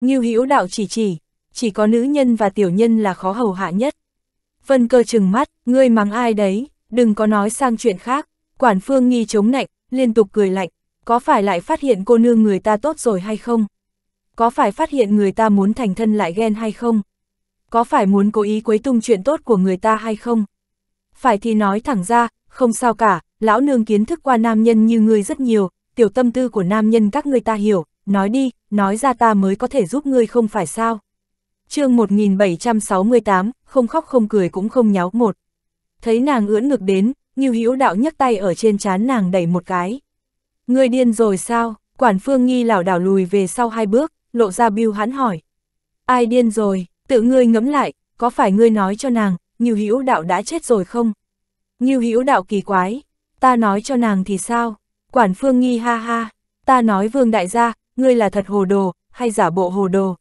Ngưu Hữu đạo chỉ chỉ, chỉ có nữ nhân và tiểu nhân là khó hầu hạ nhất. Vân cơ trừng mắt, ngươi mắng ai đấy, đừng có nói sang chuyện khác. Quản phương nghi chống nạnh, liên tục cười lạnh, có phải lại phát hiện cô nương người ta tốt rồi hay không? Có phải phát hiện người ta muốn thành thân lại ghen hay không? Có phải muốn cố ý quấy tung chuyện tốt của người ta hay không? Phải thì nói thẳng ra, không sao cả, lão nương kiến thức qua nam nhân như ngươi rất nhiều, tiểu tâm tư của nam nhân các ngươi ta hiểu, nói đi, nói ra ta mới có thể giúp ngươi không phải sao. chương 1768, không khóc không cười cũng không nháo một. Thấy nàng ưỡn ngực đến, Ngưu Hữu đạo nhấc tay ở trên trán nàng đẩy một cái. Ngươi điên rồi sao? Quản Phương Nghi lảo đảo lùi về sau hai bước, lộ ra bưu hắn hỏi. Ai điên rồi, tự ngươi ngẫm lại, có phải ngươi nói cho nàng, Ngưu Hữu đạo đã chết rồi không? Ngưu Hữu đạo kỳ quái, ta nói cho nàng thì sao? Quản Phương Nghi ha ha, ta nói Vương đại gia, ngươi là thật hồ đồ, hay giả bộ hồ đồ.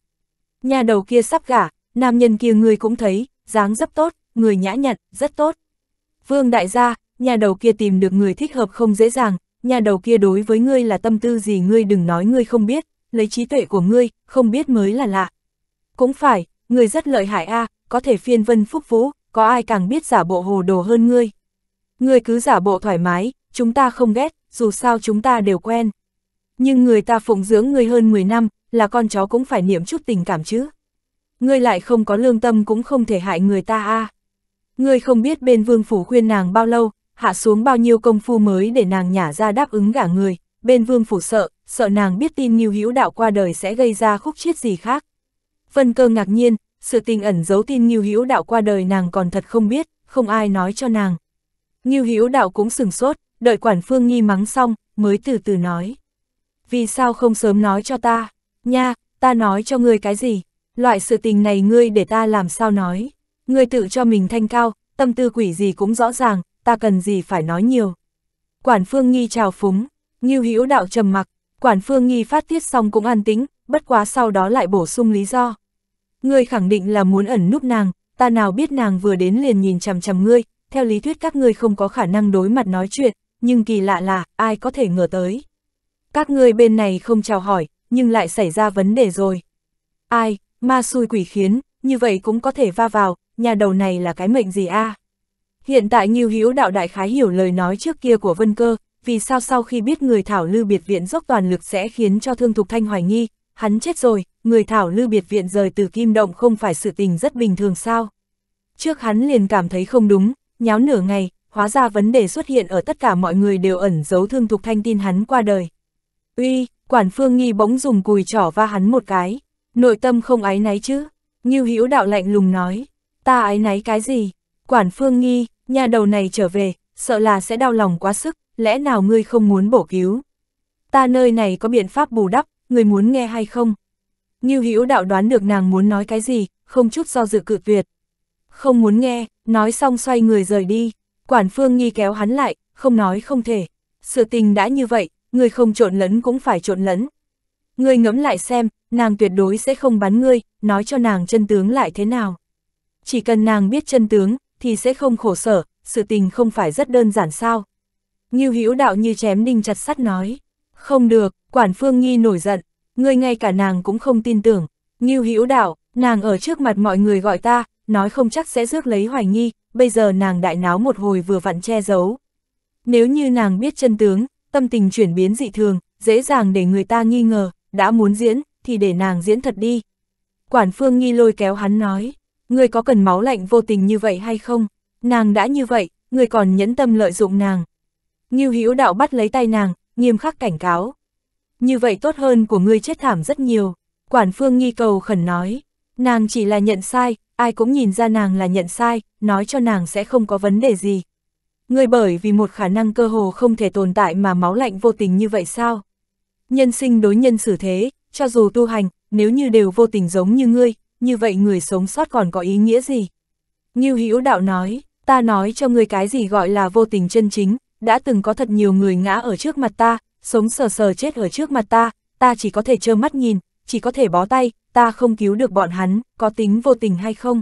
Nhà đầu kia sắp gả, nam nhân kia ngươi cũng thấy, dáng rất tốt, người nhã nhặn, rất tốt. Vương đại gia, nhà đầu kia tìm được người thích hợp không dễ dàng, nhà đầu kia đối với ngươi là tâm tư gì ngươi đừng nói ngươi không biết, lấy trí tuệ của ngươi, không biết mới là lạ. Cũng phải, ngươi rất lợi hại a có thể phiên vân phúc vũ, có ai càng biết giả bộ hồ đồ hơn ngươi. Ngươi cứ giả bộ thoải mái, chúng ta không ghét, dù sao chúng ta đều quen nhưng người ta phụng dưỡng ngươi hơn 10 năm, là con chó cũng phải niệm chút tình cảm chứ. Ngươi lại không có lương tâm cũng không thể hại người ta a. À. Ngươi không biết bên vương phủ khuyên nàng bao lâu, hạ xuống bao nhiêu công phu mới để nàng nhả ra đáp ứng gả người, bên vương phủ sợ, sợ nàng biết tin Ngưu Hữu Đạo qua đời sẽ gây ra khúc chiết gì khác. Vân Cơ ngạc nhiên, sự tình ẩn giấu tin Ngưu Hữu Đạo qua đời nàng còn thật không biết, không ai nói cho nàng. Ngưu Hữu Đạo cũng sừng sốt, đợi quản phương nghi mắng xong, mới từ từ nói vì sao không sớm nói cho ta, nha, ta nói cho ngươi cái gì, loại sự tình này ngươi để ta làm sao nói, ngươi tự cho mình thanh cao, tâm tư quỷ gì cũng rõ ràng, ta cần gì phải nói nhiều. Quản Phương Nghi chào phúng, Ngưu Hữu Đạo trầm mặc, Quản Phương Nghi phát tiết xong cũng an tĩnh, bất quá sau đó lại bổ sung lý do. Ngươi khẳng định là muốn ẩn núp nàng, ta nào biết nàng vừa đến liền nhìn chằm chằm ngươi, theo lý thuyết các ngươi không có khả năng đối mặt nói chuyện, nhưng kỳ lạ là ai có thể ngờ tới. Các ngươi bên này không chào hỏi, nhưng lại xảy ra vấn đề rồi. Ai, ma xui quỷ khiến, như vậy cũng có thể va vào, nhà đầu này là cái mệnh gì a? À? Hiện tại Ngưu Hữu đạo đại khái hiểu lời nói trước kia của Vân Cơ, vì sao sau khi biết người Thảo lưu biệt viện dốc toàn lực sẽ khiến cho Thương Thục Thanh hoài nghi, hắn chết rồi, người Thảo lưu biệt viện rời từ Kim Động không phải sự tình rất bình thường sao? Trước hắn liền cảm thấy không đúng, nháo nửa ngày, hóa ra vấn đề xuất hiện ở tất cả mọi người đều ẩn giấu Thương Thục Thanh tin hắn qua đời. Uy, quản phương nghi bỗng dùng cùi trỏ va hắn một cái, nội tâm không áy náy chứ, như Hữu đạo lạnh lùng nói, ta áy náy cái gì? Quản phương nghi, nhà đầu này trở về, sợ là sẽ đau lòng quá sức, lẽ nào ngươi không muốn bổ cứu? Ta nơi này có biện pháp bù đắp, ngươi muốn nghe hay không? như Hữu đạo đoán được nàng muốn nói cái gì, không chút do dự cự tuyệt. Không muốn nghe, nói xong xoay người rời đi, quản phương nghi kéo hắn lại, không nói không thể. Sự tình đã như vậy, ngươi không trộn lẫn cũng phải trộn lẫn. Ngươi ngẫm lại xem, nàng tuyệt đối sẽ không bắn ngươi, nói cho nàng chân tướng lại thế nào. Chỉ cần nàng biết chân tướng, thì sẽ không khổ sở, sự tình không phải rất đơn giản sao. Ngưu hữu đạo như chém đinh chặt sắt nói. Không được, quản phương nghi nổi giận, ngươi ngay cả nàng cũng không tin tưởng. Ngưu hữu đạo, nàng ở trước mặt mọi người gọi ta, nói không chắc sẽ rước lấy hoài nghi, bây giờ nàng đại náo một hồi vừa vặn che giấu. Nếu như nàng biết chân tướng, tâm tình chuyển biến dị thường, dễ dàng để người ta nghi ngờ, đã muốn diễn, thì để nàng diễn thật đi. Quản phương nghi lôi kéo hắn nói, người có cần máu lạnh vô tình như vậy hay không? Nàng đã như vậy, người còn nhẫn tâm lợi dụng nàng. Ngưu Hữu đạo bắt lấy tay nàng, nghiêm khắc cảnh cáo. Như vậy tốt hơn của ngươi chết thảm rất nhiều. Quản phương nghi cầu khẩn nói, nàng chỉ là nhận sai, ai cũng nhìn ra nàng là nhận sai, nói cho nàng sẽ không có vấn đề gì, Người bởi vì một khả năng cơ hồ không thể tồn tại mà máu lạnh vô tình như vậy sao? Nhân sinh đối nhân xử thế, cho dù tu hành, nếu như đều vô tình giống như ngươi, như vậy người sống sót còn có ý nghĩa gì? Như Hữu Đạo nói, ta nói cho ngươi cái gì gọi là vô tình chân chính, đã từng có thật nhiều người ngã ở trước mặt ta, sống sờ sờ chết ở trước mặt ta, ta chỉ có thể trơ mắt nhìn, chỉ có thể bó tay, ta không cứu được bọn hắn, có tính vô tình hay không?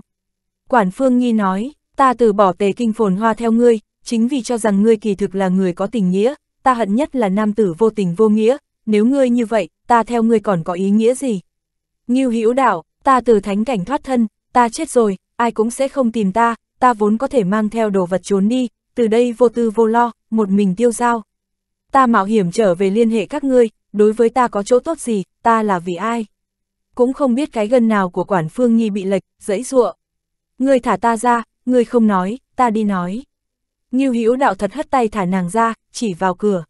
Quản Phương Nhi nói, ta từ bỏ tề kinh phồn hoa theo ngươi, chính vì cho rằng ngươi kỳ thực là người có tình nghĩa, ta hận nhất là nam tử vô tình vô nghĩa, nếu ngươi như vậy, ta theo ngươi còn có ý nghĩa gì? Ngưu Hữu Đạo, ta từ thánh cảnh thoát thân, ta chết rồi, ai cũng sẽ không tìm ta, ta vốn có thể mang theo đồ vật trốn đi, từ đây vô tư vô lo, một mình tiêu dao. Ta mạo hiểm trở về liên hệ các ngươi, đối với ta có chỗ tốt gì, ta là vì ai? Cũng không biết cái gân nào của quản phương nhi bị lệch, dẫy ruộng. Ngươi thả ta ra, ngươi không nói, ta đi nói. Ngưu Hữu Đạo thật hất tay thả nàng ra, chỉ vào cửa.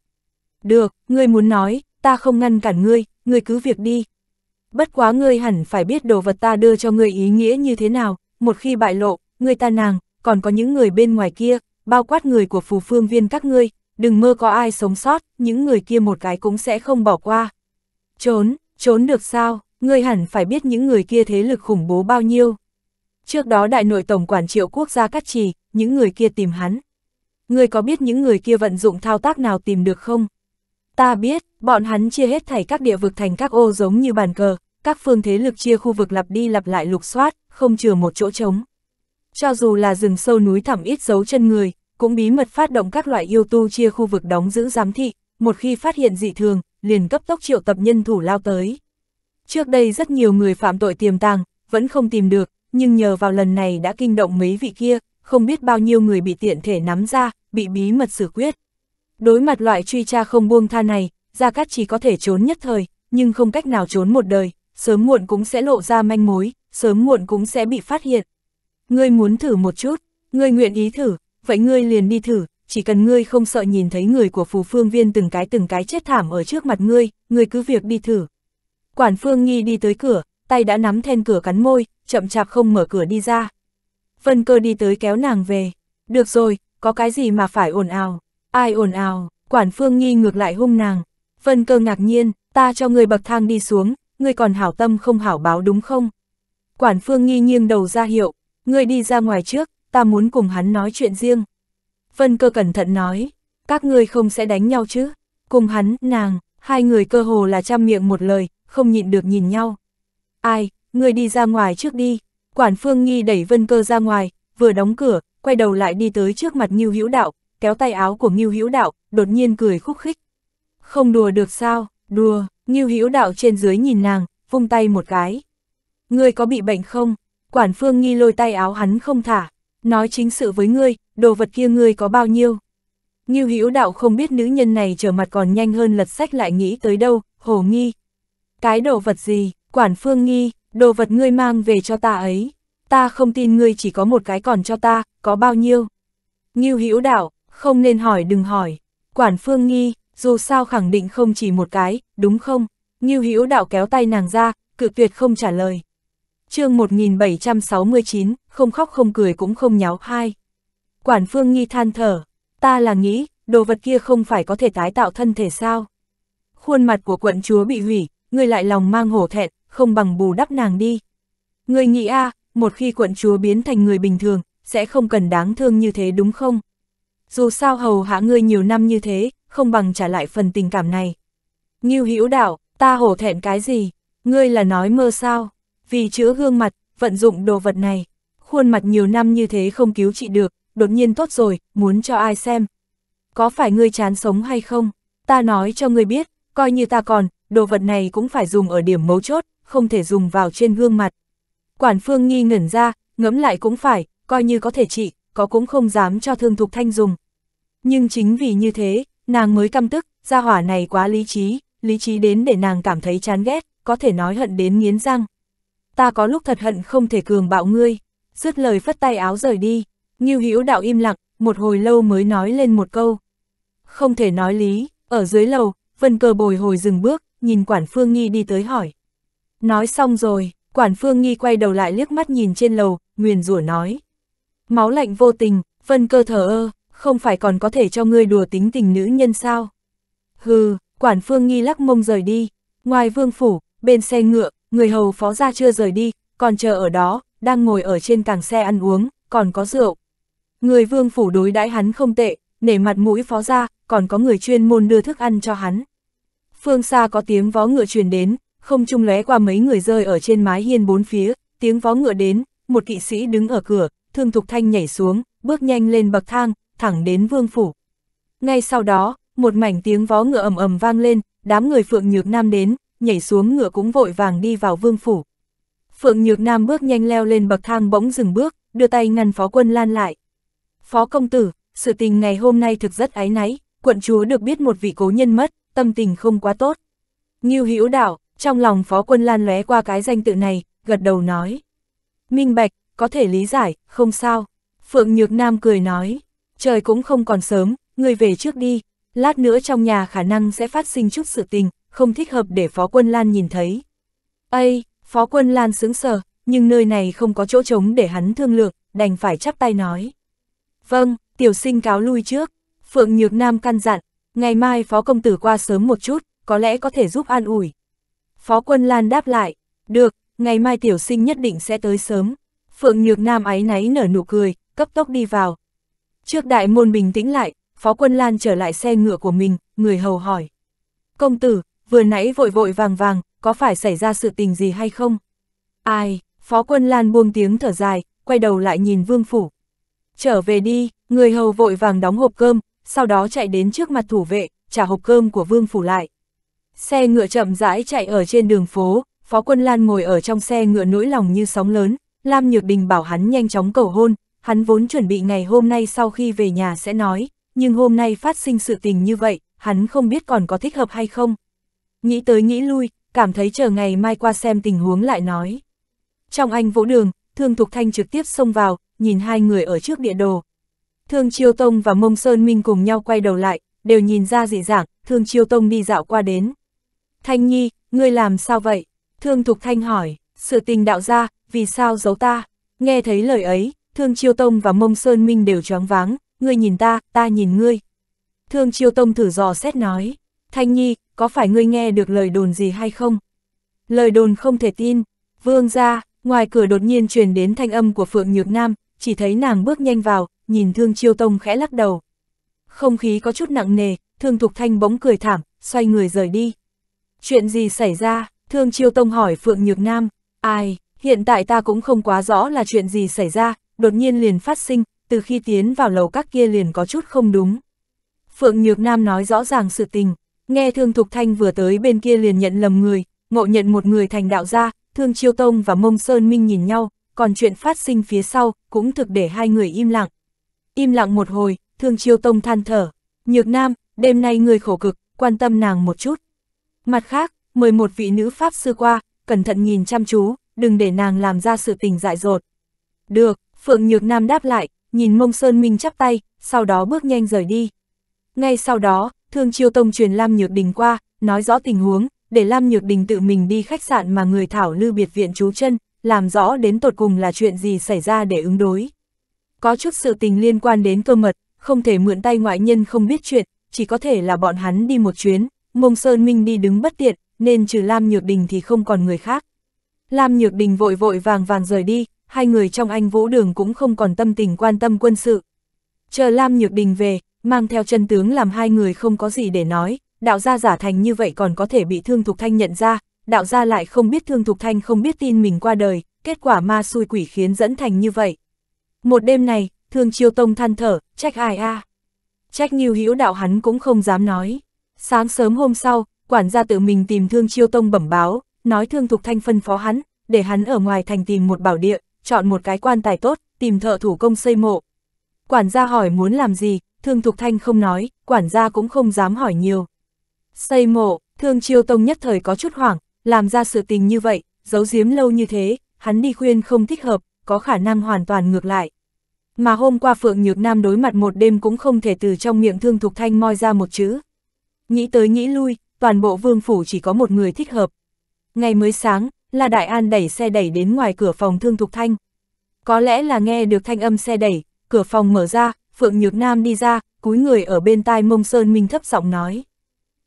Được, ngươi muốn nói, ta không ngăn cản ngươi, ngươi cứ việc đi. Bất quá ngươi hẳn phải biết đồ vật ta đưa cho ngươi ý nghĩa như thế nào, một khi bại lộ, ngươi ta nàng, còn có những người bên ngoài kia, bao quát người của phù phương viên các ngươi, đừng mơ có ai sống sót, những người kia một cái cũng sẽ không bỏ qua. Trốn, trốn được sao, ngươi hẳn phải biết những người kia thế lực khủng bố bao nhiêu. Trước đó đại nội tổng quản triệu quốc gia cắt trì, những người kia tìm hắn, ngươi có biết những người kia vận dụng thao tác nào tìm được không? Ta biết, bọn hắn chia hết thảy các địa vực thành các ô giống như bàn cờ, các phương thế lực chia khu vực lặp đi lặp lại lục soát, không chừa một chỗ trống. Cho dù là rừng sâu núi thẳm ít dấu chân người, cũng bí mật phát động các loại yêu tu chia khu vực đóng giữ giám thị, một khi phát hiện dị thường, liền cấp tốc triệu tập nhân thủ lao tới. Trước đây rất nhiều người phạm tội tiềm tàng, vẫn không tìm được, nhưng nhờ vào lần này đã kinh động mấy vị kia, không biết bao nhiêu người bị tiện thể nắm ra, bị bí mật xử quyết. Đối mặt loại truy tra không buông tha này, Gia Cát chỉ có thể trốn nhất thời, nhưng không cách nào trốn một đời, sớm muộn cũng sẽ lộ ra manh mối, sớm muộn cũng sẽ bị phát hiện. Ngươi muốn thử một chút, ngươi nguyện ý thử, vậy ngươi liền đi thử, chỉ cần ngươi không sợ nhìn thấy người của phù phương viên từng cái từng cái chết thảm ở trước mặt ngươi, ngươi cứ việc đi thử. Quản phương nghi đi tới cửa, tay đã nắm then cửa cắn môi, chậm chạp không mở cửa đi ra. Vân cơ đi tới kéo nàng về. Được rồi, có cái gì mà phải ồn ào. Ai ồn ào, quản phương nghi ngược lại hung nàng. Vân cơ ngạc nhiên, ta cho người bậc thang đi xuống, ngươi còn hảo tâm không hảo báo đúng không? Quản phương nghi nghiêng đầu ra hiệu, ngươi đi ra ngoài trước, ta muốn cùng hắn nói chuyện riêng. Vân cơ cẩn thận nói, các ngươi không sẽ đánh nhau chứ? Cùng hắn, nàng, hai người cơ hồ là trăm miệng một lời, không nhịn được nhìn nhau. Ai, ngươi đi ra ngoài trước đi, Quản Phương Nghi đẩy Vân Cơ ra ngoài, vừa đóng cửa, quay đầu lại đi tới trước mặt Ngưu Hữu Đạo, kéo tay áo của Ngưu Hữu Đạo, đột nhiên cười khúc khích. Không đùa được sao? Đùa, Ngưu Hữu Đạo trên dưới nhìn nàng, vung tay một cái. Ngươi có bị bệnh không? Quản Phương Nghi lôi tay áo hắn không thả, nói chính sự với ngươi, đồ vật kia ngươi có bao nhiêu? Ngưu Hữu Đạo không biết nữ nhân này trở mặt còn nhanh hơn lật sách lại nghĩ tới đâu, hồ nghi. Cái đồ vật gì? Quản Phương Nghi, đồ vật ngươi mang về cho ta ấy, ta không tin ngươi chỉ có một cái còn cho ta, có bao nhiêu. Ngưu Hữu Đạo, không nên hỏi đừng hỏi. Quản Phương nghi, dù sao khẳng định không chỉ một cái, đúng không? Ngưu Hữu Đạo kéo tay nàng ra, cự tuyệt không trả lời. Chương 1769, không khóc không cười cũng không nháo hai. Quản Phương nghi than thở, ta là nghĩ, đồ vật kia không phải có thể tái tạo thân thể sao? Khuôn mặt của quận chúa bị hủy, ngươi lại lòng mang hổ thẹn, không bằng bù đắp nàng đi. Người nghĩ a một khi quận chúa biến thành người bình thường, sẽ không cần đáng thương như thế đúng không? Dù sao hầu hạ ngươi nhiều năm như thế, không bằng trả lại phần tình cảm này. Nghiêu hữu đạo, ta hổ thẹn cái gì? Ngươi là nói mơ sao? Vì chữa gương mặt, vận dụng đồ vật này. Khuôn mặt nhiều năm như thế không cứu trị được, đột nhiên tốt rồi, muốn cho ai xem. Có phải ngươi chán sống hay không? Ta nói cho ngươi biết, coi như ta còn, đồ vật này cũng phải dùng ở điểm mấu chốt, không thể dùng vào trên gương mặt. Quản phương nghi ngẩn ra, ngẫm lại cũng phải, coi như có thể trị, có cũng không dám cho thương thục thanh dùng. Nhưng chính vì như thế, nàng mới căm tức, gia hỏa này quá lý trí, lý trí đến để nàng cảm thấy chán ghét, có thể nói hận đến nghiến răng. Ta có lúc thật hận không thể cường bạo ngươi, dứt lời phất tay áo rời đi, Ngưu Hữu đạo im lặng, một hồi lâu mới nói lên một câu. Không thể nói lý, ở dưới lầu, Vân Cơ bồi hồi dừng bước, nhìn quản phương nghi đi tới hỏi. Nói xong rồi, quản phương nghi quay đầu lại liếc mắt nhìn trên lầu, nguyền rủa nói. Máu lạnh vô tình, phân cơ thở ơ, không phải còn có thể cho ngươi đùa tính tình nữ nhân sao? Hừ, quản phương nghi lắc mông rời đi, ngoài vương phủ, bên xe ngựa, người hầu phó gia chưa rời đi, còn chờ ở đó, đang ngồi ở trên càng xe ăn uống, còn có rượu. Người vương phủ đối đãi hắn không tệ, nể mặt mũi phó gia, còn có người chuyên môn đưa thức ăn cho hắn. Phương xa có tiếng vó ngựa truyền đến, không trung lóe qua mấy người rơi ở trên mái hiên bốn phía, tiếng vó ngựa đến, một kỵ sĩ đứng ở cửa, thương thục thanh nhảy xuống, bước nhanh lên bậc thang, thẳng đến vương phủ. Ngay sau đó, một mảnh tiếng vó ngựa ầm ầm vang lên, đám người Phượng Nhược Nam đến, nhảy xuống ngựa cũng vội vàng đi vào vương phủ. Phượng Nhược Nam bước nhanh leo lên bậc thang bỗng dừng bước, đưa tay ngăn phó quân lan lại. Phó công tử, sự tình ngày hôm nay thực rất ái náy, quận chúa được biết một vị cố nhân mất, tâm tình không quá tốt. Nghiêu Hữu Đảo, trong lòng phó quân lan lóe qua cái danh tự này, gật đầu nói. Minh bạch, có thể lý giải, không sao. Phượng Nhược Nam cười nói, trời cũng không còn sớm, người về trước đi, lát nữa trong nhà khả năng sẽ phát sinh chút sự tình, không thích hợp để Phó Quân Lan nhìn thấy. Ây, Phó Quân Lan sướng sờ, nhưng nơi này không có chỗ trống để hắn thương lượng, đành phải chắp tay nói. Vâng, tiểu sinh cáo lui trước, Phượng Nhược Nam căn dặn, ngày mai Phó Công Tử qua sớm một chút, có lẽ có thể giúp an ủi. Phó quân Lan đáp lại, được, ngày mai tiểu sinh nhất định sẽ tới sớm. Phượng Nhược Nam áy náy nở nụ cười, cấp tốc đi vào. Trước đại môn bình tĩnh lại, Phó quân Lan trở lại xe ngựa của mình, người hầu hỏi. Công tử, vừa nãy vội vội vàng vàng, có phải xảy ra sự tình gì hay không? Ai, Phó quân Lan buông tiếng thở dài, quay đầu lại nhìn vương phủ. Trở về đi, người hầu vội vàng đóng hộp cơm, sau đó chạy đến trước mặt thủ vệ, trả hộp cơm của vương phủ lại. Xe ngựa chậm rãi chạy ở trên đường phố, Phó Quân Lan ngồi ở trong xe ngựa nỗi lòng như sóng lớn, Lam Nhược Đình bảo hắn nhanh chóng cầu hôn, hắn vốn chuẩn bị ngày hôm nay sau khi về nhà sẽ nói, nhưng hôm nay phát sinh sự tình như vậy, hắn không biết còn có thích hợp hay không. Nghĩ tới nghĩ lui, cảm thấy chờ ngày mai qua xem tình huống lại nói. Trong anh vũ đường, Thương Thục Thanh trực tiếp xông vào, nhìn hai người ở trước địa đồ. Thương Chiêu Tông và Mông Sơn Minh cùng nhau quay đầu lại, đều nhìn ra dị dạng, Thương Chiêu Tông đi dạo qua đến, Thanh Nhi, ngươi làm sao vậy? Thương Thục Thanh hỏi, sự tình đạo ra, vì sao giấu ta? Nghe thấy lời ấy, Thương Chiêu Tông và Mông Sơn Minh đều choáng váng, ngươi nhìn ta, ta nhìn ngươi. Thương Chiêu Tông thử dò xét nói, Thanh Nhi, có phải ngươi nghe được lời đồn gì hay không? Lời đồn không thể tin, vương ra, ngoài cửa đột nhiên truyền đến thanh âm của Phượng Nhược Nam, chỉ thấy nàng bước nhanh vào, nhìn Thương Chiêu Tông khẽ lắc đầu. Không khí có chút nặng nề, Thương Thục Thanh bỗng cười thảm, xoay người rời đi. Chuyện gì xảy ra? Thương Chiêu Tông hỏi Phượng Nhược Nam. Ai, hiện tại ta cũng không quá rõ là chuyện gì xảy ra, đột nhiên liền phát sinh, từ khi tiến vào lầu các kia liền có chút không đúng. Phượng Nhược Nam nói rõ ràng sự tình, nghe Thương Thục Thanh vừa tới bên kia liền nhận lầm người, ngộ nhận một người thành đạo gia, Thương Chiêu Tông và Mông Sơn Minh nhìn nhau, còn chuyện phát sinh phía sau, cũng thực để hai người im lặng. Im lặng một hồi, Thương Chiêu Tông than thở, Nhược Nam, đêm nay người khổ cực, quan tâm nàng một chút. Mặt khác, mời một vị nữ pháp sư qua, cẩn thận nhìn chăm chú, đừng để nàng làm ra sự tình dại dột. Được, Phượng Nhược Nam đáp lại, nhìn mông Sơn Minh chắp tay, sau đó bước nhanh rời đi. Ngay sau đó, Thương Chiêu Tông truyền Lam Nhược Đình qua, nói rõ tình huống, để Lam Nhược Đình tự mình đi khách sạn mà người Thảo lưu Biệt Viện chú chân, làm rõ đến tột cùng là chuyện gì xảy ra để ứng đối. Có chút sự tình liên quan đến cơ mật, không thể mượn tay ngoại nhân không biết chuyện, chỉ có thể là bọn hắn đi một chuyến, Mông Sơn Minh đi đứng bất tiện, nên trừ Lam Nhược Đình thì không còn người khác. Lam Nhược Đình vội vội vàng vàng rời đi, hai người trong anh vũ đường cũng không còn tâm tình quan tâm quân sự. Chờ Lam Nhược Đình về, mang theo chân tướng làm hai người không có gì để nói, đạo gia giả thành như vậy còn có thể bị Thương Thục Thanh nhận ra, đạo gia lại không biết Thương Thục Thanh không biết tin mình qua đời, kết quả ma xui quỷ khiến dẫn thành như vậy. Một đêm này, Thương Chiêu Tông than thở, trách ai a Trách Nhiêu Hữu đạo hắn cũng không dám nói. Sáng sớm hôm sau, quản gia tự mình tìm Thương Chiêu Tông bẩm báo, nói Thương Thục Thanh phân phó hắn, để hắn ở ngoài thành tìm một bảo địa, chọn một cái quan tài tốt, tìm thợ thủ công xây mộ. Quản gia hỏi muốn làm gì, Thương Thục Thanh không nói, quản gia cũng không dám hỏi nhiều. Xây mộ, Thương Chiêu Tông nhất thời có chút hoảng, làm ra sự tình như vậy, giấu giếm lâu như thế, hắn đi khuyên không thích hợp, có khả năng hoàn toàn ngược lại. Mà hôm qua Phượng Nhược Nam đối mặt một đêm cũng không thể từ trong miệng Thương Thục Thanh moi ra một chữ, Nghĩ tới nghĩ lui, toàn bộ vương phủ chỉ có một người thích hợp. Ngày mới sáng, La Đại An đẩy xe đẩy đến ngoài cửa phòng Thương Thục Thanh. Có lẽ là nghe được thanh âm xe đẩy, cửa phòng mở ra, Phượng Nhược Nam đi ra, cúi người ở bên tai Mông Sơn Minh thấp giọng nói.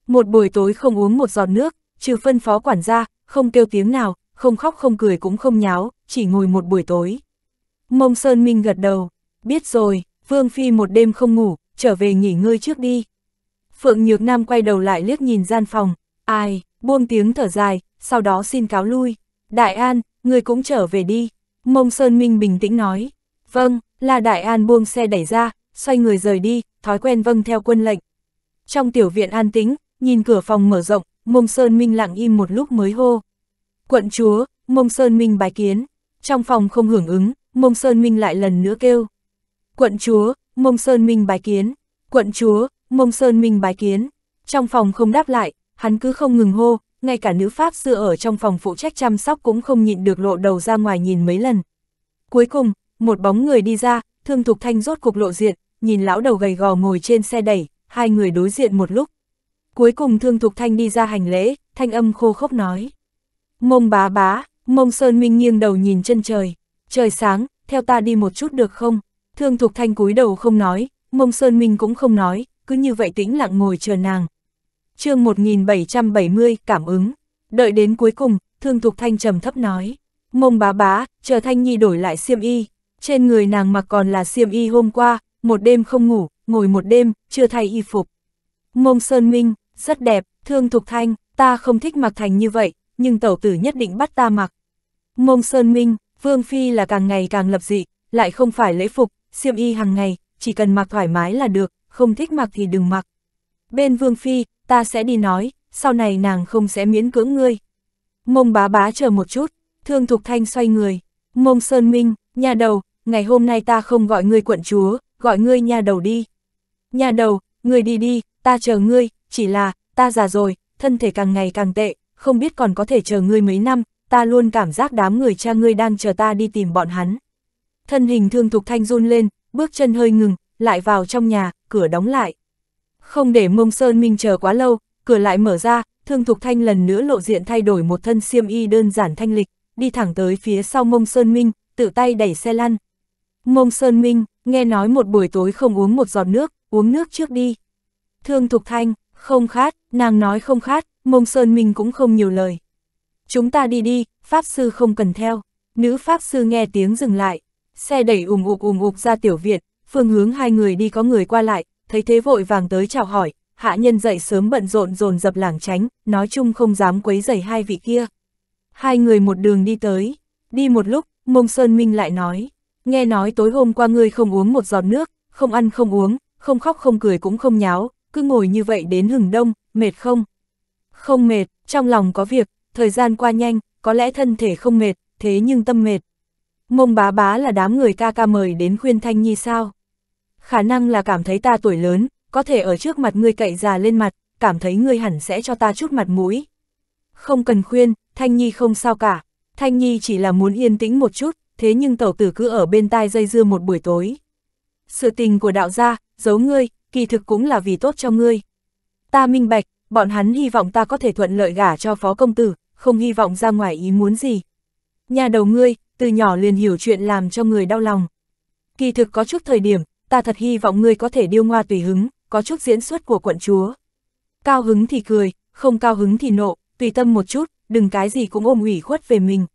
Một buổi tối không uống một giọt nước, trừ phân phó quản gia, không kêu tiếng nào, không khóc không cười cũng không nháo, chỉ ngồi một buổi tối. Mông Sơn Minh gật đầu, biết rồi, Vương Phi một đêm không ngủ, trở về nghỉ ngơi trước đi. Phượng Nhược Nam quay đầu lại liếc nhìn gian phòng, ai, buông tiếng thở dài, sau đó xin cáo lui. Đại An, người cũng trở về đi. Mông Sơn Minh bình tĩnh nói. Vâng, là Đại An buông xe đẩy ra, xoay người rời đi, thói quen vâng theo quân lệnh. Trong tiểu viện an tĩnh, nhìn cửa phòng mở rộng, Mông Sơn Minh lặng im một lúc mới hô. Quận chúa, Mông Sơn Minh bài kiến. Trong phòng không hưởng ứng, Mông Sơn Minh lại lần nữa kêu. Quận chúa, Mông Sơn Minh bài kiến. Quận chúa, Mông Sơn Minh bái kiến. Trong phòng không đáp lại, hắn cứ không ngừng hô, ngay cả nữ pháp sư ở trong phòng phụ trách chăm sóc cũng không nhịn được lộ đầu ra ngoài nhìn mấy lần. Cuối cùng, một bóng người đi ra, Thương Thục Thanh rốt cục lộ diện, nhìn lão đầu gầy gò ngồi trên xe đẩy, hai người đối diện một lúc. Cuối cùng Thương Thục Thanh đi ra hành lễ, thanh âm khô khốc nói. Mông bá bá, mông Sơn Minh nghiêng đầu nhìn chân trời, trời sáng, theo ta đi một chút được không? Thương Thục Thanh cúi đầu không nói, mông Sơn Minh cũng không nói, cứ như vậy tĩnh lặng ngồi chờ nàng. chương 1770, cảm ứng. Đợi đến cuối cùng, Thương Thục Thanh trầm thấp nói. Mông bá bá, chờ Thanh Nhi đổi lại xiêm y. Trên người nàng mặc còn là xiêm y hôm qua, một đêm không ngủ, ngồi một đêm, chưa thay y phục. Mông Sơn Minh, rất đẹp, Thương Thục Thanh, ta không thích mặc thành như vậy, nhưng tẩu tử nhất định bắt ta mặc. Mông Sơn Minh, Vương Phi là càng ngày càng lập dị, lại không phải lễ phục, xiêm y hàng ngày, chỉ cần mặc thoải mái là được, không thích mặc thì đừng mặc. Bên Vương Phi, ta sẽ đi nói, sau này nàng không sẽ miễn cưỡng ngươi. Mông bá bá chờ một chút, thương thục thanh xoay người. Mông Sơn Minh, nhà đầu, ngày hôm nay ta không gọi ngươi quận chúa, gọi ngươi nhà đầu đi. Nhà đầu, ngươi đi đi, ta chờ ngươi, chỉ là, ta già rồi, thân thể càng ngày càng tệ, không biết còn có thể chờ ngươi mấy năm, ta luôn cảm giác đám người cha ngươi đang chờ ta đi tìm bọn hắn. Thân hình thương thục thanh run lên, bước chân hơi ngừng, lại vào trong nhà, cửa đóng lại. Không để mông Sơn Minh chờ quá lâu, cửa lại mở ra, Thương Thục Thanh lần nữa lộ diện thay đổi một thân xiêm y đơn giản thanh lịch, đi thẳng tới phía sau mông Sơn Minh, tự tay đẩy xe lăn. Mông Sơn Minh, nghe nói một buổi tối không uống một giọt nước, uống nước trước đi. Thương Thục Thanh, không khát, nàng nói không khát, mông Sơn Minh cũng không nhiều lời. Chúng ta đi đi, Pháp Sư không cần theo. Nữ Pháp Sư nghe tiếng dừng lại, xe đẩy ủng ục ủng ục ra tiểu viện, phương hướng hai người đi có người qua lại, thấy thế vội vàng tới chào hỏi, hạ nhân dậy sớm bận rộn dồn dập lảng tránh, nói chung không dám quấy rầy hai vị kia. Hai người một đường đi tới, đi một lúc, mông Sơn Minh lại nói, nghe nói tối hôm qua ngươi không uống một giọt nước, không ăn không uống, không khóc không cười cũng không nháo, cứ ngồi như vậy đến hừng đông, mệt không? Không mệt, trong lòng có việc, thời gian qua nhanh, có lẽ thân thể không mệt, thế nhưng tâm mệt. Mông bá bá là đám người ca ca mời đến khuyên Thanh Nhi sao? khả năng là cảm thấy ta tuổi lớn, có thể ở trước mặt ngươi cậy già lên mặt, cảm thấy ngươi hẳn sẽ cho ta chút mặt mũi. Không cần khuyên, Thanh Nhi không sao cả, Thanh Nhi chỉ là muốn yên tĩnh một chút, thế nhưng tẩu tử cứ ở bên tai dây dưa một buổi tối. Sự tình của đạo gia, giấu ngươi, kỳ thực cũng là vì tốt cho ngươi. Ta minh bạch, bọn hắn hy vọng ta có thể thuận lợi gả cho phó công tử, không hy vọng ra ngoài ý muốn gì. Nhà đầu ngươi, từ nhỏ liền hiểu chuyện làm cho người đau lòng. Kỳ thực có chút thời điểm, ta thật hy vọng ngươi có thể điêu ngoa tùy hứng, có chút diễn xuất của quận chúa. Cao hứng thì cười, không cao hứng thì nộ, tùy tâm một chút, đừng cái gì cũng ôm ủy khuất về mình.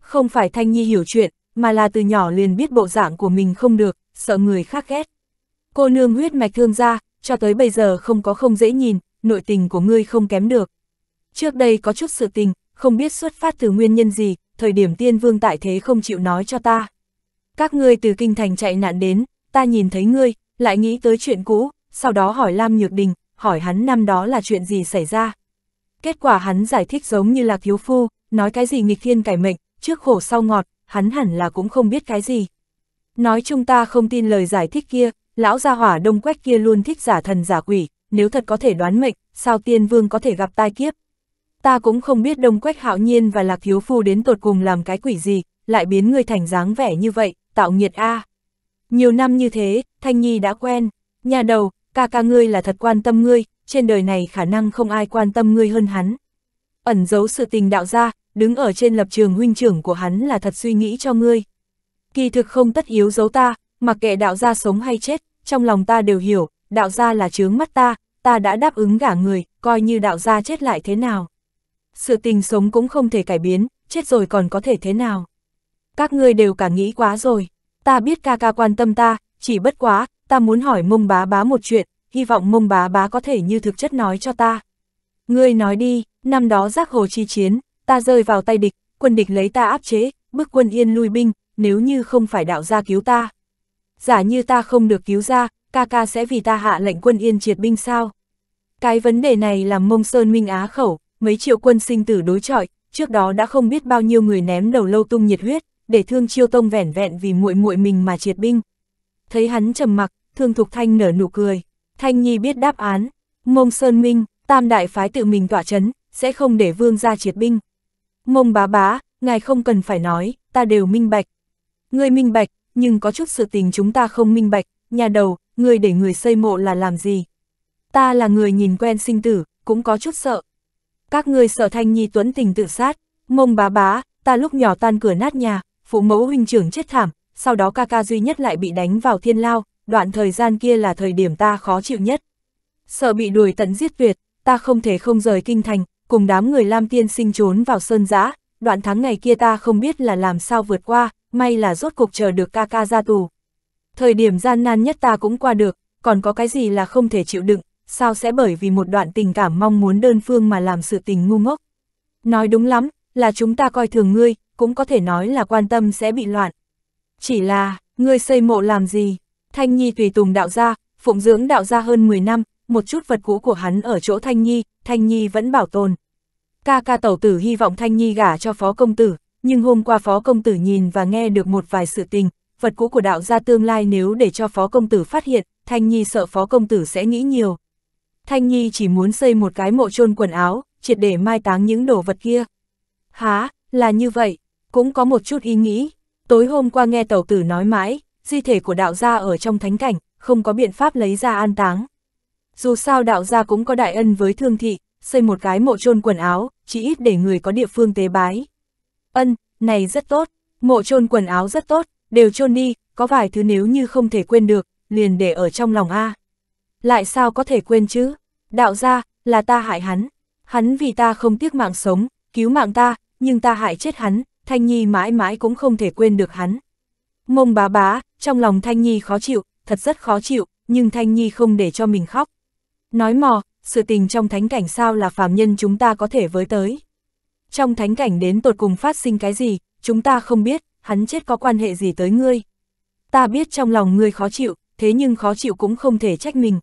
Không phải Thanh Nhi hiểu chuyện, mà là từ nhỏ liền biết bộ dạng của mình không được, sợ người khác ghét. Cô nương huyết mạch thương gia, cho tới bây giờ không có không dễ nhìn, nội tình của ngươi không kém được. Trước đây có chút sự tình, không biết xuất phát từ nguyên nhân gì, thời điểm tiên vương tại thế không chịu nói cho ta. Các ngươi từ kinh thành chạy nạn đến, ta nhìn thấy ngươi, lại nghĩ tới chuyện cũ, sau đó hỏi Lam Nhược Đình, hỏi hắn năm đó là chuyện gì xảy ra. Kết quả hắn giải thích giống như là thiếu phu, nói cái gì nghịch thiên cải mệnh, trước khổ sau ngọt, hắn hẳn là cũng không biết cái gì. Nói chung ta không tin lời giải thích kia, lão gia hỏa đông quách kia luôn thích giả thần giả quỷ, nếu thật có thể đoán mệnh, sao tiên vương có thể gặp tai kiếp. Ta cũng không biết đông quách hạo nhiên và lạc thiếu phu đến tột cùng làm cái quỷ gì, lại biến ngươi thành dáng vẻ như vậy, tạo nghiệt a à. Nhiều năm như thế, Thanh Nhi đã quen. Nhà đầu, ca ca ngươi là thật quan tâm ngươi, trên đời này khả năng không ai quan tâm ngươi hơn hắn. Ẩn giấu sự tình đạo ra, đứng ở trên lập trường huynh trưởng của hắn là thật suy nghĩ cho ngươi. Kỳ thực không tất yếu giấu ta, mặc kệ đạo gia sống hay chết, trong lòng ta đều hiểu, đạo gia là chướng mắt ta, ta đã đáp ứng gả người, coi như đạo gia chết lại thế nào. Sự tình sống cũng không thể cải biến, chết rồi còn có thể thế nào. Các ngươi đều cả nghĩ quá rồi ta biết ca ca quan tâm ta, chỉ bất quá, ta muốn hỏi mông bá bá một chuyện, hy vọng mông bá bá có thể như thực chất nói cho ta. Ngươi nói đi, năm đó giác hồ chi chiến, ta rơi vào tay địch, quân địch lấy ta áp chế, bức quân yên lui binh, nếu như không phải đạo gia cứu ta. Giả như ta không được cứu ra, ca ca sẽ vì ta hạ lệnh quân yên triệt binh sao? Cái vấn đề này làm mông sơn minh á khẩu, mấy triệu quân sinh tử đối chọi, trước đó đã không biết bao nhiêu người ném đầu lâu tung nhiệt huyết, để Thương Chiêu Tông vẻn vẹn vì muội muội mình mà triệt binh. Thấy hắn trầm mặc, Thương Thục Thanh nở nụ cười, Thanh Nhi biết đáp án, Mông Sơn Minh, Tam đại phái tự mình tỏa chấn, sẽ không để vương gia triệt binh. Mông bá bá, ngài không cần phải nói, ta đều minh bạch. Ngươi minh bạch, nhưng có chút sự tình chúng ta không minh bạch, nhà đầu, ngươi để người xây mộ là làm gì? Ta là người nhìn quen sinh tử, cũng có chút sợ. Các ngươi sợ Thanh Nhi Tuấn tình tự sát, mông bá bá, ta lúc nhỏ tan cửa nát nhà, phụ mẫu huynh trưởng chết thảm, sau đó ca ca duy nhất lại bị đánh vào thiên lao, đoạn thời gian kia là thời điểm ta khó chịu nhất. Sợ bị đuổi tận giết tuyệt, ta không thể không rời kinh thành, cùng đám người Lam Tiên sinh trốn vào sơn giã, đoạn tháng ngày kia ta không biết là làm sao vượt qua, may là rốt cục chờ được ca ca ra tù. Thời điểm gian nan nhất ta cũng qua được, còn có cái gì là không thể chịu đựng, sao sẽ bởi vì một đoạn tình cảm mong muốn đơn phương mà làm sự tình ngu ngốc. Nói đúng lắm, là chúng ta coi thường ngươi, cũng có thể nói là quan tâm sẽ bị loạn. Chỉ là, ngươi xây mộ làm gì? Thanh Nhi tùy tùng đạo gia, phụng dưỡng đạo gia hơn 10 năm, một chút vật cũ của hắn ở chỗ Thanh Nhi, Thanh Nhi vẫn bảo tồn. Ca ca tẩu tử hy vọng Thanh Nhi gả cho phó công tử, nhưng hôm qua phó công tử nhìn và nghe được một vài sự tình, vật cũ của đạo gia tương lai nếu để cho phó công tử phát hiện, Thanh Nhi sợ phó công tử sẽ nghĩ nhiều. Thanh Nhi chỉ muốn xây một cái mộ chôn quần áo, triệt để mai táng những đồ vật kia. Há, là như vậy, cũng có một chút ý nghĩ. Tối hôm qua nghe tàu tử nói mãi, di thể của đạo gia ở trong thánh cảnh, không có biện pháp lấy ra an táng. Dù sao đạo gia cũng có đại ân với thương thị, xây một cái mộ chôn quần áo, chỉ ít để người có địa phương tế bái. Ân, này rất tốt, mộ chôn quần áo rất tốt, đều chôn đi, có vài thứ nếu như không thể quên được, liền để ở trong lòng A. Lại sao có thể quên chứ? Đạo gia, là ta hại hắn. Hắn vì ta không tiếc mạng sống, cứu mạng ta, nhưng ta hại chết hắn, Thanh Nhi mãi mãi cũng không thể quên được hắn. Mông bá bá, trong lòng Thanh Nhi khó chịu, thật rất khó chịu, nhưng Thanh Nhi không để cho mình khóc. Nói mò, sự tình trong thánh cảnh sao là phàm nhân chúng ta có thể với tới. Trong thánh cảnh đến tột cùng phát sinh cái gì, chúng ta không biết, hắn chết có quan hệ gì tới ngươi. Ta biết trong lòng ngươi khó chịu, thế nhưng khó chịu cũng không thể trách mình.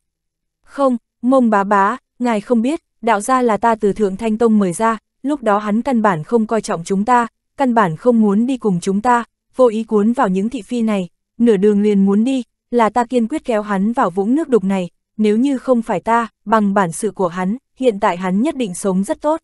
Không, mông bá bá, ngài không biết, đạo gia là ta từ Thượng Thanh Tông mời ra, lúc đó hắn căn bản không coi trọng chúng ta, căn bản không muốn đi cùng chúng ta, vô ý cuốn vào những thị phi này, nửa đường liền muốn đi, là ta kiên quyết kéo hắn vào vũng nước đục này, nếu như không phải ta, bằng bản sự của hắn, hiện tại hắn nhất định sống rất tốt.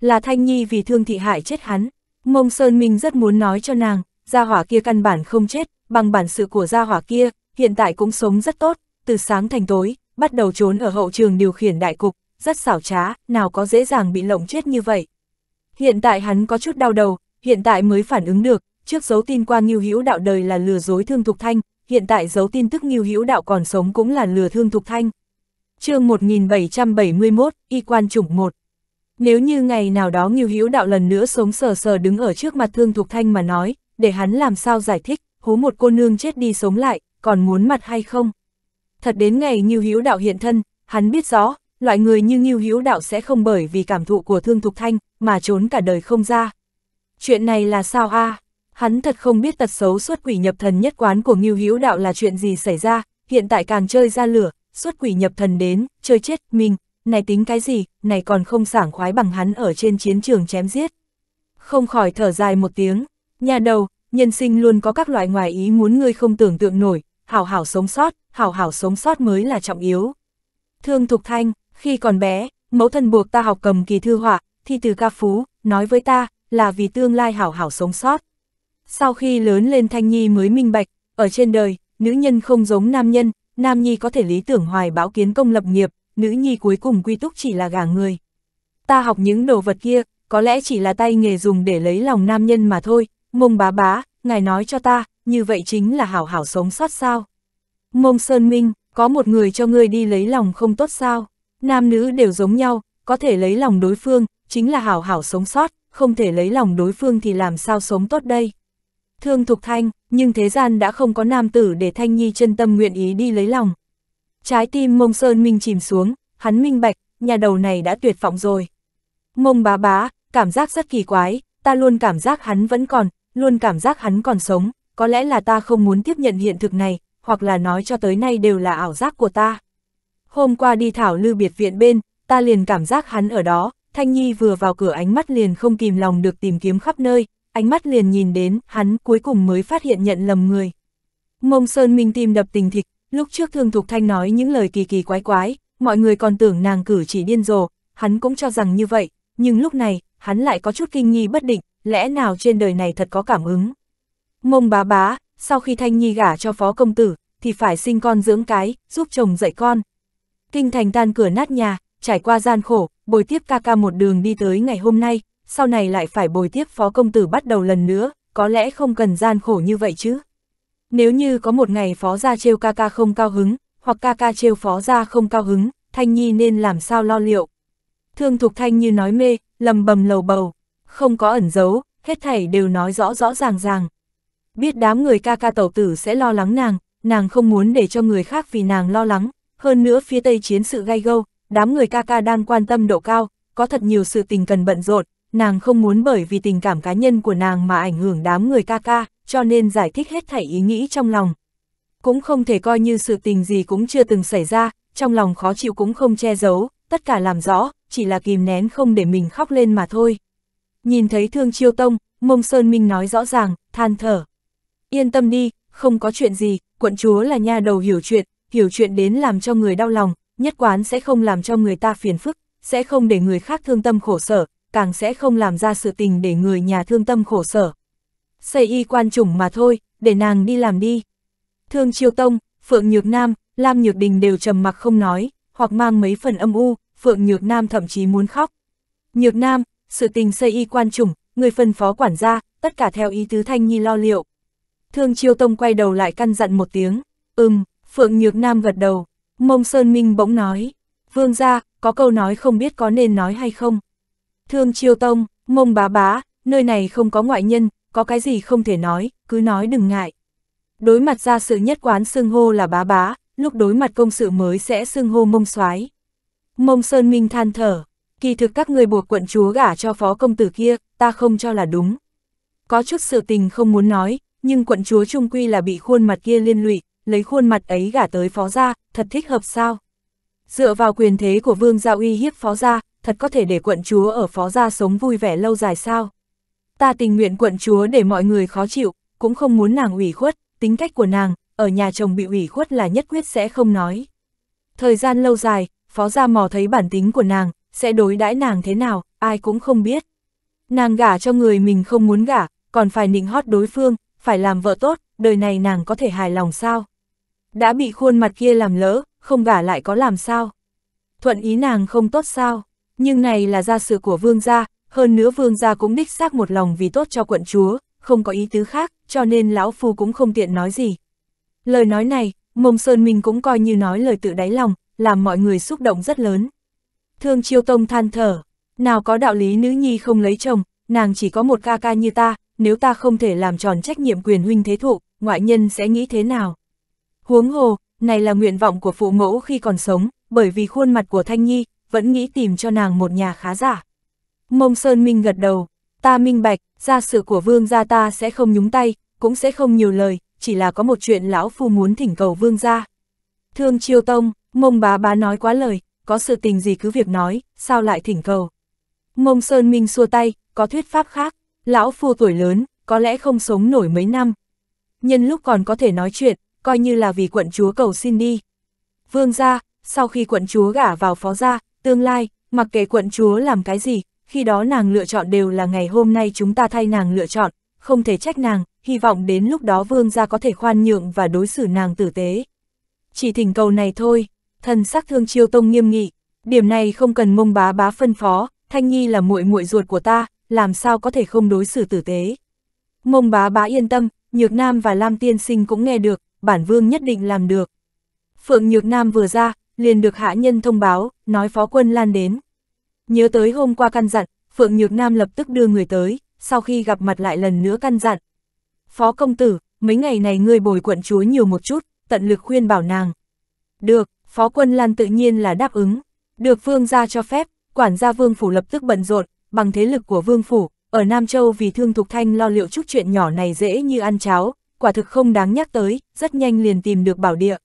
Là Thanh Nhi vì thương thị hại chết hắn, Mông Sơn Minh rất muốn nói cho nàng, gia hỏa kia căn bản không chết, bằng bản sự của gia hỏa kia, hiện tại cũng sống rất tốt, từ sáng thành tối, bắt đầu trốn ở hậu trường điều khiển đại cục, rất xảo trá, nào có dễ dàng bị lộng chết như vậy. Hiện tại hắn có chút đau đầu, hiện tại mới phản ứng được, trước dấu tin qua Ngưu Hữu Đạo đời là lừa dối Thương Thục Thanh, hiện tại dấu tin tức Ngưu Hữu Đạo còn sống cũng là lừa Thương Thục Thanh. Chương 1771, y quan chủng 1. Nếu như ngày nào đó Ngưu Hữu Đạo lần nữa sống sờ sờ đứng ở trước mặt Thương Thục Thanh mà nói, để hắn làm sao giải thích, hú một cô nương chết đi sống lại, còn muốn mặt hay không? Thật đến ngày Ngưu Hữu Đạo hiện thân, hắn biết rõ, loại người như Ngưu Hữu Đạo sẽ không bởi vì cảm thụ của Thương Thục Thanh mà trốn cả đời không ra, Chuyện này là sao a? À? Hắn thật không biết tật xấu xuất quỷ nhập thần nhất quán của Ngưu Hữu Đạo là chuyện gì xảy ra, hiện tại càng chơi ra lửa, xuất quỷ nhập thần đến, chơi chết mình, này tính cái gì, này còn không sảng khoái bằng hắn ở trên chiến trường chém giết. Không khỏi thở dài một tiếng, nhà đầu, nhân sinh luôn có các loại ngoài ý muốn ngươi không tưởng tượng nổi, hảo hảo sống sót, hảo hảo sống sót mới là trọng yếu. Thương Thục Thanh, khi còn bé, mẫu thân buộc ta học cầm kỳ thư họa, thi từ ca phú, nói với ta, là vì tương lai hảo hảo sống sót. Sau khi lớn lên Thanh Nhi mới minh bạch, ở trên đời, nữ nhân không giống nam nhân, nam nhi có thể lý tưởng hoài bão kiến công lập nghiệp, nữ nhi cuối cùng quy túc chỉ là gà người. Ta học những đồ vật kia, có lẽ chỉ là tay nghề dùng để lấy lòng nam nhân mà thôi, mông bá bá, ngài nói cho ta, như vậy chính là hảo hảo sống sót sao. Mông Sơn Minh, có một người cho ngươi đi lấy lòng không tốt sao, nam nữ đều giống nhau, có thể lấy lòng đối phương, chính là hảo hảo sống sót, không thể lấy lòng đối phương thì làm sao sống tốt đây. Thương Thục Thanh, nhưng thế gian đã không có nam tử để Thanh Nhi chân tâm nguyện ý đi lấy lòng. Trái tim mông sơn minh chìm xuống, hắn minh bạch, nhà đầu này đã tuyệt vọng rồi. Mông bá bá, cảm giác rất kỳ quái, ta luôn cảm giác hắn vẫn còn, luôn cảm giác hắn còn sống, có lẽ là ta không muốn tiếp nhận hiện thực này, hoặc là nói cho tới nay đều là ảo giác của ta. Hôm qua đi thảo lư biệt viện bên, ta liền cảm giác hắn ở đó, Thanh Nhi vừa vào cửa ánh mắt liền không kìm lòng được tìm kiếm khắp nơi, ánh mắt liền nhìn đến, hắn cuối cùng mới phát hiện nhận lầm người. Mông Sơn Minh tim đập tình thịch, lúc trước Thương Thục Thanh nói những lời kỳ kỳ quái quái, mọi người còn tưởng nàng cử chỉ điên rồ, hắn cũng cho rằng như vậy, nhưng lúc này, hắn lại có chút kinh nghi bất định, lẽ nào trên đời này thật có cảm ứng. Mông bá bá, sau khi Thanh Nhi gả cho phó công tử, thì phải sinh con dưỡng cái, giúp chồng dạy con. Kinh thành tan cửa nát nhà, trải qua gian khổ, bồi tiếp ca ca một đường đi tới ngày hôm nay, sau này lại phải bồi tiếp phó công tử bắt đầu lần nữa, có lẽ không cần gian khổ như vậy chứ. Nếu như có một ngày phó gia trêu ca ca không cao hứng, hoặc ca ca trêu phó gia không cao hứng, Thanh Nhi nên làm sao lo liệu. Thương Thục Thanh như nói mê, lầm bầm lầu bầu, không có ẩn giấu, hết thảy đều nói rõ rõ ràng ràng. Biết đám người ca ca tẩu tử sẽ lo lắng nàng, nàng không muốn để cho người khác vì nàng lo lắng, hơn nữa phía Tây chiến sự gai gâu, đám người ca ca đang quan tâm độ cao, có thật nhiều sự tình cần bận rộn, nàng không muốn bởi vì tình cảm cá nhân của nàng mà ảnh hưởng đám người ca ca, cho nên giải thích hết thảy ý nghĩ trong lòng. Cũng không thể coi như sự tình gì cũng chưa từng xảy ra, trong lòng khó chịu cũng không che giấu, tất cả làm rõ, chỉ là kìm nén không để mình khóc lên mà thôi. Nhìn thấy thương chiêu tông, mông Sơn Minh nói rõ ràng, than thở. Yên tâm đi, không có chuyện gì, quận chúa là nha đầu hiểu chuyện, hiểu chuyện đến làm cho người đau lòng, nhất quán sẽ không làm cho người ta phiền phức, sẽ không để người khác thương tâm khổ sở, càng sẽ không làm ra sự tình để người nhà thương tâm khổ sở. Xây y quan chủng mà thôi, để nàng đi làm đi. Thương Chiêu Tông, Phượng Nhược Nam, Lam Nhược Đình đều trầm mặc không nói, hoặc mang mấy phần âm u, Phượng Nhược Nam thậm chí muốn khóc. Nhược Nam, sự tình xây y quan chủng, người phân phó quản gia, tất cả theo ý tứ Thanh Nhi lo liệu. Thương Chiêu Tông quay đầu lại căn dặn một tiếng, ừm, Phượng Nhược Nam gật đầu. Mông Sơn Minh bỗng nói, vương gia có câu nói không biết có nên nói hay không. Thương Chiêu Tông, mông bá bá, nơi này không có ngoại nhân, có cái gì không thể nói, cứ nói đừng ngại. Đối mặt ra sự nhất quán xưng hô là bá bá, lúc đối mặt công sự mới sẽ xưng hô mông soái Mông Sơn Minh than thở, kỳ thực các người buộc quận chúa gả cho phó công tử kia, ta không cho là đúng. Có chút sự tình không muốn nói, nhưng quận chúa trung quy là bị khuôn mặt kia liên lụy, lấy khuôn mặt ấy gả tới phó gia, thật thích hợp sao? Dựa vào quyền thế của vương gia uy hiếp phó gia, thật có thể để quận chúa ở phó gia sống vui vẻ lâu dài sao? Ta tình nguyện quận chúa để mọi người khó chịu, cũng không muốn nàng ủy khuất, tính cách của nàng, ở nhà chồng bị ủy khuất là nhất quyết sẽ không nói. Thời gian lâu dài, phó gia mò thấy bản tính của nàng, sẽ đối đãi nàng thế nào, ai cũng không biết. Nàng gả cho người mình không muốn gả, còn phải nịnh hót đối phương, phải làm vợ tốt, đời này nàng có thể hài lòng sao? đã bị khuôn mặt kia làm lỡ, không gả lại có làm sao. Thuận ý nàng không tốt sao, nhưng này là gia sự của vương gia, hơn nữa vương gia cũng đích xác một lòng vì tốt cho quận chúa, không có ý tứ khác, cho nên lão phu cũng không tiện nói gì. Lời nói này, mông sơn mình cũng coi như nói lời tự đáy lòng, làm mọi người xúc động rất lớn. Thương chiêu tông than thở, nào có đạo lý nữ nhi không lấy chồng, nàng chỉ có một ca ca như ta, nếu ta không thể làm tròn trách nhiệm quyền huynh thế thụ, ngoại nhân sẽ nghĩ thế nào? Huống hồ, này là nguyện vọng của phụ mẫu khi còn sống, bởi vì khuôn mặt của Thanh Nhi, vẫn nghĩ tìm cho nàng một nhà khá giả. Mông Sơn Minh gật đầu, ta minh bạch, gia sự của vương gia ta sẽ không nhúng tay, cũng sẽ không nhiều lời, chỉ là có một chuyện lão phu muốn thỉnh cầu vương gia. Thương Chiêu Tông, mông bá bá nói quá lời, có sự tình gì cứ việc nói, sao lại thỉnh cầu. Mông Sơn Minh xua tay, có thuyết pháp khác, lão phu tuổi lớn, có lẽ không sống nổi mấy năm. Nhân lúc còn có thể nói chuyện, coi như là vì quận chúa cầu xin đi. Vương gia, sau khi quận chúa gả vào phó gia, tương lai, mặc kệ quận chúa làm cái gì, khi đó nàng lựa chọn đều là ngày hôm nay chúng ta thay nàng lựa chọn, không thể trách nàng, hy vọng đến lúc đó vương gia có thể khoan nhượng và đối xử nàng tử tế. Chỉ thỉnh cầu này thôi, thần sắc thương chiêu tông nghiêm nghị, điểm này không cần mông bá bá phân phó, Thanh Nhi là muội muội ruột của ta, làm sao có thể không đối xử tử tế. Mông bá bá yên tâm, Nhược Nam và Lam Tiên Sinh cũng nghe được, bản vương nhất định làm được. Phượng Nhược Nam vừa ra, liền được hạ nhân thông báo, nói phó quân lan đến. Nhớ tới hôm qua căn dặn, Phượng Nhược Nam lập tức đưa người tới, sau khi gặp mặt lại lần nữa căn dặn. Phó công tử, mấy ngày này ngươi bồi quận chúa nhiều một chút, tận lực khuyên bảo nàng. Được, phó quân lan tự nhiên là đáp ứng. Được vương gia cho phép, quản gia vương phủ lập tức bận rộn, bằng thế lực của vương phủ, ở Nam Châu vì thương Thục Thanh lo liệu chút chuyện nhỏ này dễ như ăn cháo, quả thực không đáng nhắc tới, rất nhanh liền tìm được bảo địa.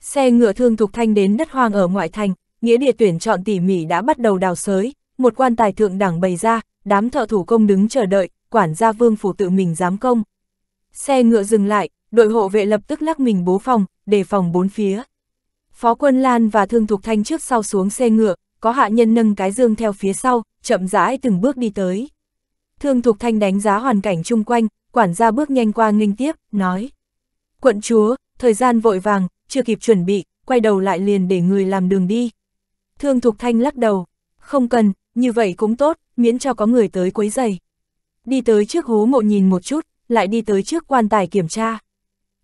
Xe ngựa thương thục thanh đến đất hoang ở ngoại thành, nghĩa địa tuyển chọn tỉ mỉ đã bắt đầu đào sới, một quan tài thượng đẳng bày ra, đám thợ thủ công đứng chờ đợi, quản gia vương phủ tự mình giám công. Xe ngựa dừng lại, đội hộ vệ lập tức lắc mình bố phòng, đề phòng bốn phía. Phó quân Lan và Thương Thục Thanh trước sau xuống xe ngựa, có hạ nhân nâng cái dương theo phía sau, chậm rãi từng bước đi tới. Thương Thục Thanh đánh giá hoàn cảnh chung quanh, quản gia bước nhanh qua nghênh tiếp, nói. Quận chúa, thời gian vội vàng, chưa kịp chuẩn bị, quay đầu lại liền để người làm đường đi. Thương Thục Thanh lắc đầu, không cần, như vậy cũng tốt, miễn cho có người tới quấy giày. Đi tới trước hố mộ nhìn một chút, lại đi tới trước quan tài kiểm tra.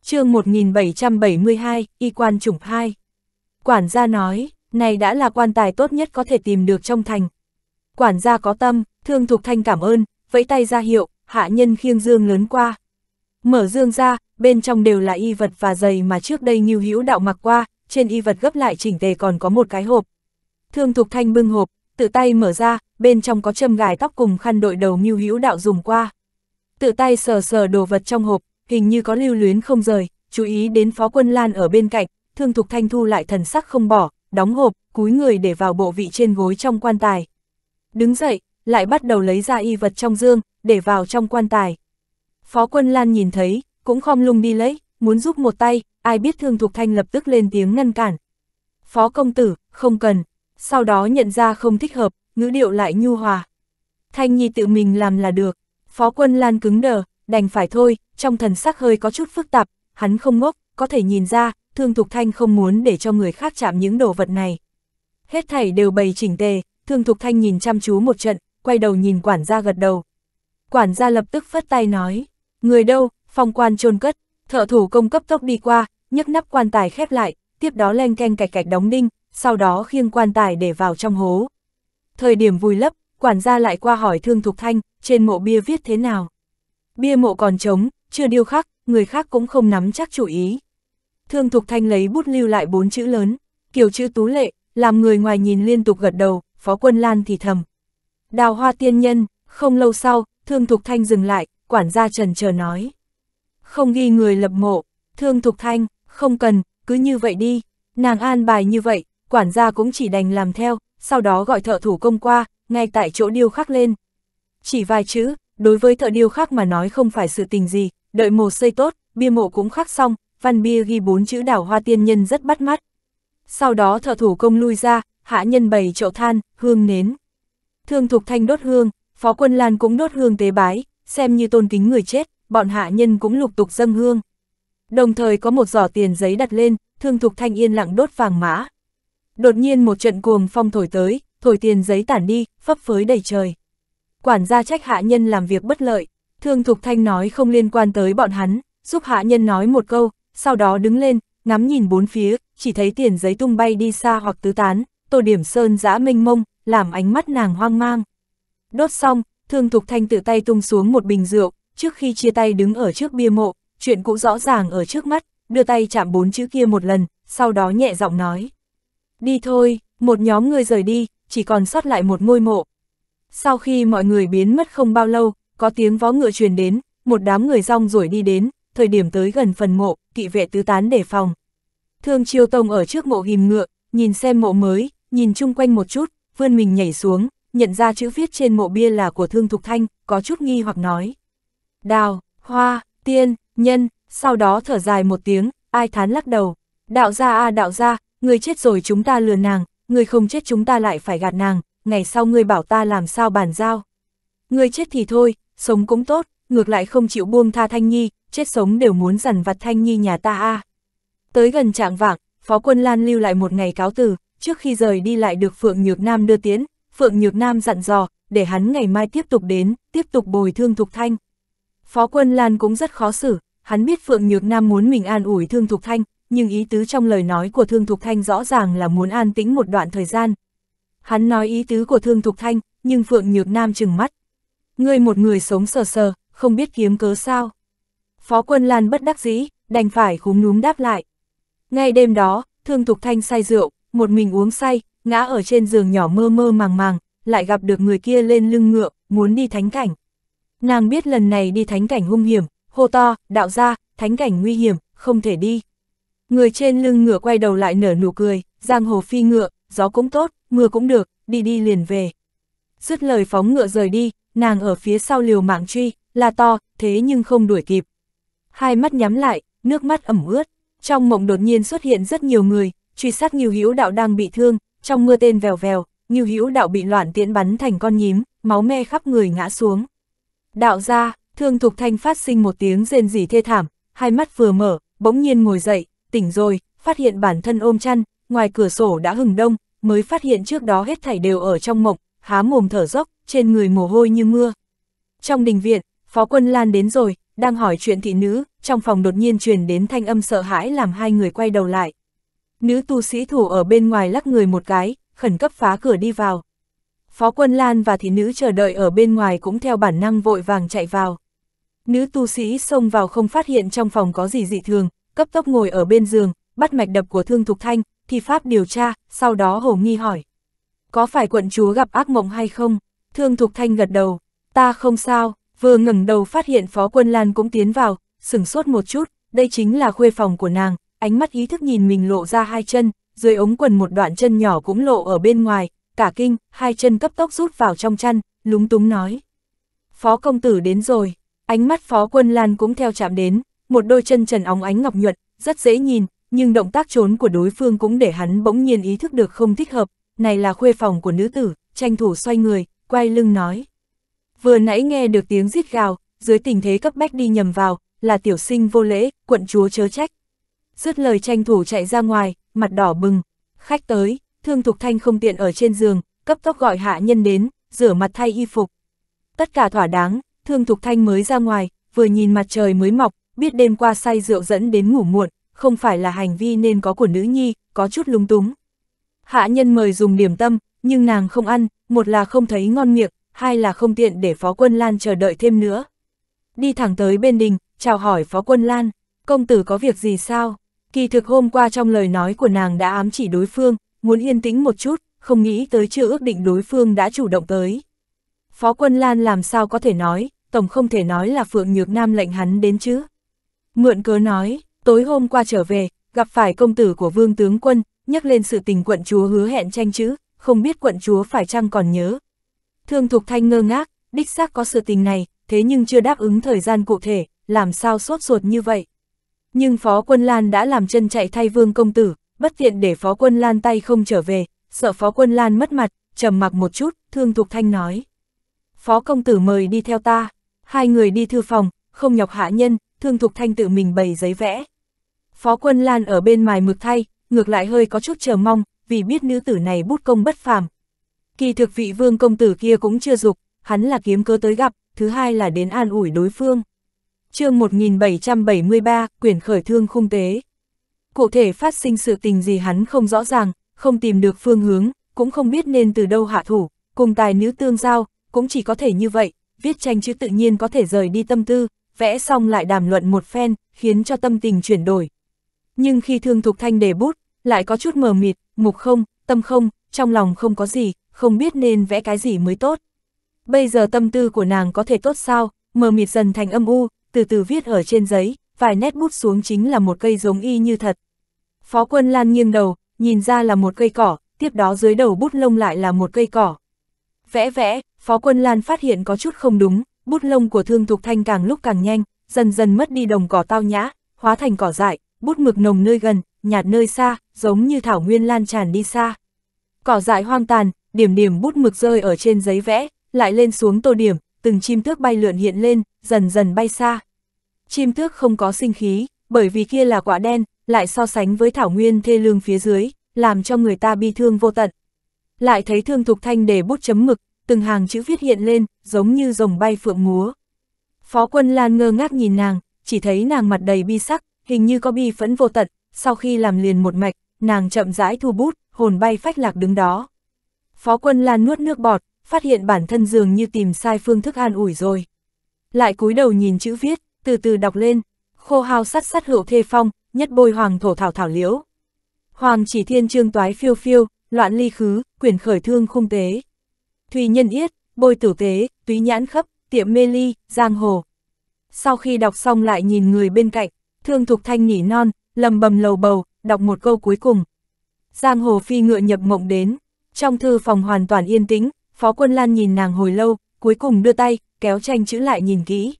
chương 1772, y quan trùng 2. Quản gia nói, này đã là quan tài tốt nhất có thể tìm được trong thành. Quản gia có tâm, Thương Thục Thanh cảm ơn, vẫy tay ra hiệu, hạ nhân khiêng dương lớn qua. Mở dương ra, bên trong đều là y vật và giày mà trước đây Ngưu Hữu đạo mặc qua, trên y vật gấp lại chỉnh tề còn có một cái hộp. Thương Thục Thanh bưng hộp, tự tay mở ra, bên trong có châm gài tóc cùng khăn đội đầu Ngưu Hữu đạo dùng qua. Tự tay sờ sờ đồ vật trong hộp, hình như có lưu luyến không rời, chú ý đến Phó Quân Lan ở bên cạnh, Thương Thục Thanh thu lại thần sắc không bỏ, đóng hộp, cúi người để vào bộ vị trên gối trong quan tài. Đứng dậy, lại bắt đầu lấy ra y vật trong dương, để vào trong quan tài. Phó quân Lan nhìn thấy, cũng khom lung đi lấy, muốn giúp một tay, ai biết Thương Thục Thanh lập tức lên tiếng ngăn cản. Phó công tử, không cần, sau đó nhận ra không thích hợp, ngữ điệu lại nhu hòa. Thanh Nhi tự mình làm là được, phó quân Lan cứng đờ, đành phải thôi, trong thần sắc hơi có chút phức tạp, hắn không ngốc, có thể nhìn ra, Thương Thục Thanh không muốn để cho người khác chạm những đồ vật này. Hết thảy đều bày chỉnh tề, Thương Thục Thanh nhìn chăm chú một trận, quay đầu nhìn quản gia gật đầu. Quản gia lập tức phất tay nói, người đâu, phong quan trôn cất, thợ thủ công cấp tốc đi qua, nhấc nắp quan tài khép lại, tiếp đó len keng cạch cạch đóng đinh, sau đó khiêng quan tài để vào trong hố. Thời điểm vui lấp, quản gia lại qua hỏi Thương Thục Thanh, trên mộ bia viết thế nào. Bia mộ còn trống, chưa điêu khắc, người khác cũng không nắm chắc chủ ý. Thương Thục Thanh lấy bút lưu lại bốn chữ lớn, kiểu chữ tú lệ, làm người ngoài nhìn liên tục gật đầu, phó quân Lan thì thầm, Đào hoa tiên nhân, không lâu sau, Thương Thục Thanh dừng lại, quản gia trần chờ nói. Không ghi người lập mộ, Thương Thục Thanh, không cần, cứ như vậy đi, nàng an bài như vậy, quản gia cũng chỉ đành làm theo, sau đó gọi thợ thủ công qua, ngay tại chỗ điêu khắc lên. Chỉ vài chữ, đối với thợ điêu khắc mà nói không phải sự tình gì, đợi mồ xây tốt, bia mộ cũng khắc xong, văn bia ghi bốn chữ đào hoa tiên nhân rất bắt mắt. Sau đó thợ thủ công lui ra, hạ nhân bày chậu than, hương nến, Thương Thục Thanh đốt hương, Phó Quân Lan cũng đốt hương tế bái, xem như tôn kính người chết, bọn hạ nhân cũng lục tục dâng hương. Đồng thời có một giỏ tiền giấy đặt lên, Thương Thục Thanh yên lặng đốt vàng mã. Đột nhiên một trận cuồng phong thổi tới, thổi tiền giấy tản đi, phấp phới đầy trời. Quản gia trách hạ nhân làm việc bất lợi, Thương Thục Thanh nói không liên quan tới bọn hắn, giúp hạ nhân nói một câu, sau đó đứng lên, ngắm nhìn bốn phía, chỉ thấy tiền giấy tung bay đi xa hoặc tứ tán, Tô Điểm Sơn giã minh mông, làm ánh mắt nàng hoang mang. Đốt xong, Thương Thục Thanh tự tay tung xuống một bình rượu, trước khi chia tay đứng ở trước bia mộ, chuyện cũ rõ ràng ở trước mắt, đưa tay chạm bốn chữ kia một lần, sau đó nhẹ giọng nói. Đi thôi, một nhóm người rời đi, chỉ còn sót lại một ngôi mộ. Sau khi mọi người biến mất không bao lâu, có tiếng vó ngựa truyền đến, một đám người rong rồi đi đến, thời điểm tới gần phần mộ, kỵ vệ tứ tán để phòng. Thương Chiêu Tông ở trước mộ ghim ngựa, nhìn xem mộ mới, nhìn chung quanh một chút, vươn mình nhảy xuống, nhận ra chữ viết trên mộ bia là của Thương Thục Thanh, có chút nghi hoặc nói. Đào, hoa, tiên, nhân, sau đó thở dài một tiếng, ai thán lắc đầu. Đạo gia a à, đạo gia, người chết rồi chúng ta lừa nàng, người không chết chúng ta lại phải gạt nàng, ngày sau người bảo ta làm sao bàn giao. Người chết thì thôi, sống cũng tốt, ngược lại không chịu buông tha Thanh Nhi, chết sống đều muốn dằn vặt Thanh Nhi nhà ta a. À. Tới gần trạng vạng, Phó Quân Lan lưu lại một ngày cáo từ, trước khi rời đi lại được Phượng Nhược Nam đưa tiến, Phượng Nhược Nam dặn dò, để hắn ngày mai tiếp tục đến, tiếp tục bồi thương Thục Thanh. Phó quân Lan cũng rất khó xử, hắn biết Phượng Nhược Nam muốn mình an ủi thương Thục Thanh, nhưng ý tứ trong lời nói của thương Thục Thanh rõ ràng là muốn an tĩnh một đoạn thời gian. Hắn nói ý tứ của thương Thục Thanh, nhưng Phượng Nhược Nam chừng mắt. Ngươi một người sống sờ sờ, không biết kiếm cớ sao. Phó quân Lan bất đắc dĩ, đành phải khúm núm đáp lại. Ngay đêm đó, Thương Thục Thanh say rượu, một mình uống say, ngã ở trên giường nhỏ mơ mơ màng màng, lại gặp được người kia lên lưng ngựa, muốn đi thánh cảnh. Nàng biết lần này đi thánh cảnh hung hiểm, hô to, đạo ra, thánh cảnh nguy hiểm, không thể đi. Người trên lưng ngựa quay đầu lại nở nụ cười, giang hồ phi ngựa, gió cũng tốt, mưa cũng được, đi đi liền về. Dứt lời phóng ngựa rời đi, nàng ở phía sau liều mạng truy, là to, thế nhưng không đuổi kịp. Hai mắt nhắm lại, nước mắt ẩm ướt, trong mộng đột nhiên xuất hiện rất nhiều người, truy sát Ngưu Hữu Đạo đang bị thương, trong mưa tên vèo vèo, Ngưu Hữu Đạo bị loạn tiễn bắn thành con nhím, máu me khắp người ngã xuống. Đạo gia thương Thục Thanh phát sinh một tiếng rên rỉ thê thảm, hai mắt vừa mở, bỗng nhiên ngồi dậy, tỉnh rồi, phát hiện bản thân ôm chăn, ngoài cửa sổ đã hừng đông, mới phát hiện trước đó hết thảy đều ở trong mộng, há mồm thở dốc, trên người mồ hôi như mưa. Trong đình viện, Phó Quân Lan đến rồi, đang hỏi chuyện thị nữ, trong phòng đột nhiên truyền đến thanh âm sợ hãi làm hai người quay đầu lại. Nữ tu sĩ thủ ở bên ngoài lắc người một cái, khẩn cấp phá cửa đi vào. Phó quân Lan và thị nữ chờ đợi ở bên ngoài cũng theo bản năng vội vàng chạy vào. Nữ tu sĩ xông vào không phát hiện trong phòng có gì dị thường, cấp tốc ngồi ở bên giường, bắt mạch đập của thương thục thanh, thi pháp điều tra, sau đó hồ nghi hỏi. Có phải quận chúa gặp ác mộng hay không? Thương thục thanh gật đầu, ta không sao, vừa ngẩng đầu phát hiện phó quân Lan cũng tiến vào, sửng sốt một chút, đây chính là khuê phòng của nàng, ánh mắt ý thức nhìn mình lộ ra hai chân, dưới ống quần một đoạn chân nhỏ cũng lộ ở bên ngoài, cả kinh, hai chân cấp tốc rút vào trong chăn, lúng túng nói. Phó công tử đến rồi, ánh mắt phó quân Lan cũng theo chạm đến, một đôi chân trần óng ánh ngọc nhuận, rất dễ nhìn, nhưng động tác trốn của đối phương cũng để hắn bỗng nhiên ý thức được không thích hợp, này là khuê phòng của nữ tử, tranh thủ xoay người, quay lưng nói. Vừa nãy nghe được tiếng rít gào, dưới tình thế cấp bách đi nhầm vào, là tiểu sinh vô lễ, quận chúa chớ trách dứt lời tranh thủ chạy ra ngoài, mặt đỏ bừng. Khách tới, Thương Thục Thanh không tiện ở trên giường, cấp tốc gọi hạ nhân đến, rửa mặt thay y phục. Tất cả thỏa đáng, Thương Thục Thanh mới ra ngoài, vừa nhìn mặt trời mới mọc, biết đêm qua say rượu dẫn đến ngủ muộn, không phải là hành vi nên có của nữ nhi, có chút lung túng. Hạ nhân mời dùng điểm tâm, nhưng nàng không ăn, một là không thấy ngon miệng, hai là không tiện để Phó Quân Lan chờ đợi thêm nữa. Đi thẳng tới bên đình, chào hỏi Phó Quân Lan, công tử có việc gì sao? Kỳ thực hôm qua trong lời nói của nàng đã ám chỉ đối phương, muốn yên tĩnh một chút, không nghĩ tới chưa ước định đối phương đã chủ động tới. Phó quân Lan làm sao có thể nói, Tổng không thể nói là Phượng Nhược Nam lệnh hắn đến chứ. Mượn cớ nói, tối hôm qua trở về, gặp phải công tử của vương tướng quân, nhắc lên sự tình quận chúa hứa hẹn tranh chữ, không biết quận chúa phải chăng còn nhớ. Thương Thục Thanh ngơ ngác, đích xác có sự tình này, thế nhưng chưa đáp ứng thời gian cụ thể, làm sao sốt ruột như vậy. Nhưng Phó Quân Lan đã làm chân chạy thay Vương Công Tử, bất tiện để Phó Quân Lan tay không trở về, sợ Phó Quân Lan mất mặt, trầm mặc một chút, Thương Thục Thanh nói. Phó Công Tử mời đi theo ta, hai người đi thư phòng, không nhọc hạ nhân, Thương Thục Thanh tự mình bày giấy vẽ. Phó Quân Lan ở bên mài mực thay, ngược lại hơi có chút chờ mong, vì biết nữ tử này bút công bất phàm. Kỳ thực vị Vương Công Tử kia cũng chưa dục, hắn là kiếm cơ tới gặp, thứ hai là đến an ủi đối phương chương 1773, quyển khởi thương khung tế. Cụ thể phát sinh sự tình gì hắn không rõ ràng, không tìm được phương hướng, cũng không biết nên từ đâu hạ thủ, cùng tài nữ tương giao, cũng chỉ có thể như vậy, viết tranh chứ tự nhiên có thể rời đi tâm tư, vẽ xong lại đàm luận một phen, khiến cho tâm tình chuyển đổi. Nhưng khi thương thục thanh đề bút, lại có chút mờ mịt, mục không, tâm không, trong lòng không có gì, không biết nên vẽ cái gì mới tốt. Bây giờ tâm tư của nàng có thể tốt sao, mờ mịt dần thành âm u, từ từ viết ở trên giấy, vài nét bút xuống chính là một cây giống y như thật. Phó quân Lan nghiêng đầu, nhìn ra là một cây cỏ, tiếp đó dưới đầu bút lông lại là một cây cỏ. Vẽ vẽ, Phó quân Lan phát hiện có chút không đúng, bút lông của Thương Thục Thanh càng lúc càng nhanh, dần dần mất đi đồng cỏ tao nhã, hóa thành cỏ dại, bút mực nồng nơi gần, nhạt nơi xa, giống như thảo nguyên lan tràn đi xa. Cỏ dại hoang tàn, điểm điểm bút mực rơi ở trên giấy vẽ, lại lên xuống tô điểm, từng chim tước bay lượn hiện lên, dần dần bay xa. Chim tước không có sinh khí, bởi vì kia là quả đen, lại so sánh với thảo nguyên thê lương phía dưới, làm cho người ta bi thương vô tận. Lại thấy thương thục thanh để bút chấm mực, từng hàng chữ viết hiện lên, giống như rồng bay phượng múa. Phó quân Lan ngơ ngác nhìn nàng, chỉ thấy nàng mặt đầy bi sắc, hình như có bi phẫn vô tận, sau khi làm liền một mạch, nàng chậm rãi thu bút, hồn bay phách lạc đứng đó. Phó quân Lan nuốt nước bọt, phát hiện bản thân dường như tìm sai phương thức an ủi rồi. Lại cúi đầu nhìn chữ viết, từ từ đọc lên, khô hao sắt sắt hữu thê phong, nhất bôi hoàng thổ thảo thảo liễu. Hoàng chỉ thiên trương toái phiêu phiêu, loạn ly khứ, quyển khởi thương khung tế. Thùy nhân yết, bôi tử tế, túy nhãn khấp, tiệm mê ly, giang hồ. Sau khi đọc xong lại nhìn người bên cạnh, thương thục thanh nhỉ non, lầm bầm lầu bầu, đọc một câu cuối cùng. Giang hồ phi ngựa nhập mộng đến, trong thư phòng hoàn toàn yên tĩnh, Phó Quân Lan nhìn nàng hồi lâu, cuối cùng đưa tay, kéo tranh chữ lại nhìn kỹ.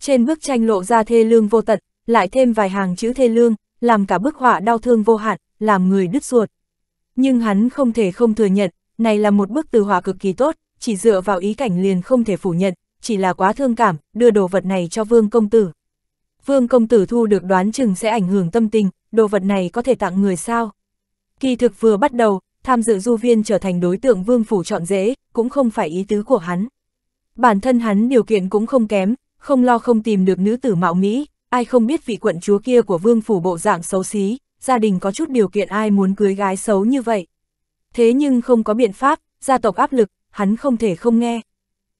Trên bức tranh lộ ra thê lương vô tận, lại thêm vài hàng chữ thê lương, làm cả bức họa đau thương vô hạn, làm người đứt ruột. Nhưng hắn không thể không thừa nhận, này là một bức từ họa cực kỳ tốt, chỉ dựa vào ý cảnh liền không thể phủ nhận, chỉ là quá thương cảm, đưa đồ vật này cho Vương Công Tử. Vương Công Tử thu được đoán chừng sẽ ảnh hưởng tâm tình, đồ vật này có thể tặng người sao? Kỳ thực vừa bắt đầu, tham dự du viên trở thành đối tượng vương phủ chọn dễ, cũng không phải ý tứ của hắn. Bản thân hắn điều kiện cũng không kém, không lo không tìm được nữ tử mạo Mỹ, ai không biết vị quận chúa kia của vương phủ bộ dạng xấu xí, gia đình có chút điều kiện ai muốn cưới gái xấu như vậy. Thế nhưng không có biện pháp, gia tộc áp lực, hắn không thể không nghe.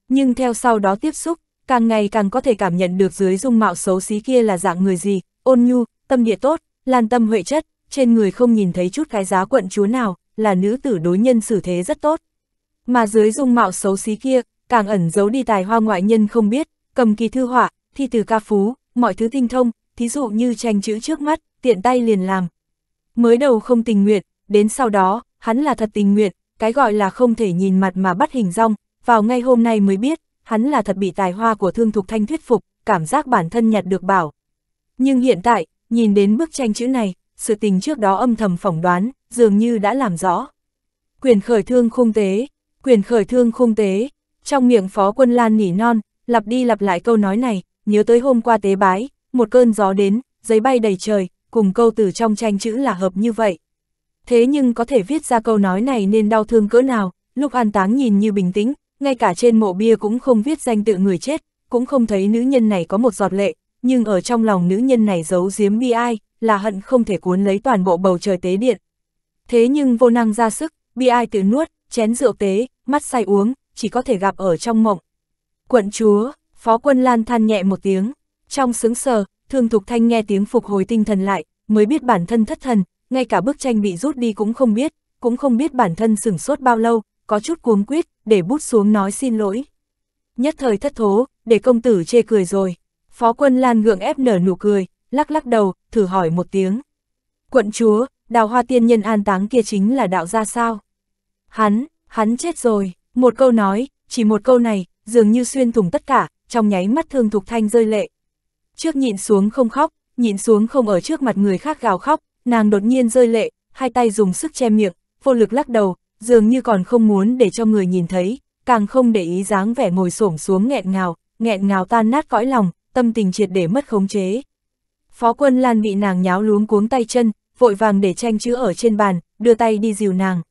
Nhưng theo sau đó tiếp xúc, càng ngày càng có thể cảm nhận được dưới dung mạo xấu xí kia là dạng người gì, ôn nhu, tâm địa tốt, lan tâm huệ chất, trên người không nhìn thấy chút cái giá quận chúa nào, là nữ tử đối nhân xử thế rất tốt. Mà dưới dung mạo xấu xí kia, càng ẩn giấu đi tài hoa ngoại nhân không biết, cầm kỳ thư họa, thi từ ca phú, mọi thứ tinh thông, thí dụ như tranh chữ trước mắt, tiện tay liền làm. Mới đầu không tình nguyện, đến sau đó, hắn là thật tình nguyện, cái gọi là không thể nhìn mặt mà bắt hình rong, vào ngay hôm nay mới biết, hắn là thật bị tài hoa của Thương Thục Thanh thuyết phục, cảm giác bản thân nhặt được bảo. Nhưng hiện tại, nhìn đến bức tranh chữ này, sự tình trước đó âm thầm phỏng đoán, dường như đã làm rõ. Quyền khởi thương khung tế, quyền khởi thương khung tế, trong miệng phó quân Lan nỉ non, lặp đi lặp lại câu nói này, nhớ tới hôm qua tế bái, một cơn gió đến, giấy bay đầy trời, cùng câu từ trong tranh chữ là hợp như vậy. Thế nhưng có thể viết ra câu nói này nên đau thương cỡ nào, lúc an táng nhìn như bình tĩnh, ngay cả trên mộ bia cũng không viết danh tự người chết, cũng không thấy nữ nhân này có một giọt lệ, nhưng ở trong lòng nữ nhân này giấu giếm bi ai, là hận không thể cuốn lấy toàn bộ bầu trời tế điện. Thế nhưng vô năng ra sức, bi ai tự nuốt, chén rượu tế, mắt say uống, chỉ có thể gặp ở trong mộng. Quận chúa, phó quân lan than nhẹ một tiếng, trong sướng sờ, thương thục thanh nghe tiếng phục hồi tinh thần lại, mới biết bản thân thất thần, ngay cả bức tranh bị rút đi cũng không biết, cũng không biết bản thân sửng sốt bao lâu, có chút cuống quyết, để bút xuống nói xin lỗi. Nhất thời thất thố, để công tử chê cười rồi. Phó quân Lan gượng ép nở nụ cười, lắc lắc đầu, thử hỏi một tiếng. Quận chúa, đào hoa tiên nhân an táng kia chính là đạo gia sao? Hắn, hắn chết rồi, một câu nói, chỉ một câu này, dường như xuyên thủng tất cả, trong nháy mắt thương thục thanh rơi lệ. Trước nhịn xuống không khóc, nhịn xuống không ở trước mặt người khác gào khóc, nàng đột nhiên rơi lệ, hai tay dùng sức che miệng, vô lực lắc đầu, dường như còn không muốn để cho người nhìn thấy, càng không để ý dáng vẻ ngồi xổm xuống nghẹn ngào, nghẹn ngào tan nát cõi lòng, tâm tình triệt để mất khống chế. Phó quân Lan bị nàng nháo luống cuống tay chân, vội vàng để tranh chữ ở trên bàn, đưa tay đi dìu nàng.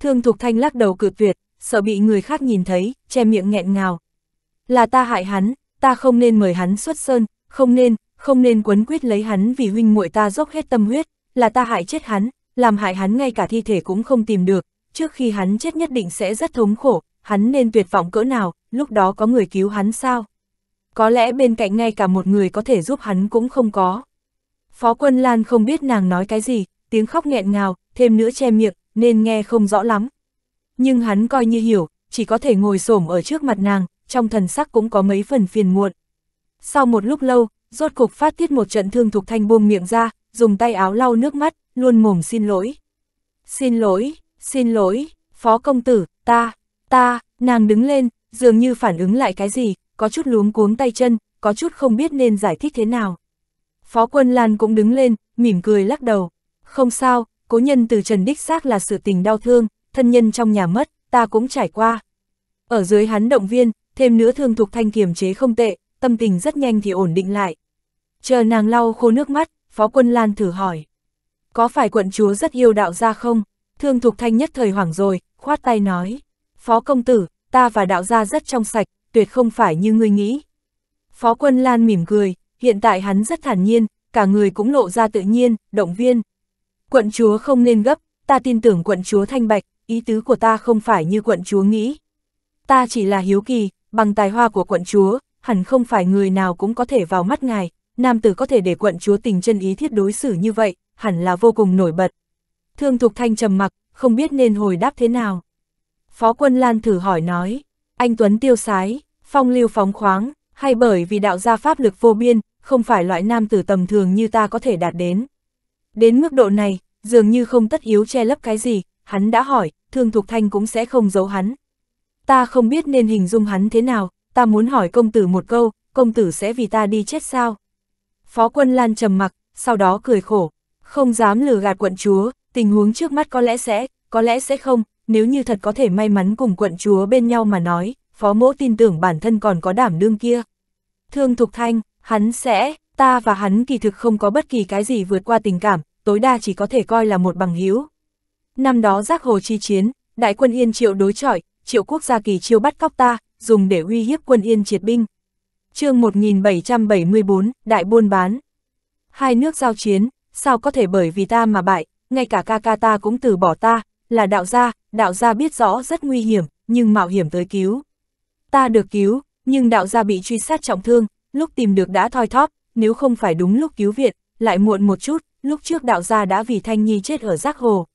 Thương Thục Thanh lắc đầu cự tuyệt, sợ bị người khác nhìn thấy, che miệng nghẹn ngào. Là ta hại hắn, ta không nên mời hắn xuất sơn, không nên, không nên quấn quyết lấy hắn vì huynh muội ta dốc hết tâm huyết, là ta hại chết hắn, làm hại hắn ngay cả thi thể cũng không tìm được, trước khi hắn chết nhất định sẽ rất thống khổ, hắn nên tuyệt vọng cỡ nào, lúc đó có người cứu hắn sao? có lẽ bên cạnh ngay cả một người có thể giúp hắn cũng không có. Phó Quân Lan không biết nàng nói cái gì, tiếng khóc nghẹn ngào, thêm nữa che miệng, nên nghe không rõ lắm. Nhưng hắn coi như hiểu, chỉ có thể ngồi xổm ở trước mặt nàng, trong thần sắc cũng có mấy phần phiền muộn. Sau một lúc lâu, rốt cục phát tiết một trận thương Thục Thanh buông miệng ra, dùng tay áo lau nước mắt, luôn mồm xin lỗi. Xin lỗi, xin lỗi, phó công tử, ta, ta, nàng đứng lên, dường như phản ứng lại cái gì, có chút luống cuống tay chân, có chút không biết nên giải thích thế nào. Phó quân Lan cũng đứng lên, mỉm cười lắc đầu. Không sao, cố nhân từ Trần Đích xác là sự tình đau thương, thân nhân trong nhà mất, ta cũng trải qua. Ở dưới hắn động viên, thêm nữa thương thuộc thanh kiềm chế không tệ, tâm tình rất nhanh thì ổn định lại. Chờ nàng lau khô nước mắt, phó quân Lan thử hỏi. Có phải quận chúa rất yêu đạo gia không? Thương thuộc thanh nhất thời hoảng rồi, khoát tay nói. Phó công tử, ta và đạo gia rất trong sạch, tuyệt không phải như ngươi nghĩ. Phó quân Lan mỉm cười, hiện tại hắn rất thản nhiên, cả người cũng lộ ra tự nhiên, động viên. Quận chúa không nên gấp, ta tin tưởng quận chúa thanh bạch, ý tứ của ta không phải như quận chúa nghĩ. Ta chỉ là hiếu kỳ, bằng tài hoa của quận chúa, hẳn không phải người nào cũng có thể vào mắt ngài, nam tử có thể để quận chúa tình chân ý thiết đối xử như vậy, hẳn là vô cùng nổi bật. Thương Thục Thanh trầm mặc, không biết nên hồi đáp thế nào. Phó quân Lan thử hỏi nói anh Tuấn tiêu sái, phong lưu phóng khoáng, hay bởi vì đạo gia pháp lực vô biên, không phải loại nam tử tầm thường như ta có thể đạt đến. Đến mức độ này, dường như không tất yếu che lấp cái gì, hắn đã hỏi, Thương Thục Thanh cũng sẽ không giấu hắn. Ta không biết nên hình dung hắn thế nào, ta muốn hỏi công tử một câu, công tử sẽ vì ta đi chết sao? Phó quân Lan trầm mặc, sau đó cười khổ, không dám lừa gạt quận chúa, tình huống trước mắt có lẽ sẽ, có lẽ sẽ không, nếu như thật có thể may mắn cùng quận chúa bên nhau mà nói, phó mỗ tin tưởng bản thân còn có đảm đương kia. Thương Thục Thanh, hắn sẽ, ta và hắn kỳ thực không có bất kỳ cái gì vượt qua tình cảm, tối đa chỉ có thể coi là một bằng hữu. Năm đó giác hồ chi chiến, đại quân Yên Triệu đối chọi, Triệu quốc gia kỳ chiêu bắt cóc ta, dùng để uy hiếp quân Yên triệt binh. chương 1774, Đại Buôn Bán. Hai nước giao chiến, sao có thể bởi vì ta mà bại, ngay cả ca ca ta cũng từ bỏ ta, là đạo gia, đạo gia biết rõ rất nguy hiểm, nhưng mạo hiểm tới cứu. Ta được cứu, nhưng đạo gia bị truy sát trọng thương, lúc tìm được đã thoi thóp, nếu không phải đúng lúc cứu viện, lại muộn một chút, lúc trước đạo gia đã vì Thanh Nhi chết ở giác hồ.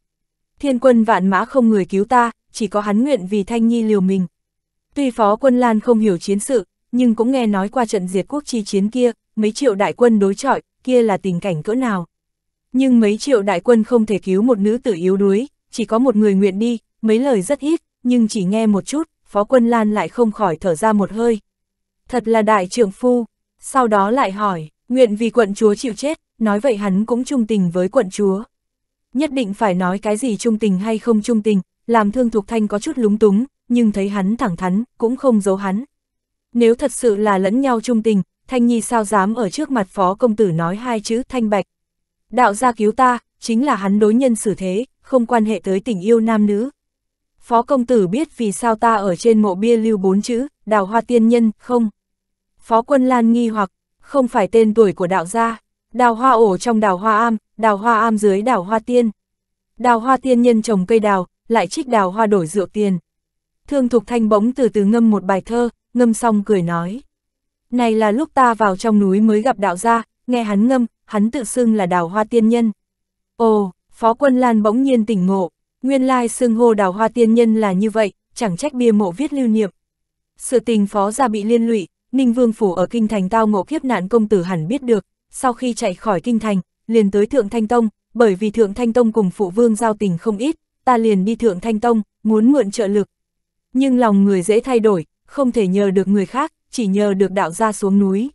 Thiên quân vạn mã không người cứu ta, chỉ có hắn nguyện vì Thanh Nhi liều mình. Tuy phó quân Lan không hiểu chiến sự, nhưng cũng nghe nói qua trận diệt quốc chi chiến kia, mấy triệu đại quân đối chọi, kia là tình cảnh cỡ nào. Nhưng mấy triệu đại quân không thể cứu một nữ tử yếu đuối, chỉ có một người nguyện đi, mấy lời rất ít, nhưng chỉ nghe một chút, Phó Quân Lan lại không khỏi thở ra một hơi. Thật là đại trưởng phu, sau đó lại hỏi, nguyện vì quận chúa chịu chết, nói vậy hắn cũng trung tình với quận chúa. Nhất định phải nói cái gì trung tình hay không trung tình, làm thương thuộc Thanh có chút lúng túng, nhưng thấy hắn thẳng thắn, cũng không giấu hắn. Nếu thật sự là lẫn nhau trung tình, Thanh Nhi sao dám ở trước mặt phó công tử nói hai chữ thanh bạch. Đạo gia cứu ta, chính là hắn đối nhân xử thế, không quan hệ tới tình yêu nam nữ. Phó công tử biết vì sao ta ở trên mộ bia lưu bốn chữ, đào hoa tiên nhân, không? Phó quân Lan nghi hoặc, không phải tên tuổi của đạo gia, đào hoa ổ trong đào hoa am, đào hoa am dưới đào hoa tiên. Đào hoa tiên nhân trồng cây đào, lại trích đào hoa đổi rượu tiền. Thương Thục Thanh bỗng từ từ ngâm một bài thơ, ngâm xong cười nói. Này là lúc ta vào trong núi mới gặp đạo gia, nghe hắn ngâm, hắn tự xưng là đào hoa tiên nhân. Ồ, Phó quân Lan bỗng nhiên tỉnh ngộ, nguyên lai xưng hô đào hoa tiên nhân là như vậy, chẳng trách bia mộ viết lưu niệm. Sự tình phó gia bị liên lụy, Ninh Vương Phủ ở Kinh Thành tao ngộ kiếp nạn công tử hẳn biết được, sau khi chạy khỏi Kinh Thành, liền tới Thượng Thanh Tông, bởi vì Thượng Thanh Tông cùng Phụ Vương giao tình không ít, ta liền đi Thượng Thanh Tông, muốn mượn trợ lực. Nhưng lòng người dễ thay đổi, không thể nhờ được người khác, chỉ nhờ được đạo gia xuống núi.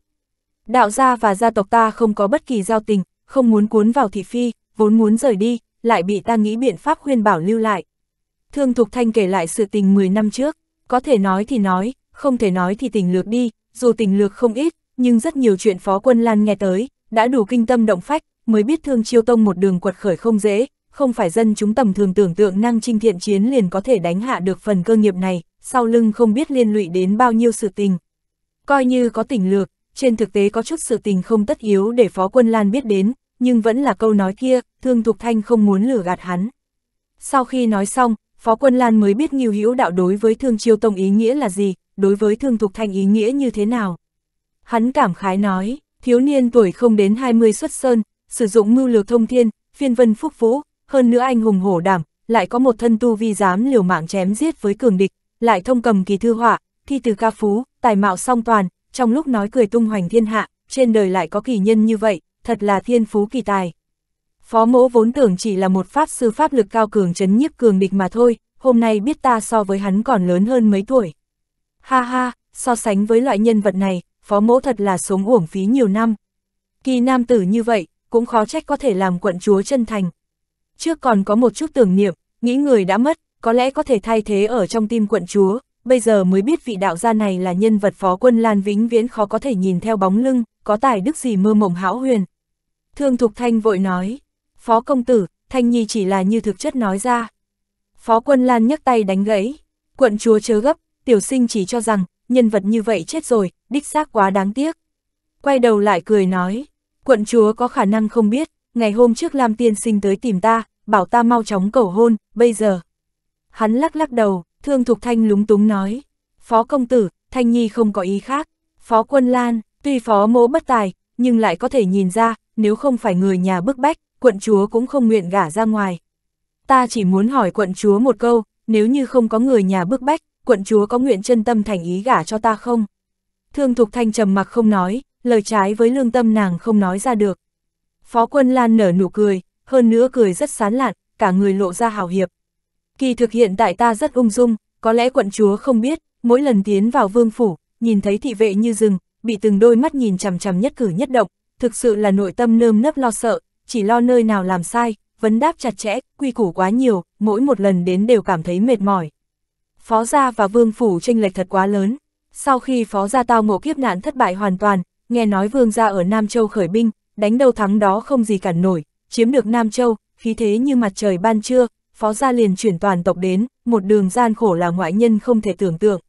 Đạo gia và gia tộc ta không có bất kỳ giao tình, không muốn cuốn vào thị phi, vốn muốn rời đi, lại bị ta nghĩ biện pháp khuyên bảo lưu lại. Thương Thục Thanh kể lại sự tình 10 năm trước, có thể nói thì nói, không thể nói thì tình lược đi, dù tình lược không ít, nhưng rất nhiều chuyện Phó Quân Lan nghe tới, đã đủ kinh tâm động phách, mới biết Thương Chiêu Tông một đường quật khởi không dễ, không phải dân chúng tầm thường tưởng tượng năng trinh thiện chiến liền có thể đánh hạ được phần cơ nghiệp này, sau lưng không biết liên lụy đến bao nhiêu sự tình. Coi như có tình lược, trên thực tế có chút sự tình không tất yếu để Phó Quân Lan biết đến, nhưng vẫn là câu nói kia, Thương Thục Thanh không muốn lừa gạt hắn. Sau khi nói xong, Phó Quân Lan mới biết ngưu Hữu Đạo đối với Thương Chiêu Tông ý nghĩa là gì, đối với Thương Thục Thanh ý nghĩa như thế nào. Hắn cảm khái nói, thiếu niên tuổi không đến 20 xuất sơn, sử dụng mưu lược thông thiên, phiên vân phúc vũ, hơn nữa anh hùng hổ đảm, lại có một thân tu vi dám liều mạng chém giết với cường địch, lại thông cầm kỳ thư họa, thi từ ca phú, tài mạo song toàn, trong lúc nói cười tung hoành thiên hạ, trên đời lại có kỳ nhân như vậy, thật là thiên phú kỳ tài. Phó mỗ vốn tưởng chỉ là một pháp sư pháp lực cao cường chấn nhiếp cường địch mà thôi, hôm nay biết ta so với hắn còn lớn hơn mấy tuổi. Ha ha, so sánh với loại nhân vật này, phó mỗ thật là sống uổng phí nhiều năm. Kỳ nam tử như vậy, cũng khó trách có thể làm quận chúa chân thành. Trước còn có một chút tưởng niệm, nghĩ người đã mất, có lẽ có thể thay thế ở trong tim quận chúa, bây giờ mới biết vị đạo gia này là nhân vật phó quân Lan Vĩnh Viễn khó có thể nhìn theo bóng lưng, có tài đức gì mơ mộng hão huyền. Thương Thục Thanh vội nói, Phó Công Tử, Thanh Nhi chỉ là như thực chất nói ra. Phó Quân Lan nhấc tay đánh gãy, quận chúa chớ gấp, tiểu sinh chỉ cho rằng, nhân vật như vậy chết rồi, đích xác quá đáng tiếc. Quay đầu lại cười nói, quận chúa có khả năng không biết, ngày hôm trước Lam Tiên Sinh tới tìm ta, bảo ta mau chóng cầu hôn, bây giờ. Hắn lắc lắc đầu, Thương Thục Thanh lúng túng nói, Phó Công Tử, Thanh Nhi không có ý khác, Phó Quân Lan, tuy Phó mỗ bất tài, nhưng lại có thể nhìn ra, nếu không phải người nhà bức bách, quận chúa cũng không nguyện gả ra ngoài. Ta chỉ muốn hỏi quận chúa một câu, nếu như không có người nhà bức bách, quận chúa có nguyện chân tâm thành ý gả cho ta không? Thương Thục Thanh trầm mặc không nói, lời trái với lương tâm nàng không nói ra được. Phó quân Lan nở nụ cười, hơn nữa cười rất sán lạn, cả người lộ ra hào hiệp. Kỳ thực hiện tại ta rất ung dung, có lẽ quận chúa không biết, mỗi lần tiến vào vương phủ, nhìn thấy thị vệ như rừng, bị từng đôi mắt nhìn chằm chằm nhất cử nhất động, thực sự là nội tâm nơm nấp lo sợ, chỉ lo nơi nào làm sai, vấn đáp chặt chẽ, quy củ quá nhiều, mỗi một lần đến đều cảm thấy mệt mỏi. Phó gia và vương phủ tranh lệch thật quá lớn. Sau khi phó gia tao ngộ kiếp nạn thất bại hoàn toàn, nghe nói vương gia ở Nam Châu khởi binh, đánh đầu thắng đó không gì cản nổi, chiếm được Nam Châu, khí thế như mặt trời ban trưa, phó gia liền chuyển toàn tộc đến, một đường gian khổ là ngoại nhân không thể tưởng tượng.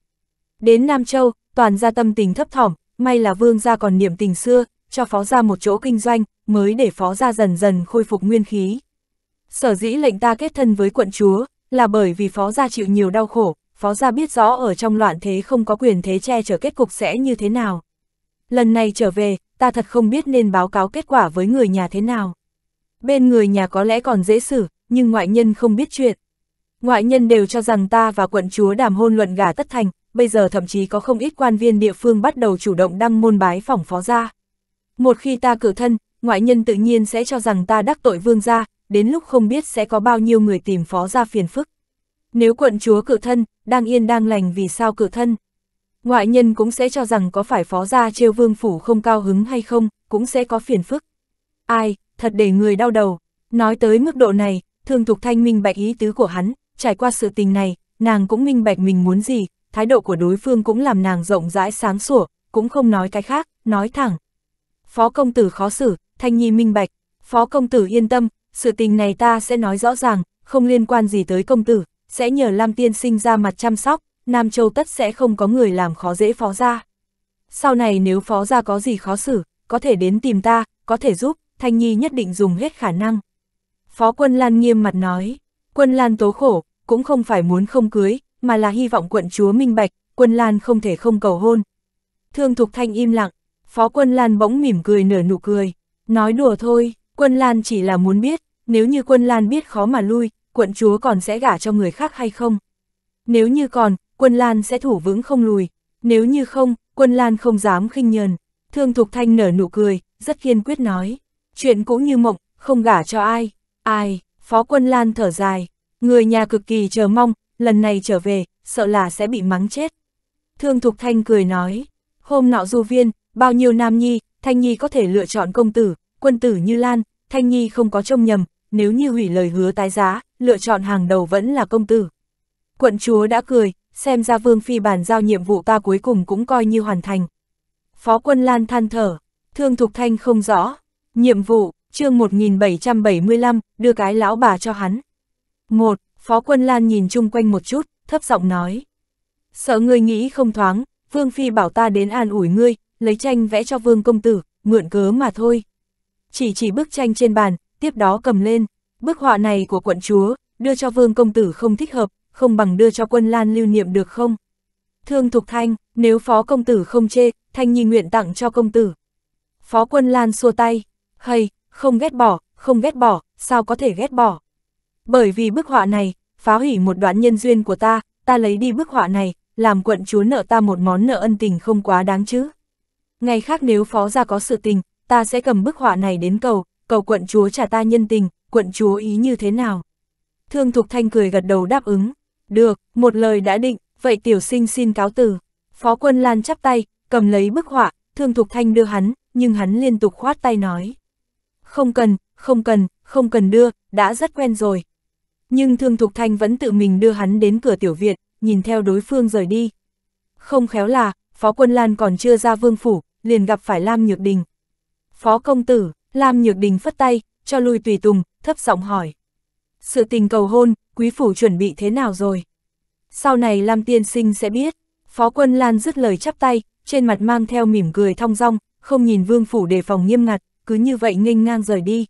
Đến Nam Châu, toàn gia tâm tình thấp thỏm, may là vương gia còn niệm tình xưa, cho phó ra một chỗ kinh doanh, mới để phó ra dần dần khôi phục nguyên khí. Sở dĩ lệnh ta kết thân với quận chúa, là bởi vì phó gia chịu nhiều đau khổ, phó gia biết rõ ở trong loạn thế không có quyền thế che chở kết cục sẽ như thế nào. Lần này trở về, ta thật không biết nên báo cáo kết quả với người nhà thế nào. Bên người nhà có lẽ còn dễ xử, nhưng ngoại nhân không biết chuyện. Ngoại nhân đều cho rằng ta và quận chúa đàm hôn luận gà tất thành, bây giờ thậm chí có không ít quan viên địa phương bắt đầu chủ động đăng môn bái phỏng phó gia. Một khi ta cử thân, ngoại nhân tự nhiên sẽ cho rằng ta đắc tội vương gia, đến lúc không biết sẽ có bao nhiêu người tìm phó gia phiền phức. Nếu quận chúa cử thân, đang yên đang lành vì sao cử thân? Ngoại nhân cũng sẽ cho rằng có phải phó gia trêu vương phủ không cao hứng hay không, cũng sẽ có phiền phức. Ai, thật để người đau đầu. Nói tới mức độ này, thường thục thanh minh bạch ý tứ của hắn, trải qua sự tình này, nàng cũng minh bạch mình muốn gì, thái độ của đối phương cũng làm nàng rộng rãi sáng sủa, cũng không nói cái khác, nói thẳng, Phó công tử khó xử, Thanh Nhi minh bạch, phó công tử yên tâm, sự tình này ta sẽ nói rõ ràng, không liên quan gì tới công tử, sẽ nhờ Lam Tiên sinh ra mặt chăm sóc, Nam Châu tất sẽ không có người làm khó dễ phó gia. Sau này nếu phó gia có gì khó xử, có thể đến tìm ta, có thể giúp, Thanh Nhi nhất định dùng hết khả năng. Phó quân Lan nghiêm mặt nói, quân Lan tố khổ, cũng không phải muốn không cưới, mà là hy vọng quận chúa minh bạch, quân Lan không thể không cầu hôn. Thương Thục Thanh im lặng, Phó Quân Lan bỗng mỉm cười nở nụ cười, nói đùa thôi, Quân Lan chỉ là muốn biết, nếu như Quân Lan biết khó mà lui, quận chúa còn sẽ gả cho người khác hay không? Nếu như còn, Quân Lan sẽ thủ vững không lùi, nếu như không, Quân Lan không dám khinh nhờn. Thương Thục Thanh nở nụ cười, rất kiên quyết nói, chuyện cũng như mộng, không gả cho ai, ai, Phó Quân Lan thở dài, người nhà cực kỳ chờ mong, lần này trở về, sợ là sẽ bị mắng chết. Thương Thục Thanh cười nói, hôm nọ du viên, Bao nhiêu nam nhi, Thanh Nhi có thể lựa chọn công tử, quân tử như Lan, Thanh Nhi không có trông nhầm, nếu như hủy lời hứa tái giá, lựa chọn hàng đầu vẫn là công tử. Quận chúa đã cười, xem ra Vương Phi bàn giao nhiệm vụ ta cuối cùng cũng coi như hoàn thành. Phó quân Lan than thở, thương thục thanh không rõ, nhiệm vụ, chương 1775, đưa cái lão bà cho hắn. Một, Phó quân Lan nhìn chung quanh một chút, thấp giọng nói. Sợ ngươi nghĩ không thoáng, Vương Phi bảo ta đến an ủi ngươi, lấy tranh vẽ cho vương công tử, mượn cớ mà thôi. Chỉ chỉ bức tranh trên bàn, tiếp đó cầm lên, bức họa này của quận chúa, đưa cho vương công tử không thích hợp, không bằng đưa cho quân lan lưu niệm được không? Thương Thục Thanh, nếu phó công tử không chê, Thanh Nhi nguyện tặng cho công tử. Phó quân Lan xua tay, hay, không ghét bỏ, không ghét bỏ, sao có thể ghét bỏ? Bởi vì bức họa này, phá hủy một đoạn nhân duyên của ta, ta lấy đi bức họa này, làm quận chúa nợ ta một món nợ ân tình không quá đáng chứ ngày khác nếu phó gia có sự tình, ta sẽ cầm bức họa này đến cầu, cầu quận chúa trả ta nhân tình, quận chúa ý như thế nào. Thương Thục Thanh cười gật đầu đáp ứng, được, một lời đã định, vậy tiểu sinh xin cáo từ. Phó quân Lan chắp tay, cầm lấy bức họa, Thương Thục Thanh đưa hắn, nhưng hắn liên tục khoát tay nói. Không cần, không cần, không cần đưa, đã rất quen rồi. Nhưng Thương Thục Thanh vẫn tự mình đưa hắn đến cửa tiểu viện, nhìn theo đối phương rời đi. Không khéo là, Phó Quân Lan còn chưa ra vương phủ, liền gặp phải Lam Nhược Đình. Phó công tử, Lam Nhược Đình phất tay, cho lui tùy tùng, thấp giọng hỏi. Sự tình cầu hôn, quý phủ chuẩn bị thế nào rồi? Sau này Lam tiên sinh sẽ biết. Phó quân Lan dứt lời chắp tay, trên mặt mang theo mỉm cười thong dong, không nhìn vương phủ đề phòng nghiêm ngặt, cứ như vậy nghênh ngang rời đi.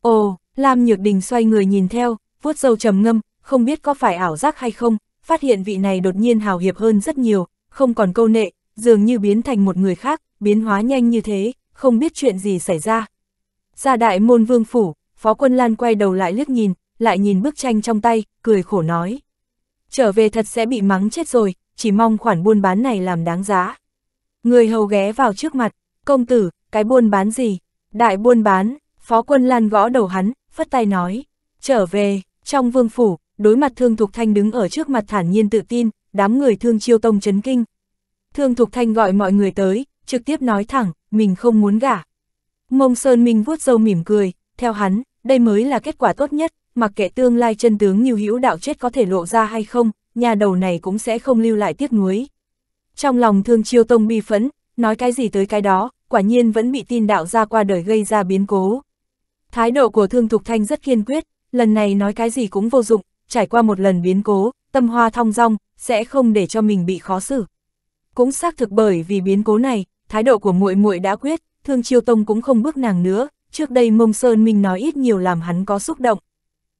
Ồ, Lam Nhược Đình xoay người nhìn theo, vuốt dâu trầm ngâm, không biết có phải ảo giác hay không, phát hiện vị này đột nhiên hào hiệp hơn rất nhiều, không còn câu nệ, dường như biến thành một người khác, biến hóa nhanh như thế, không biết chuyện gì xảy ra. Gia đại môn vương phủ, phó quân Lan quay đầu lại liếc nhìn, lại nhìn bức tranh trong tay, cười khổ nói. Trở về thật sẽ bị mắng chết rồi, chỉ mong khoản buôn bán này làm đáng giá. Người hầu ghé vào trước mặt, công tử, cái buôn bán gì? Đại buôn bán, phó quân Lan gõ đầu hắn, phất tay nói. Trở về, trong vương phủ, đối mặt Thương Thục Thanh đứng ở trước mặt thản nhiên tự tin, đám người Thương Chiêu Tông chấn kinh. Thương Thục Thanh gọi mọi người tới, trực tiếp nói thẳng, mình không muốn gả. Mông Sơn Minh vuốt râu mỉm cười, theo hắn, đây mới là kết quả tốt nhất, mặc kệ tương lai chân tướng như hữu đạo chết có thể lộ ra hay không, nhà đầu này cũng sẽ không lưu lại tiếc nuối. Trong lòng thương chiêu tông bi phẫn, nói cái gì tới cái đó, quả nhiên vẫn bị tin đạo ra qua đời gây ra biến cố. Thái độ của thương thục thanh rất kiên quyết, lần này nói cái gì cũng vô dụng, trải qua một lần biến cố, tâm hoa thong rong sẽ không để cho mình bị khó xử. Cũng xác thực bởi vì biến cố này, thái độ của muội muội đã quyết, Thương Chiêu Tông cũng không bước nàng nữa, trước đây Mông Sơn Minh nói ít nhiều làm hắn có xúc động.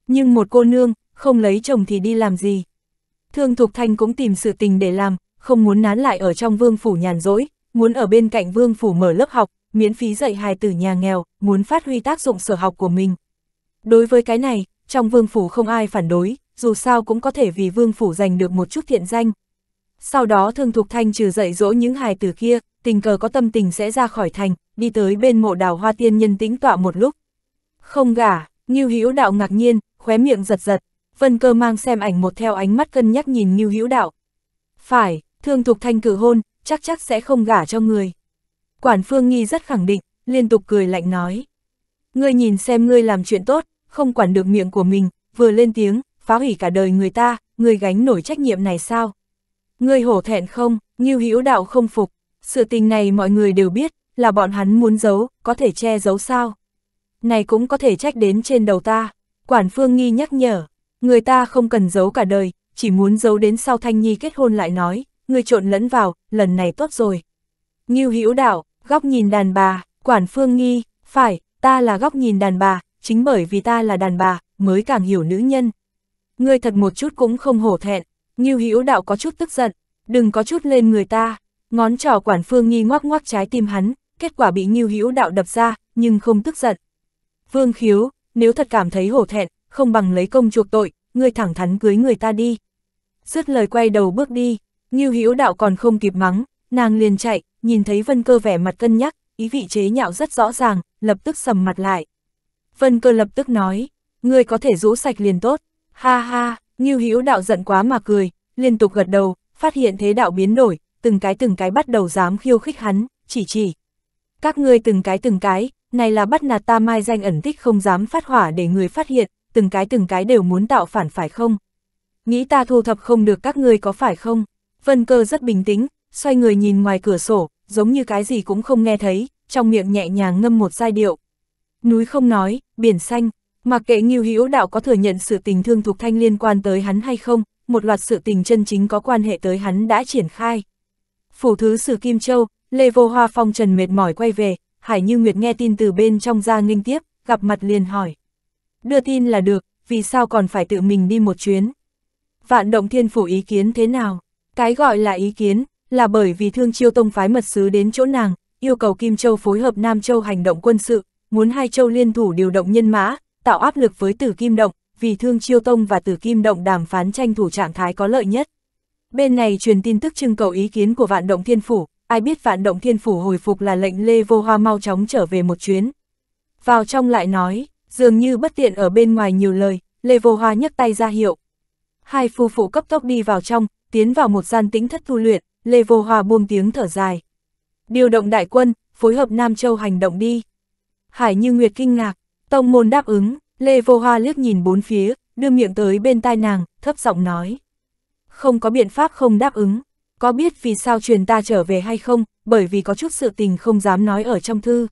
Nhưng một cô nương, không lấy chồng thì đi làm gì? Thương Thục Thanh cũng tìm sự tình để làm, không muốn nán lại ở trong vương phủ nhàn rỗi, muốn ở bên cạnh vương phủ mở lớp học, miễn phí dạy hài tử nhà nghèo, muốn phát huy tác dụng sở học của mình. Đối với cái này, trong vương phủ không ai phản đối, dù sao cũng có thể vì vương phủ giành được một chút thiện danh. Sau đó Thương Thục Thanh trừ dạy dỗ những hài tử kia, tình cờ có tâm tình sẽ ra khỏi thành, đi tới bên mộ đào hoa tiên nhân tĩnh tọa một lúc. Không gả, Ngưu Hữu Đạo ngạc nhiên, khóe miệng giật giật, Vân Cơ mang xem ảnh một theo ánh mắt cân nhắc nhìn Ngưu Hữu Đạo. Phải, Thương Thục Thanh cử hôn, chắc chắc sẽ không gả cho người. Quản Phương Nghi rất khẳng định, liên tục cười lạnh nói. Ngươi nhìn xem ngươi làm chuyện tốt, không quản được miệng của mình, vừa lên tiếng, phá hủy cả đời người ta, ngươi gánh nổi trách nhiệm này sao? Ngươi hổ thẹn không? Ngưu Hữu Đạo không phục, sự tình này mọi người đều biết, là bọn hắn muốn giấu, có thể che giấu sao. Này cũng có thể trách đến trên đầu ta. Quản Phương Nghi nhắc nhở, người ta không cần giấu cả đời, chỉ muốn giấu đến sau Thanh Nhi kết hôn lại nói, người trộn lẫn vào, lần này tốt rồi. Ngưu Hữu Đạo, góc nhìn đàn bà, Quản Phương Nghi, phải, ta là góc nhìn đàn bà, chính bởi vì ta là đàn bà, mới càng hiểu nữ nhân. Ngươi thật một chút cũng không hổ thẹn, Ngưu Hữu Đạo có chút tức giận, đừng có chút lên người ta. Ngón trỏ quản phương nghi ngoắc ngoắc trái tim hắn, kết quả bị Ngưu Hữu đạo đập ra, nhưng không tức giận. Vương Khiếu, nếu thật cảm thấy hổ thẹn, không bằng lấy công chuộc tội, ngươi thẳng thắn cưới người ta đi. Dứt lời quay đầu bước đi, Ngưu Hữu đạo còn không kịp mắng, nàng liền chạy, nhìn thấy Vân Cơ vẻ mặt cân nhắc, ý vị chế nhạo rất rõ ràng, lập tức sầm mặt lại. Vân Cơ lập tức nói, ngươi có thể rũ sạch liền tốt. Ha ha, Ngưu Hữu đạo giận quá mà cười, liên tục gật đầu, phát hiện thế đạo biến đổi, từng cái từng cái bắt đầu dám khiêu khích hắn, chỉ chỉ. Các ngươi từng cái từng cái, này là bắt nạt ta mai danh ẩn tích không dám phát hỏa để người phát hiện, từng cái từng cái đều muốn tạo phản phải không? Nghĩ ta thu thập không được các ngươi có phải không? Vân cơ rất bình tĩnh, xoay người nhìn ngoài cửa sổ, giống như cái gì cũng không nghe thấy, trong miệng nhẹ nhàng ngâm một giai điệu. Núi không nói, biển xanh, mặc kệ Ngưu Hữu Đạo có thừa nhận sự tình thương thuộc thanh liên quan tới hắn hay không, một loạt sự tình chân chính có quan hệ tới hắn đã triển khai. Phủ thứ sử Kim Châu, Lê Vô Hoa phong trần mệt mỏi quay về, Hải Như Nguyệt nghe tin từ bên trong ra nghênh tiếp, gặp mặt liền hỏi. Đưa tin là được, vì sao còn phải tự mình đi một chuyến? Vạn động thiên phủ ý kiến thế nào? Cái gọi là ý kiến, là bởi vì thương chiêu tông phái mật sứ đến chỗ nàng, yêu cầu Kim Châu phối hợp Nam Châu hành động quân sự, muốn hai châu liên thủ điều động nhân mã, tạo áp lực với tử Kim Động, vì thương chiêu tông và tử Kim Động đàm phán tranh thủ trạng thái có lợi nhất. Bên này truyền tin tức trưng cầu ý kiến của vạn động thiên phủ, ai biết vạn động thiên phủ hồi phục là lệnh Lê Vô Hoa mau chóng trở về một chuyến. Vào trong lại nói, dường như bất tiện ở bên ngoài nhiều lời, Lê Vô Hoa nhấc tay ra hiệu. Hai phu phụ cấp tốc đi vào trong, tiến vào một gian tĩnh thất tu luyện, Lê Vô Hoa buông tiếng thở dài. Điều động đại quân, phối hợp Nam Châu hành động đi. Hải Như Nguyệt kinh ngạc, tông môn đáp ứng, Lê Vô Hoa liếc nhìn bốn phía, đưa miệng tới bên tai nàng, thấp giọng nói không có biện pháp không đáp ứng. Có biết vì sao truyền ta trở về hay không, bởi vì có chút sự tình không dám nói ở trong thư.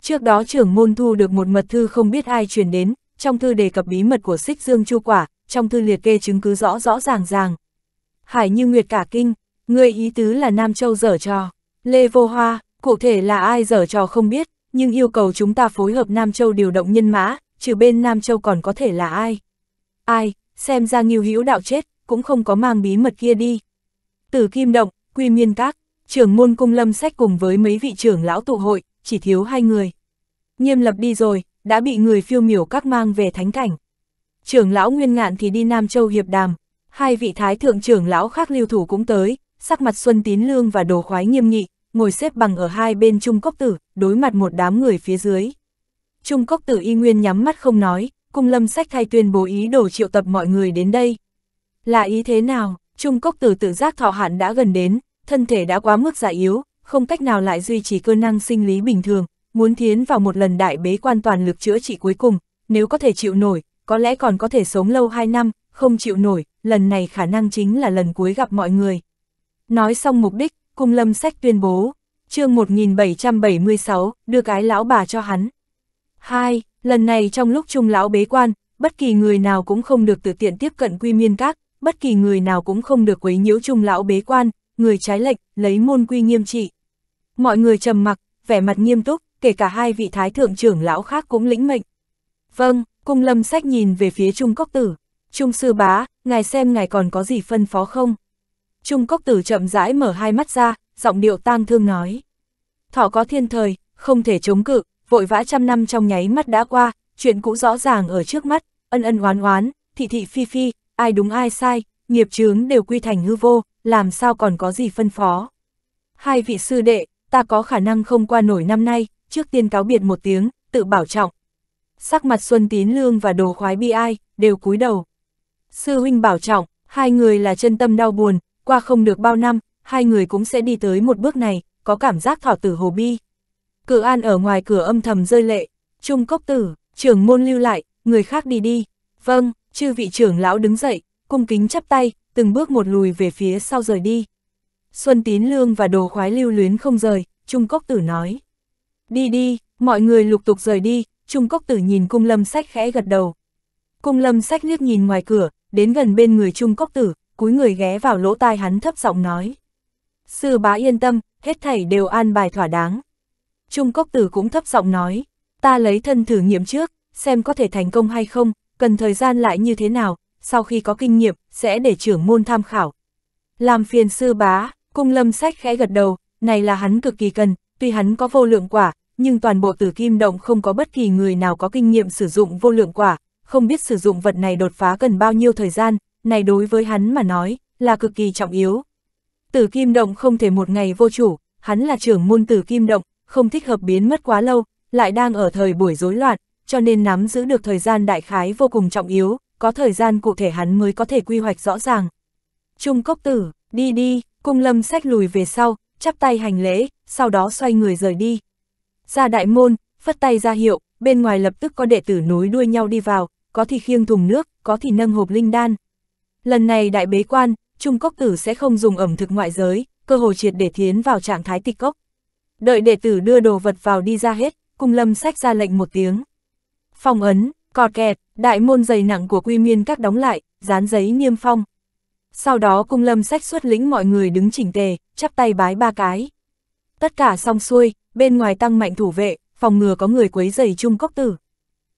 Trước đó trưởng môn thu được một mật thư không biết ai truyền đến, trong thư đề cập bí mật của xích dương chu quả, trong thư liệt kê chứng cứ rõ rõ ràng ràng. Hải như nguyệt cả kinh, người ý tứ là Nam Châu dở trò, Lê Vô Hoa, cụ thể là ai dở trò không biết, nhưng yêu cầu chúng ta phối hợp Nam Châu điều động nhân mã, trừ bên Nam Châu còn có thể là ai. Ai, xem ra nghiêu hữu đạo chết, cũng không có mang bí mật kia đi. Tử Kim Động, Quy Miên Các, trưởng môn cung lâm sách cùng với mấy vị trưởng lão tụ hội, chỉ thiếu hai người. Nghiêm lập đi rồi, đã bị người phiêu miểu các mang về thánh cảnh. Trưởng lão Nguyên Ngạn thì đi Nam Châu hiệp đàm, hai vị thái thượng trưởng lão khác lưu thủ cũng tới, sắc mặt Xuân Tín Lương và Đồ Khoái nghiêm nghị, ngồi xếp bằng ở hai bên trung cốc tử, đối mặt một đám người phía dưới. Trung cốc tử y nguyên nhắm mắt không nói, cung lâm sách thay tuyên bố ý đồ triệu tập mọi người đến đây, là ý thế nào, trung cốc từ tự giác thọ hạn đã gần đến, thân thể đã quá mức già yếu, không cách nào lại duy trì cơ năng sinh lý bình thường, muốn tiến vào một lần đại bế quan toàn lực chữa trị cuối cùng, nếu có thể chịu nổi, có lẽ còn có thể sống lâu 2 năm, không chịu nổi, lần này khả năng chính là lần cuối gặp mọi người. Nói xong mục đích, cung lâm sách tuyên bố, chương 1776, đưa cái lão bà cho hắn. hai Lần này trong lúc trung lão bế quan, bất kỳ người nào cũng không được tự tiện tiếp cận quy miên các, bất kỳ người nào cũng không được quấy nhiễu trung lão bế quan, người trái lệch, lấy môn quy nghiêm trị. Mọi người trầm mặc, vẻ mặt nghiêm túc, kể cả hai vị thái thượng trưởng lão khác cũng lĩnh mệnh. Vâng, cung lâm sách nhìn về phía Trung Cốc Tử. Trung sư bá, ngài xem ngài còn có gì phân phó không? Trung Cốc Tử chậm rãi mở hai mắt ra, giọng điệu tang thương nói. thỏ có thiên thời, không thể chống cự, vội vã trăm năm trong nháy mắt đã qua, chuyện cũ rõ ràng ở trước mắt, ân ân oán oán, thị thị phi phi, ai đúng ai sai, nghiệp chướng đều quy thành hư vô, làm sao còn có gì phân phó. Hai vị sư đệ, ta có khả năng không qua nổi năm nay, trước tiên cáo biệt một tiếng, tự bảo trọng. Sắc mặt Xuân Tín Lương và đồ khoái bi ai, đều cúi đầu. Sư huynh bảo trọng, hai người là chân tâm đau buồn, qua không được bao năm, hai người cũng sẽ đi tới một bước này, có cảm giác thỏ tử hồ bi. Cự an ở ngoài cửa âm thầm rơi lệ, trung cốc tử, trưởng môn lưu lại, người khác đi đi. Vâng, chư vị trưởng lão đứng dậy, cung kính chắp tay, từng bước một lùi về phía sau rời đi. Xuân Tín Lương và đồ khoái lưu luyến không rời, Trung Cốc Tử nói. Đi đi, mọi người lục tục rời đi, Trung Cốc Tử nhìn cung lâm sách khẽ gật đầu. Cung lâm sách liếc nhìn ngoài cửa, đến gần bên người Trung Cốc Tử, cúi người ghé vào lỗ tai hắn thấp giọng nói. Sư bá yên tâm, hết thảy đều an bài thỏa đáng. Trung Cốc Tử cũng thấp giọng nói, ta lấy thân thử nghiệm trước, xem có thể thành công hay không, cần thời gian lại như thế nào, sau khi có kinh nghiệm, sẽ để trưởng môn tham khảo. Làm phiền sư bá, cung lâm sách khẽ gật đầu, này là hắn cực kỳ cần, tuy hắn có vô lượng quả, nhưng toàn bộ tử kim động không có bất kỳ người nào có kinh nghiệm sử dụng vô lượng quả, không biết sử dụng vật này đột phá cần bao nhiêu thời gian, này đối với hắn mà nói, là cực kỳ trọng yếu. Tử kim động không thể một ngày vô chủ, hắn là trưởng môn tử kim động, không thích hợp biến mất quá lâu, lại đang ở thời buổi rối loạn, cho nên nắm giữ được thời gian đại khái vô cùng trọng yếu, có thời gian cụ thể hắn mới có thể quy hoạch rõ ràng. Trung Cốc Tử, đi đi, cung lâm sách lùi về sau, chắp tay hành lễ, sau đó xoay người rời đi. Ra đại môn, phất tay ra hiệu, bên ngoài lập tức có đệ tử nối đuôi nhau đi vào, có thì khiêng thùng nước, có thì nâng hộp linh đan. Lần này đại bế quan, Trung Cốc Tử sẽ không dùng ẩm thực ngoại giới, cơ hồ triệt để tiến vào trạng thái tịch cốc. Đợi đệ tử đưa đồ vật vào đi ra hết, cung lâm sách ra lệnh một tiếng. Phong ấn, cọt kẹt, đại môn dày nặng của quy miên các đóng lại, dán giấy niêm phong. Sau đó cung lâm sách xuất lĩnh mọi người đứng chỉnh tề, chắp tay bái ba cái. Tất cả xong xuôi, bên ngoài tăng mạnh thủ vệ, phòng ngừa có người quấy giày chung cốc tử.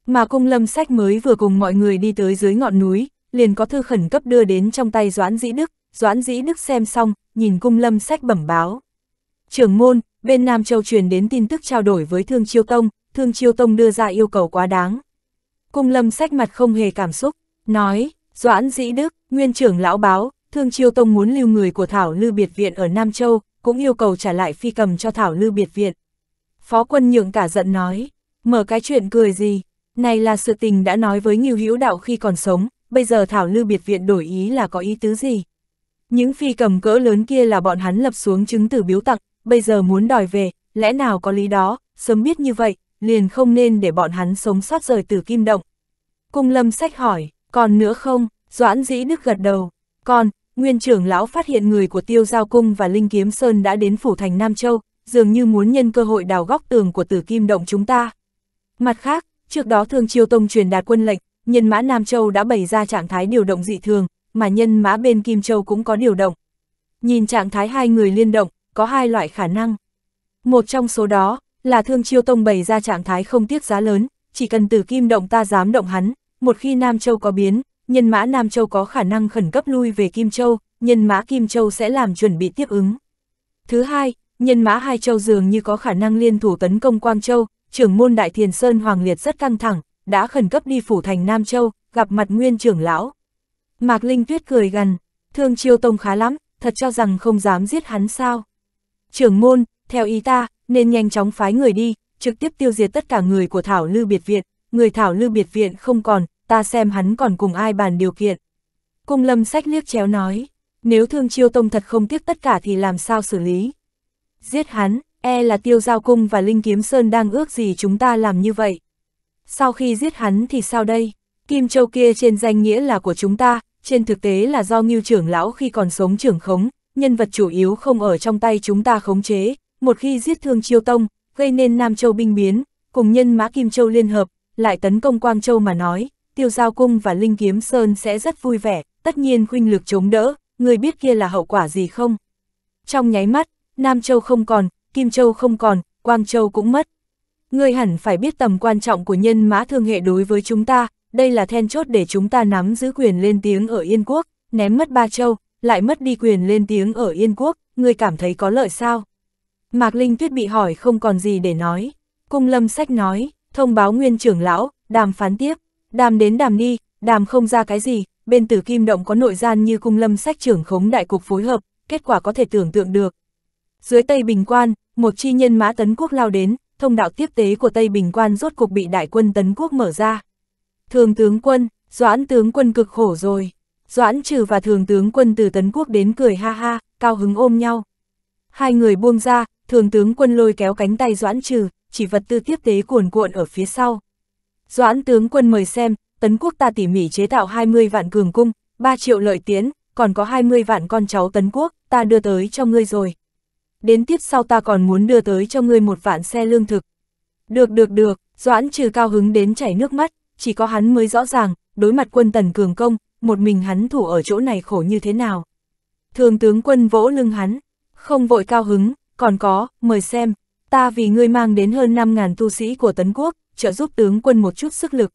Mà cung lâm sách mới vừa cùng mọi người đi tới dưới ngọn núi, liền có thư khẩn cấp đưa đến trong tay Doãn Dĩ Đức, Doãn Dĩ Đức xem xong, nhìn cung lâm sách bẩm báo. Trưởng môn, bên Nam Châu truyền đến tin tức trao đổi với Thương Chiêu Tông, Thương Chiêu Tông đưa ra yêu cầu quá đáng. Cung lâm sách mặt không hề cảm xúc, nói, Doãn Dĩ Đức, nguyên trưởng lão báo, Thương Chiêu Tông muốn lưu người của Thảo Lư Biệt Viện ở Nam Châu, cũng yêu cầu trả lại phi cầm cho Thảo Lư Biệt Viện. Phó quân nhượng cả giận nói, mở cái chuyện cười gì, này là sự tình đã nói với Nghiêu Hữu Đạo khi còn sống, bây giờ Thảo Lư Biệt Viện đổi ý là có ý tứ gì. Những phi cầm cỡ lớn kia là bọn hắn lập xuống chứng từ biếu tặng, bây giờ muốn đòi về, lẽ nào có lý đó, sớm biết như vậy, liền không nên để bọn hắn sống sót rời từ kim động. Cung lâm sách hỏi, còn nữa không, doãn dĩ đức gật đầu, còn, nguyên trưởng lão phát hiện người của tiêu giao cung và linh kiếm sơn đã đến phủ thành Nam Châu, dường như muốn nhân cơ hội đào góc tường của tử kim động chúng ta. Mặt khác, trước đó thương chiêu tông truyền đạt quân lệnh, nhân mã Nam Châu đã bày ra trạng thái điều động dị thường, mà nhân mã bên Kim Châu cũng có điều động. Nhìn trạng thái hai người liên động, có hai loại khả năng. Một trong số đó, là thương chiêu tông bày ra trạng thái không tiếc giá lớn, chỉ cần tử kim động ta dám động hắn, một khi Nam Châu có biến, nhân mã Nam Châu có khả năng khẩn cấp lui về Kim Châu, nhân mã Kim Châu sẽ làm chuẩn bị tiếp ứng. Thứ hai, nhân mã hai châu dường như có khả năng liên thủ tấn công Quang Châu, trưởng môn Đại Thiền Sơn Hoàng Liệt rất căng thẳng, đã khẩn cấp đi phủ thành Nam Châu, gặp mặt nguyên trưởng lão. Mạc Linh Tuyết cười gần, thương chiêu tông khá lắm, thật cho rằng không dám giết hắn sao. Trưởng môn, theo ý ta, nên nhanh chóng phái người đi, trực tiếp tiêu diệt tất cả người của Thảo Lư Biệt Viện, người Thảo Lư Biệt Viện không còn, ta xem hắn còn cùng ai bàn điều kiện. Cung lâm sách liếc chéo nói, nếu thương chiêu tông thật không tiếc tất cả thì làm sao xử lý. Giết hắn, e là tiêu giao cung và Linh Kiếm Sơn đang ước gì chúng ta làm như vậy. Sau khi giết hắn thì sao đây, Kim Châu kia trên danh nghĩa là của chúng ta, trên thực tế là do ngưu trưởng lão khi còn sống trưởng khống, nhân vật chủ yếu không ở trong tay chúng ta khống chế, một khi giết thương Chiêu Tông, gây nên Nam Châu binh biến, cùng nhân mã Kim Châu liên hợp, lại tấn công Quang Châu mà nói, Tiêu Giao Cung và Linh Kiếm Sơn sẽ rất vui vẻ, tất nhiên khuynh lực chống đỡ, người biết kia là hậu quả gì không? Trong nháy mắt, Nam Châu không còn, Kim Châu không còn, Quang Châu cũng mất. Người hẳn phải biết tầm quan trọng của nhân mã thương hệ đối với chúng ta, đây là then chốt để chúng ta nắm giữ quyền lên tiếng ở Yên Quốc, ném mất ba châu, lại mất đi quyền lên tiếng ở Yên Quốc, người cảm thấy có lợi sao? Mạc Linh Tuyết bị hỏi không còn gì để nói. Cung lâm sách nói, thông báo nguyên trưởng lão, đàm phán tiếp, đàm đến đàm đi, đàm không ra cái gì, bên tử kim động có nội gian như cung lâm sách trưởng khống đại cục phối hợp, kết quả có thể tưởng tượng được. Dưới Tây Bình Quan, một chi nhân mã tấn quốc lao đến, thông đạo tiếp tế của Tây Bình Quan rốt cục bị đại quân tấn quốc mở ra. Thường tướng quân, Doãn tướng quân cực khổ rồi. Doãn trừ và thường tướng quân từ tấn quốc đến cười ha ha, cao hứng ôm nhau. Hai người buông ra, thường tướng quân lôi kéo cánh tay Doãn Trừ, chỉ vật tư tiếp tế cuồn cuộn ở phía sau. Doãn tướng quân mời xem, tấn quốc ta tỉ mỉ chế tạo 20 vạn cường cung, 3 triệu lợi tiến, còn có 20 vạn con cháu tấn quốc, ta đưa tới cho ngươi rồi. Đến tiếp sau ta còn muốn đưa tới cho ngươi một vạn xe lương thực. Được được được, Doãn trừ cao hứng đến chảy nước mắt, chỉ có hắn mới rõ ràng, đối mặt quân tần cường công, một mình hắn thủ ở chỗ này khổ như thế nào. Thường tướng quân vỗ lưng hắn, không vội cao hứng, còn có, mời xem, ta vì ngươi mang đến hơn 5.000 tu sĩ của Tấn Quốc, trợ giúp tướng quân một chút sức lực.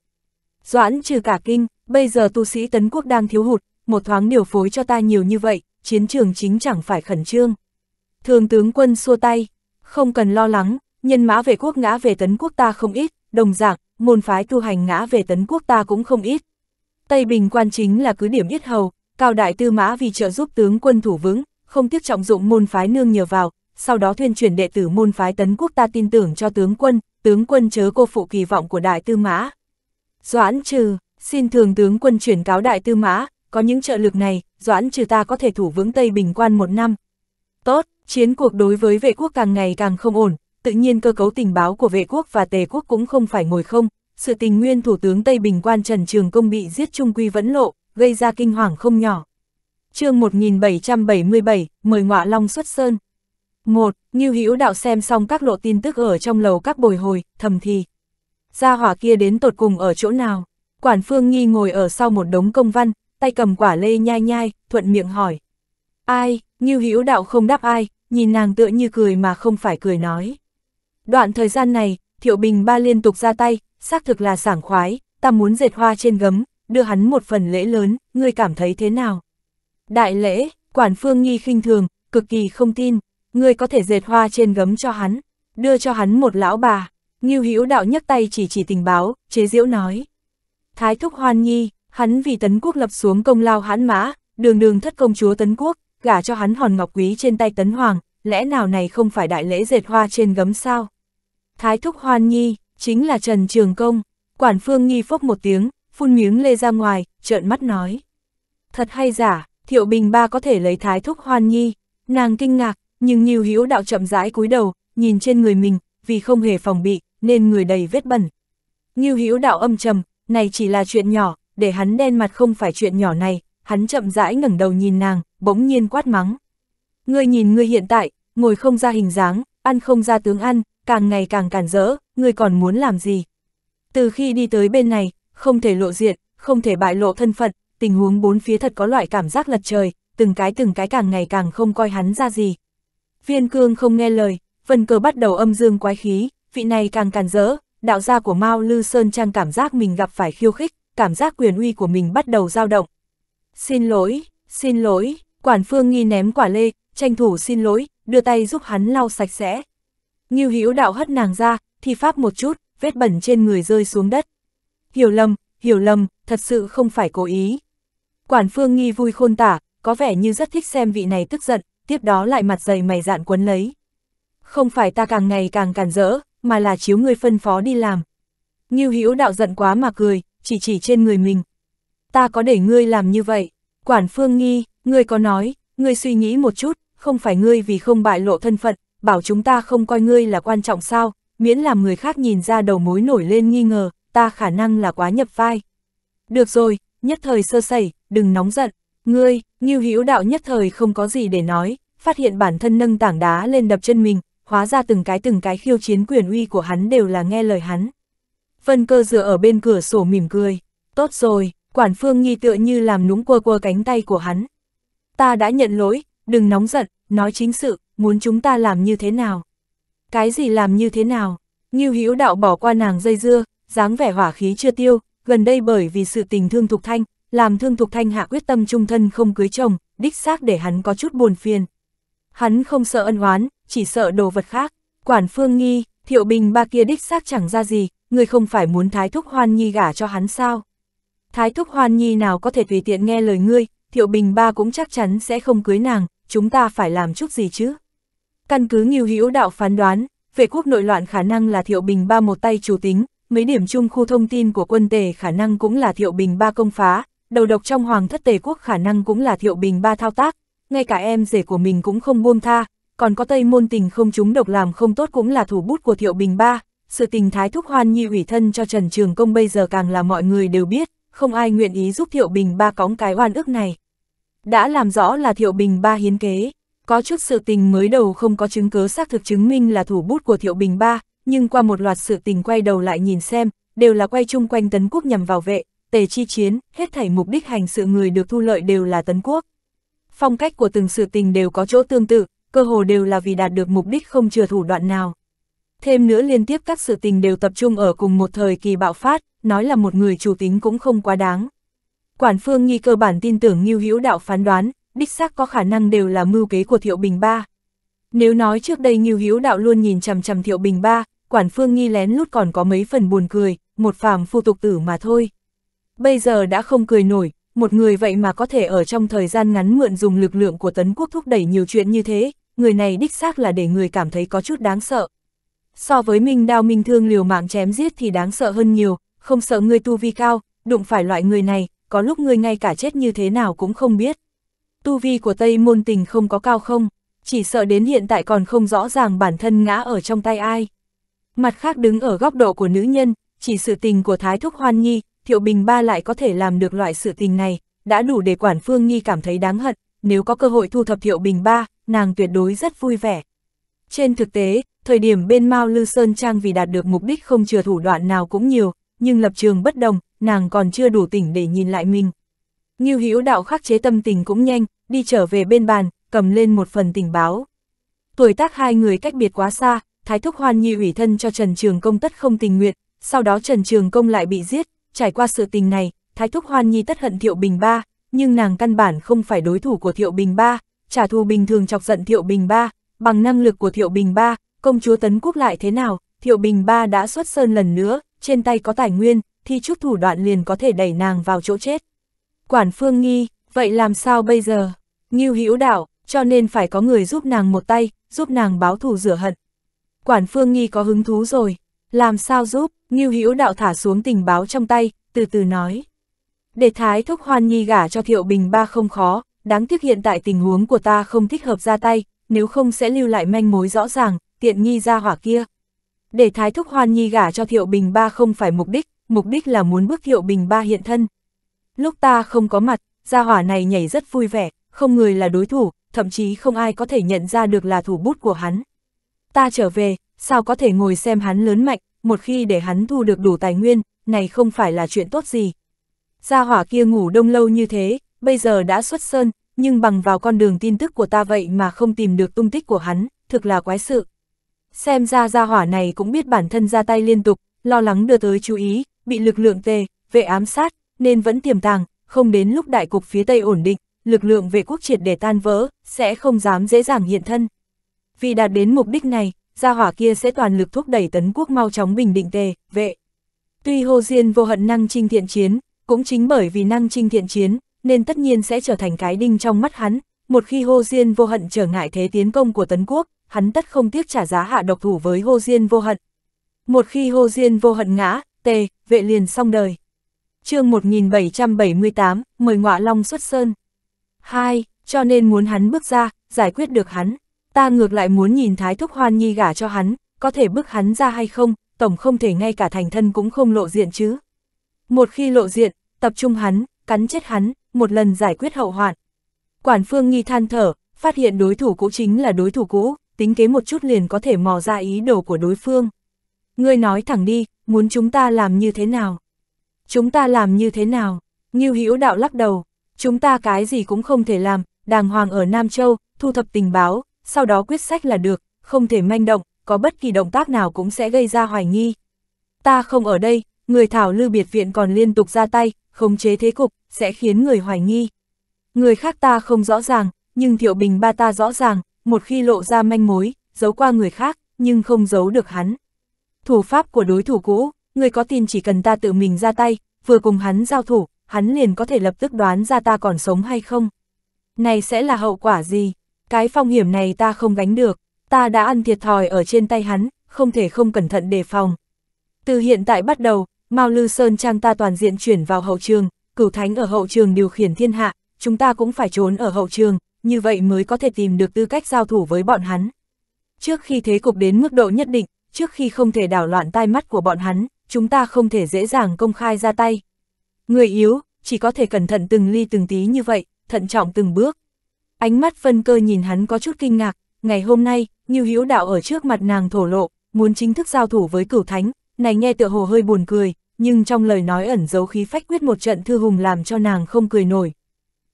Doãn trừ cả kinh, bây giờ tu sĩ Tấn Quốc đang thiếu hụt, một thoáng điều phối cho ta nhiều như vậy, chiến trường chính chẳng phải khẩn trương. Thường tướng quân xua tay, không cần lo lắng, nhân mã về quốc ngã về Tấn Quốc ta không ít, đồng dạng, môn phái tu hành ngã về Tấn Quốc ta cũng không ít. Tây Bình quan chính là cứ điểm ít hầu, cao đại tư mã vì trợ giúp tướng quân thủ vững, không tiếc trọng dụng môn phái nương nhờ vào, sau đó thuyên truyền đệ tử môn phái tấn quốc ta tin tưởng cho tướng quân, tướng quân chớ cô phụ kỳ vọng của đại tư mã. Doãn trừ, xin thường tướng quân chuyển cáo đại tư mã, có những trợ lực này, doãn trừ ta có thể thủ vững Tây Bình Quan một năm. Tốt, chiến cuộc đối với vệ quốc càng ngày càng không ổn, tự nhiên cơ cấu tình báo của vệ quốc và tề quốc cũng không phải ngồi không. Sự tình nguyên thủ tướng Tây Bình Quan Trần Trường Công bị giết trung quy vẫn lộ, gây ra kinh hoàng không nhỏ. chương 1777, mời ngọa long xuất sơn một như Hữu Đạo xem xong các lộ tin tức ở trong lầu các bồi hồi, thầm thì. Gia hỏa kia đến tột cùng ở chỗ nào? Quản Phương Nghi ngồi ở sau một đống công văn, tay cầm quả lê nhai nhai, thuận miệng hỏi. Ai, như Hữu Đạo không đáp ai, nhìn nàng tựa như cười mà không phải cười nói. Đoạn thời gian này, Thiệu Bình ba liên tục ra tay, xác thực là sảng khoái, ta muốn dệt hoa trên gấm, đưa hắn một phần lễ lớn, ngươi cảm thấy thế nào? Đại lễ, Quản Phương Nghi khinh thường, cực kỳ không tin ngươi có thể dệt hoa trên gấm cho hắn, đưa cho hắn một lão bà. Ngưu Hữu Đạo nhấc tay chỉ chỉ tình báo, chế diễu nói. Thái thúc hoan nhi, hắn vì tấn quốc lập xuống công lao hãn mã, đường đường thất công chúa tấn quốc, gả cho hắn hòn ngọc quý trên tay tấn hoàng, lẽ nào này không phải đại lễ dệt hoa trên gấm sao? Thái thúc hoan nhi, chính là Trần Trường Công, quản phương nghi phốc một tiếng, phun miếng lê ra ngoài, trợn mắt nói. Thật hay giả, thiệu bình ba có thể lấy thái thúc hoan nhi, nàng kinh ngạc, nhưng Nhiêu Hữu Đạo chậm rãi cúi đầu, nhìn trên người mình, vì không hề phòng bị, nên người đầy vết bẩn. Nhiêu Hữu Đạo âm trầm, này chỉ là chuyện nhỏ, để hắn đen mặt không phải chuyện nhỏ này, hắn chậm rãi ngẩng đầu nhìn nàng, bỗng nhiên quát mắng. Ngươi nhìn ngươi hiện tại, ngồi không ra hình dáng, ăn không ra tướng ăn, càng ngày càng cản rỡ, ngươi còn muốn làm gì? Từ khi đi tới bên này, không thể lộ diện, không thể bại lộ thân phận, tình huống bốn phía thật có loại cảm giác lật trời, từng cái từng cái càng ngày càng không coi hắn ra gì, Viên cương không nghe lời, vần cờ bắt đầu âm dương quái khí, vị này càng càn rỡ, đạo gia của Mao Lư Sơn Trang cảm giác mình gặp phải khiêu khích, cảm giác quyền uy của mình bắt đầu dao động. Xin lỗi, xin lỗi, quản phương nghi ném quả lê, tranh thủ xin lỗi, đưa tay giúp hắn lau sạch sẽ. Nghiêu hữu đạo hất nàng ra, thi pháp một chút, vết bẩn trên người rơi xuống đất. Hiểu lầm, hiểu lầm, thật sự không phải cố ý. Quản phương nghi vui khôn tả, có vẻ như rất thích xem vị này tức giận, tiếp đó lại mặt dày mày dạn quấn lấy. Không phải ta càng ngày càng càn rỡ, mà là chiếu người phân phó đi làm. Ngưu Hữu đạo giận quá mà cười, chỉ chỉ trên người mình. Ta có để ngươi làm như vậy, quản phương nghi, ngươi có nói, ngươi suy nghĩ một chút, không phải ngươi vì không bại lộ thân phận, bảo chúng ta không coi ngươi là quan trọng sao, miễn làm người khác nhìn ra đầu mối nổi lên nghi ngờ, ta khả năng là quá nhập vai. Được rồi, nhất thời sơ sẩy, đừng nóng giận, ngươi, Ngưu Hữu Đạo nhất thời không có gì để nói, phát hiện bản thân nâng tảng đá lên đập chân mình, hóa ra từng cái từng cái khiêu chiến quyền uy của hắn đều là nghe lời hắn. Vân cơ dựa ở bên cửa sổ mỉm cười, tốt rồi, quản phương Nhi tựa như làm núng quơ quơ cánh tay của hắn. Ta đã nhận lỗi, đừng nóng giận, nói chính sự, muốn chúng ta làm như thế nào. Cái gì làm như thế nào? Ngưu Hữu Đạo bỏ qua nàng dây dưa, dáng vẻ hỏa khí chưa tiêu, gần đây bởi vì sự tình thương Thục Thanh, làm thương thuộc thanh hạ quyết tâm trung thân không cưới chồng, đích xác để hắn có chút buồn phiền. Hắn không sợ ân oán, chỉ sợ đồ vật khác. Quản phương nghi, thiệu bình ba kia đích xác chẳng ra gì, người không phải muốn thái thúc hoan nhi gả cho hắn sao. Thái thúc hoan nhi nào có thể tùy tiện nghe lời ngươi, thiệu bình ba cũng chắc chắn sẽ không cưới nàng, chúng ta phải làm chút gì chứ. Căn cứ nghiêu hữu đạo phán đoán, về quốc nội loạn khả năng là thiệu bình ba một tay chủ tính, mấy điểm chung khu thông tin của quân tề khả năng cũng là thiệu bình ba công phá, đầu độc trong hoàng thất tề quốc khả năng cũng là thiệu bình ba thao tác, ngay cả em rể của mình cũng không buông tha, còn có tây môn tình không chúng độc làm không tốt cũng là thủ bút của thiệu bình ba, sự tình thái thúc hoan nhi ủy thân cho Trần Trường Công bây giờ càng là mọi người đều biết, không ai nguyện ý giúp thiệu bình ba cóng cái oan ức này. Đã làm rõ là thiệu bình ba hiến kế, có chút sự tình mới đầu không có chứng cứ xác thực chứng minh là thủ bút của thiệu bình ba, nhưng qua một loạt sự tình quay đầu lại nhìn xem, đều là quay chung quanh tấn quốc nhằm vào vệ, tề chi chiến, hết thảy mục đích hành sự người được thu lợi đều là tấn quốc. Phong cách của từng sự tình đều có chỗ tương tự, cơ hồ đều là vì đạt được mục đích không chừa thủ đoạn nào. Thêm nữa liên tiếp các sự tình đều tập trung ở cùng một thời kỳ bạo phát, nói là một người chủ tính cũng không quá đáng. Quản phương nghi cơ bản tin tưởng Ngưu Hữu Đạo phán đoán, đích xác có khả năng đều là mưu kế của Thiệu Bình Ba. Nếu nói trước đây Ngưu Hữu Đạo luôn nhìn chằm chằm Thiệu Bình Ba, Quản phương nghi lén lút còn có mấy phần buồn cười, một phàm phu tục tử mà thôi bây giờ đã không cười nổi, một người vậy mà có thể ở trong thời gian ngắn mượn dùng lực lượng của Tấn Quốc thúc đẩy nhiều chuyện như thế, người này đích xác là để người cảm thấy có chút đáng sợ. So với Minh Đao Minh Thương liều mạng chém giết thì đáng sợ hơn nhiều, không sợ người tu vi cao, đụng phải loại người này, có lúc người ngay cả chết như thế nào cũng không biết. Tu vi của Tây Môn Tình không có cao không, chỉ sợ đến hiện tại còn không rõ ràng bản thân ngã ở trong tay ai. Mặt khác đứng ở góc độ của nữ nhân, chỉ sự tình của Thái Thúc Hoan Nhi, Thiệu Bình Ba lại có thể làm được loại sự tình này, đã đủ để Quản Phương Nhi cảm thấy đáng hận, nếu có cơ hội thu thập Thiệu Bình Ba, nàng tuyệt đối rất vui vẻ. Trên thực tế, thời điểm bên Mao Lư Sơn Trang vì đạt được mục đích không chừa thủ đoạn nào cũng nhiều, nhưng lập trường bất đồng, nàng còn chưa đủ tỉnh để nhìn lại mình. Ngưu Hữu Đạo khắc chế tâm tình cũng nhanh, đi trở về bên bàn, cầm lên một phần tình báo. Tuổi tác hai người cách biệt quá xa, Thái Thúc Hoan Nhi ủy thân cho Trần Trường Công tất không tình nguyện, sau đó Trần Trường Công lại bị giết, trải qua sự tình này, Thái Thúc Hoan Nhi tất hận Thiệu Bình Ba, nhưng nàng căn bản không phải đối thủ của Thiệu Bình Ba, trả thù bình thường chọc giận Thiệu Bình Ba, bằng năng lực của Thiệu Bình Ba, công chúa Tấn Quốc lại thế nào, Thiệu Bình Ba đã xuất sơn lần nữa, trên tay có tài nguyên, thì chút thủ đoạn liền có thể đẩy nàng vào chỗ chết. Quản Phương nghi, vậy làm sao bây giờ? Ngưu Hữu Đạo, cho nên phải có người giúp nàng một tay, giúp nàng báo thù rửa hận. Quản Phương nghi có hứng thú rồi, làm sao giúp, Ngưu Hữu Đạo thả xuống tình báo trong tay, từ từ nói. Để Thái Thúc Hoan Nhi gả cho Thiệu Bình ba không khó, đáng tiếc hiện tại tình huống của ta không thích hợp ra tay, nếu không sẽ lưu lại manh mối rõ ràng, tiện nghi ra hỏa kia. Để Thái Thúc Hoan Nhi gả cho Thiệu Bình ba không phải mục đích, mục đích là muốn bước Thiệu Bình ba hiện thân. Lúc ta không có mặt, gia hỏa này nhảy rất vui vẻ, không người là đối thủ, thậm chí không ai có thể nhận ra được là thủ bút của hắn. Ta trở về, sao có thể ngồi xem hắn lớn mạnh, một khi để hắn thu được đủ tài nguyên, này không phải là chuyện tốt gì. Gia hỏa kia ngủ đông lâu như thế, bây giờ đã xuất sơn, nhưng bằng vào con đường tin tức của ta vậy mà không tìm được tung tích của hắn, thực là quái sự. Xem ra gia hỏa này cũng biết bản thân ra tay liên tục, lo lắng đưa tới chú ý, bị lực lượng tề, vệ ám sát, nên vẫn tiềm tàng, không đến lúc đại cục phía Tây ổn định, lực lượng vệ quốc triệt để tan vỡ, sẽ không dám dễ dàng hiện thân. Vì đạt đến mục đích này, gia hỏa kia sẽ toàn lực thúc đẩy tấn quốc mau chóng bình định tề, vệ. Tuy Hồ Diên vô hận năng trinh thiện chiến, cũng chính bởi vì năng trinh thiện chiến, nên tất nhiên sẽ trở thành cái đinh trong mắt hắn, một khi Hồ Diên vô hận trở ngại thế tiến công của tấn quốc, hắn tất không tiếc trả giá hạ độc thủ với Hồ Diên vô hận. Một khi Hồ Diên vô hận ngã, tề, vệ liền xong đời. chương 1778, mời ngọa long xuất sơn. 2. Cho nên muốn hắn bước ra, giải quyết được hắn, ta ngược lại muốn nhìn Thái Thúc Hoan Nhi gả cho hắn, có thể bức hắn ra hay không, tổng không thể ngay cả thành thân cũng không lộ diện chứ. Một khi lộ diện, tập trung hắn, cắn chết hắn, một lần giải quyết hậu hoạn. Quản phương nghi than thở, phát hiện đối thủ cũ chính là đối thủ cũ, tính kế một chút liền có thể mò ra ý đồ của đối phương. Ngươi nói thẳng đi, muốn chúng ta làm như thế nào? Chúng ta làm như thế nào? Ngưu Hữu Đạo lắc đầu, chúng ta cái gì cũng không thể làm, đàng hoàng ở Nam Châu, thu thập tình báo, sau đó quyết sách là được, không thể manh động, có bất kỳ động tác nào cũng sẽ gây ra hoài nghi. Ta không ở đây, người thảo lư biệt viện còn liên tục ra tay, khống chế thế cục, sẽ khiến người hoài nghi. Người khác ta không rõ ràng, nhưng thiệu bình ba ta rõ ràng, một khi lộ ra manh mối, giấu qua người khác, nhưng không giấu được hắn. Thủ pháp của đối thủ cũ, người có tin chỉ cần ta tự mình ra tay, vừa cùng hắn giao thủ, hắn liền có thể lập tức đoán ra ta còn sống hay không. Này sẽ là hậu quả gì? cái phong hiểm này ta không gánh được, ta đã ăn thiệt thòi ở trên tay hắn, không thể không cẩn thận đề phòng. Từ hiện tại bắt đầu, Mao Lư Sơn Trang ta toàn diện chuyển vào hậu trường, cửu thánh ở hậu trường điều khiển thiên hạ, chúng ta cũng phải trốn ở hậu trường, như vậy mới có thể tìm được tư cách giao thủ với bọn hắn. Trước khi thế cục đến mức độ nhất định, trước khi không thể đảo loạn tai mắt của bọn hắn, chúng ta không thể dễ dàng công khai ra tay. Người yếu, chỉ có thể cẩn thận từng ly từng tí như vậy, thận trọng từng bước, Ánh mắt phân cơ nhìn hắn có chút kinh ngạc, ngày hôm nay, Nhiêu Hữu Đạo ở trước mặt nàng thổ lộ, muốn chính thức giao thủ với cửu thánh, này nghe tựa hồ hơi buồn cười, nhưng trong lời nói ẩn giấu khí phách quyết một trận thư hùng làm cho nàng không cười nổi.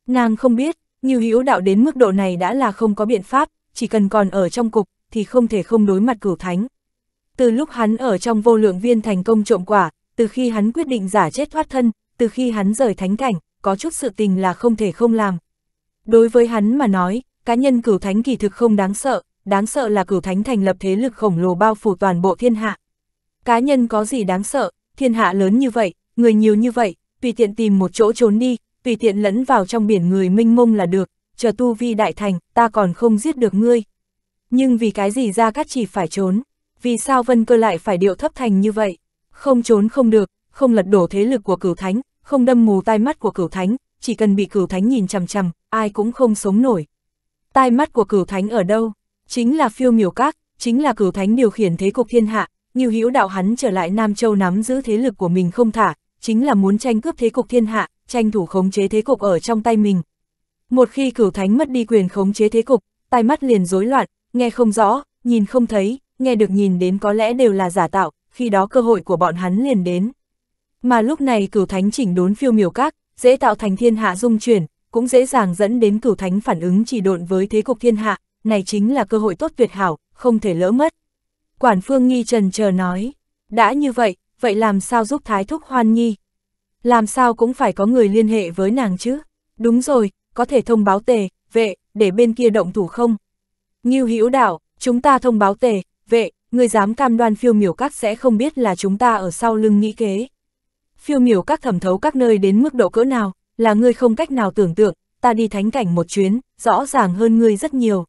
Nàng không biết, Nhiêu Hữu Đạo đến mức độ này đã là không có biện pháp, chỉ cần còn ở trong cục thì không thể không đối mặt cửu thánh. Từ lúc hắn ở trong vô lượng viên thành công trộm quả, từ khi hắn quyết định giả chết thoát thân, từ khi hắn rời thánh cảnh, có chút sự tình là không thể không làm, Đối với hắn mà nói, cá nhân cửu thánh kỳ thực không đáng sợ, đáng sợ là cửu thánh thành lập thế lực khổng lồ bao phủ toàn bộ thiên hạ. Cá nhân có gì đáng sợ, thiên hạ lớn như vậy, người nhiều như vậy, tùy tiện tìm một chỗ trốn đi, tùy tiện lẫn vào trong biển người minh mông là được, chờ tu vi đại thành, ta còn không giết được ngươi. Nhưng vì cái gì ra cát chỉ phải trốn, vì sao vân cơ lại phải điệu thấp thành như vậy, không trốn không được, không lật đổ thế lực của cửu thánh, không đâm mù tai mắt của cửu thánh, chỉ cần bị cửu thánh nhìn chằm chằm, ai cũng không sống nổi. Tai mắt của cửu thánh ở đâu? Chính là phiêu miểu các, chính là cửu thánh điều khiển thế cục thiên hạ, như hữu đạo hắn trở lại Nam Châu nắm giữ thế lực của mình không thả, chính là muốn tranh cướp thế cục thiên hạ, tranh thủ khống chế thế cục ở trong tay mình. Một khi cửu thánh mất đi quyền khống chế thế cục, tai mắt liền rối loạn, nghe không rõ, nhìn không thấy, nghe được nhìn đến có lẽ đều là giả tạo, khi đó cơ hội của bọn hắn liền đến. Mà lúc này cửu thánh chỉnh đốn phiêu miểu các, dễ tạo thành thiên hạ dung chuyển, cũng dễ dàng dẫn đến cửu thánh phản ứng chỉ độn với thế cục thiên hạ, này chính là cơ hội tốt tuyệt hảo, không thể lỡ mất. Quản phương nghi trần chờ nói, đã như vậy, vậy làm sao giúp thái thúc hoan nhi? Làm sao cũng phải có người liên hệ với nàng chứ? Đúng rồi, có thể thông báo tề, vệ, để bên kia động thủ không? Nghiêu hữu đảo, chúng ta thông báo tề, vệ, người dám cam đoan phiêu miểu các sẽ không biết là chúng ta ở sau lưng nghĩ kế phiêu miểu các thẩm thấu các nơi đến mức độ cỡ nào, là ngươi không cách nào tưởng tượng, ta đi thánh cảnh một chuyến, rõ ràng hơn ngươi rất nhiều.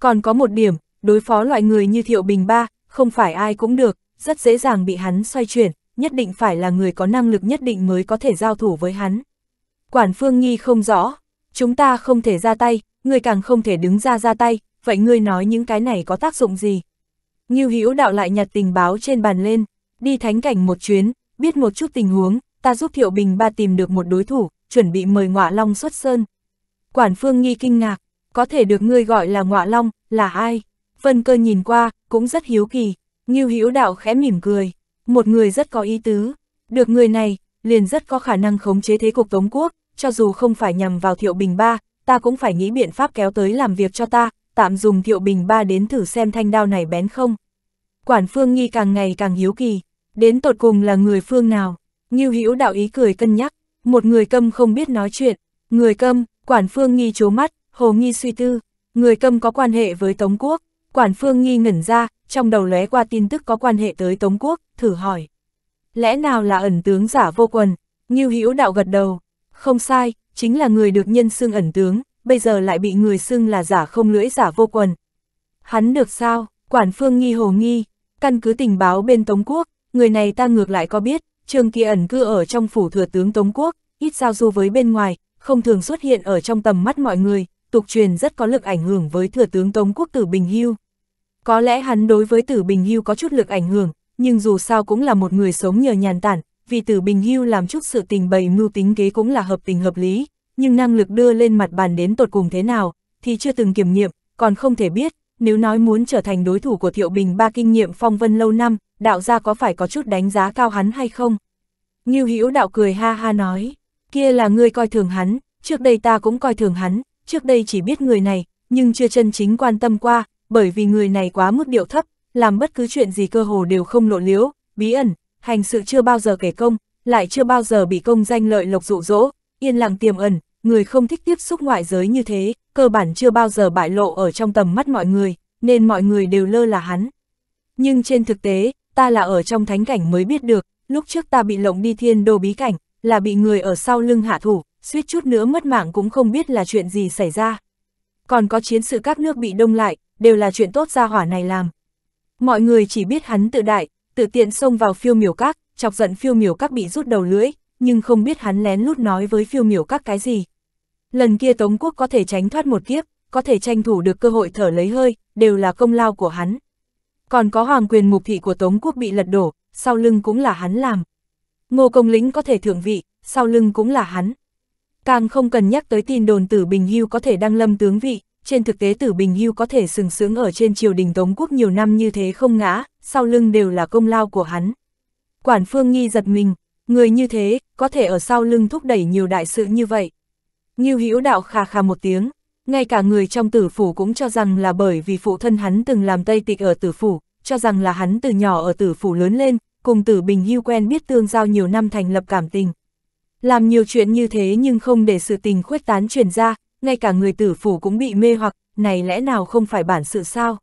Còn có một điểm, đối phó loại người như Thiệu Bình Ba, không phải ai cũng được, rất dễ dàng bị hắn xoay chuyển, nhất định phải là người có năng lực nhất định mới có thể giao thủ với hắn. Quản Phương Nghi không rõ, chúng ta không thể ra tay, ngươi càng không thể đứng ra ra tay, vậy ngươi nói những cái này có tác dụng gì? Ngưu Hữu đạo lại nhặt tình báo trên bàn lên, đi thánh cảnh một chuyến, biết một chút tình huống, ta giúp Thiệu Bình ba tìm được một đối thủ, chuẩn bị mời ngọa long xuất sơn. Quản Phương Nghi kinh ngạc, có thể được ngươi gọi là ngọa long, là ai? Vân cơ nhìn qua, cũng rất hiếu kỳ, Ngưu Hữu Đạo khẽ mỉm cười, một người rất có ý tứ, được người này, liền rất có khả năng khống chế thế cục Tống Quốc, cho dù không phải nhằm vào Thiệu Bình Ba, ta cũng phải nghĩ biện pháp kéo tới làm việc cho ta, tạm dùng Thiệu Bình Ba đến thử xem thanh đao này bén không. Quản Phương Nghi càng ngày càng hiếu kỳ, Đến tột cùng là người phương nào? Ngưu Hữu đạo ý cười cân nhắc, một người câm không biết nói chuyện, người câm, quản phương nghi chố mắt, hồ nghi suy tư, người câm có quan hệ với Tống Quốc, quản phương nghi ngẩn ra, trong đầu lóe qua tin tức có quan hệ tới Tống Quốc, thử hỏi. Lẽ nào là ẩn tướng giả vô quần? Ngưu Hữu đạo gật đầu, không sai, chính là người được nhân xưng ẩn tướng, bây giờ lại bị người xưng là giả không lưỡi giả vô quần. Hắn được sao? Quản phương nghi hồ nghi, căn cứ tình báo bên Tống Quốc, người này ta ngược lại có biết, Trương Kỳ ẩn cư ở trong phủ thừa tướng Tống Quốc, ít giao du với bên ngoài, không thường xuất hiện ở trong tầm mắt mọi người, tục truyền rất có lực ảnh hưởng với thừa tướng Tống Quốc Tử Bình Hưu. Có lẽ hắn đối với Tử Bình Hưu có chút lực ảnh hưởng, nhưng dù sao cũng là một người sống nhờ nhàn tản, vì Tử Bình Hưu làm chút sự tình bày mưu tính kế cũng là hợp tình hợp lý, nhưng năng lực đưa lên mặt bàn đến tột cùng thế nào, thì chưa từng kiểm nghiệm, còn không thể biết, nếu nói muốn trở thành đối thủ của Thiệu Bình ba kinh nghiệm phong vân lâu năm, đạo gia có phải có chút đánh giá cao hắn hay không? Ngưu Hữu đạo cười ha ha nói, kia là ngươi coi thường hắn, trước đây ta cũng coi thường hắn, trước đây chỉ biết người này, nhưng chưa chân chính quan tâm qua, bởi vì người này quá mức điệu thấp, làm bất cứ chuyện gì cơ hồ đều không lộ liễu, bí ẩn, hành sự chưa bao giờ kể công, lại chưa bao giờ bị công danh lợi lộc dụ dỗ, yên lặng tiềm ẩn, người không thích tiếp xúc ngoại giới như thế, cơ bản chưa bao giờ bại lộ ở trong tầm mắt mọi người, nên mọi người đều lơ là hắn. Nhưng trên thực tế, ta là ở trong thánh cảnh mới biết được, lúc trước ta bị lộng đi thiên đồ bí cảnh, là bị người ở sau lưng hạ thủ, suýt chút nữa mất mạng cũng không biết là chuyện gì xảy ra. Còn có chiến sự các nước bị đông lại, đều là chuyện tốt ra hỏa này làm. Mọi người chỉ biết hắn tự đại, tự tiện xông vào phiêu miểu các, chọc giận phiêu miểu các bị rút đầu lưỡi, nhưng không biết hắn lén lút nói với phiêu miểu các cái gì. Lần kia Tống Quốc có thể tránh thoát một kiếp, có thể tranh thủ được cơ hội thở lấy hơi, đều là công lao của hắn. Còn có hoàng quyền mục thị của Tống quốc bị lật đổ, sau lưng cũng là hắn làm. Ngô Công Lĩnh có thể thượng vị, sau lưng cũng là hắn. Càng không cần nhắc tới tin đồn Tử Bình Hưu có thể đăng lâm tướng vị, trên thực tế Tử Bình Hưu có thể sừng sướng ở trên triều đình Tống quốc nhiều năm như thế không ngã, sau lưng đều là công lao của hắn. Quản Phương Nghi giật mình, người như thế, có thể ở sau lưng thúc đẩy nhiều đại sự như vậy. Như hữu đạo khà khà một tiếng, ngay cả người trong tử phủ cũng cho rằng là bởi vì phụ thân hắn từng làm tây tịch ở tử phủ, cho rằng là hắn từ nhỏ ở tử phủ lớn lên, cùng tử bình hưu quen biết tương giao nhiều năm thành lập cảm tình. Làm nhiều chuyện như thế nhưng không để sự tình khuếch tán truyền ra, ngay cả người tử phủ cũng bị mê hoặc, này lẽ nào không phải bản sự sao?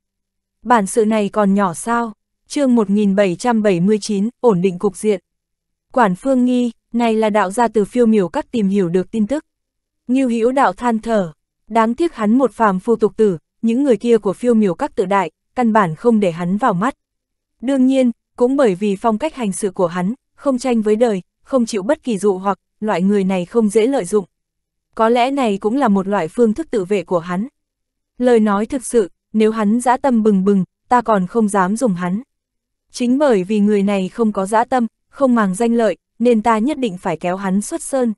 Bản sự này còn nhỏ sao? chương 1779, ổn định cục diện. Quản phương nghi, này là đạo gia từ phiêu miểu các tìm hiểu được tin tức. Nghiêu hữu đạo than thở, Đáng tiếc hắn một phàm phu tục tử, những người kia của phiêu miểu các tự đại, căn bản không để hắn vào mắt. Đương nhiên, cũng bởi vì phong cách hành sự của hắn, không tranh với đời, không chịu bất kỳ dụ hoặc, loại người này không dễ lợi dụng. Có lẽ này cũng là một loại phương thức tự vệ của hắn. Lời nói thực sự, nếu hắn dã tâm bừng bừng, ta còn không dám dùng hắn. Chính bởi vì người này không có dã tâm, không màng danh lợi, nên ta nhất định phải kéo hắn xuất sơn.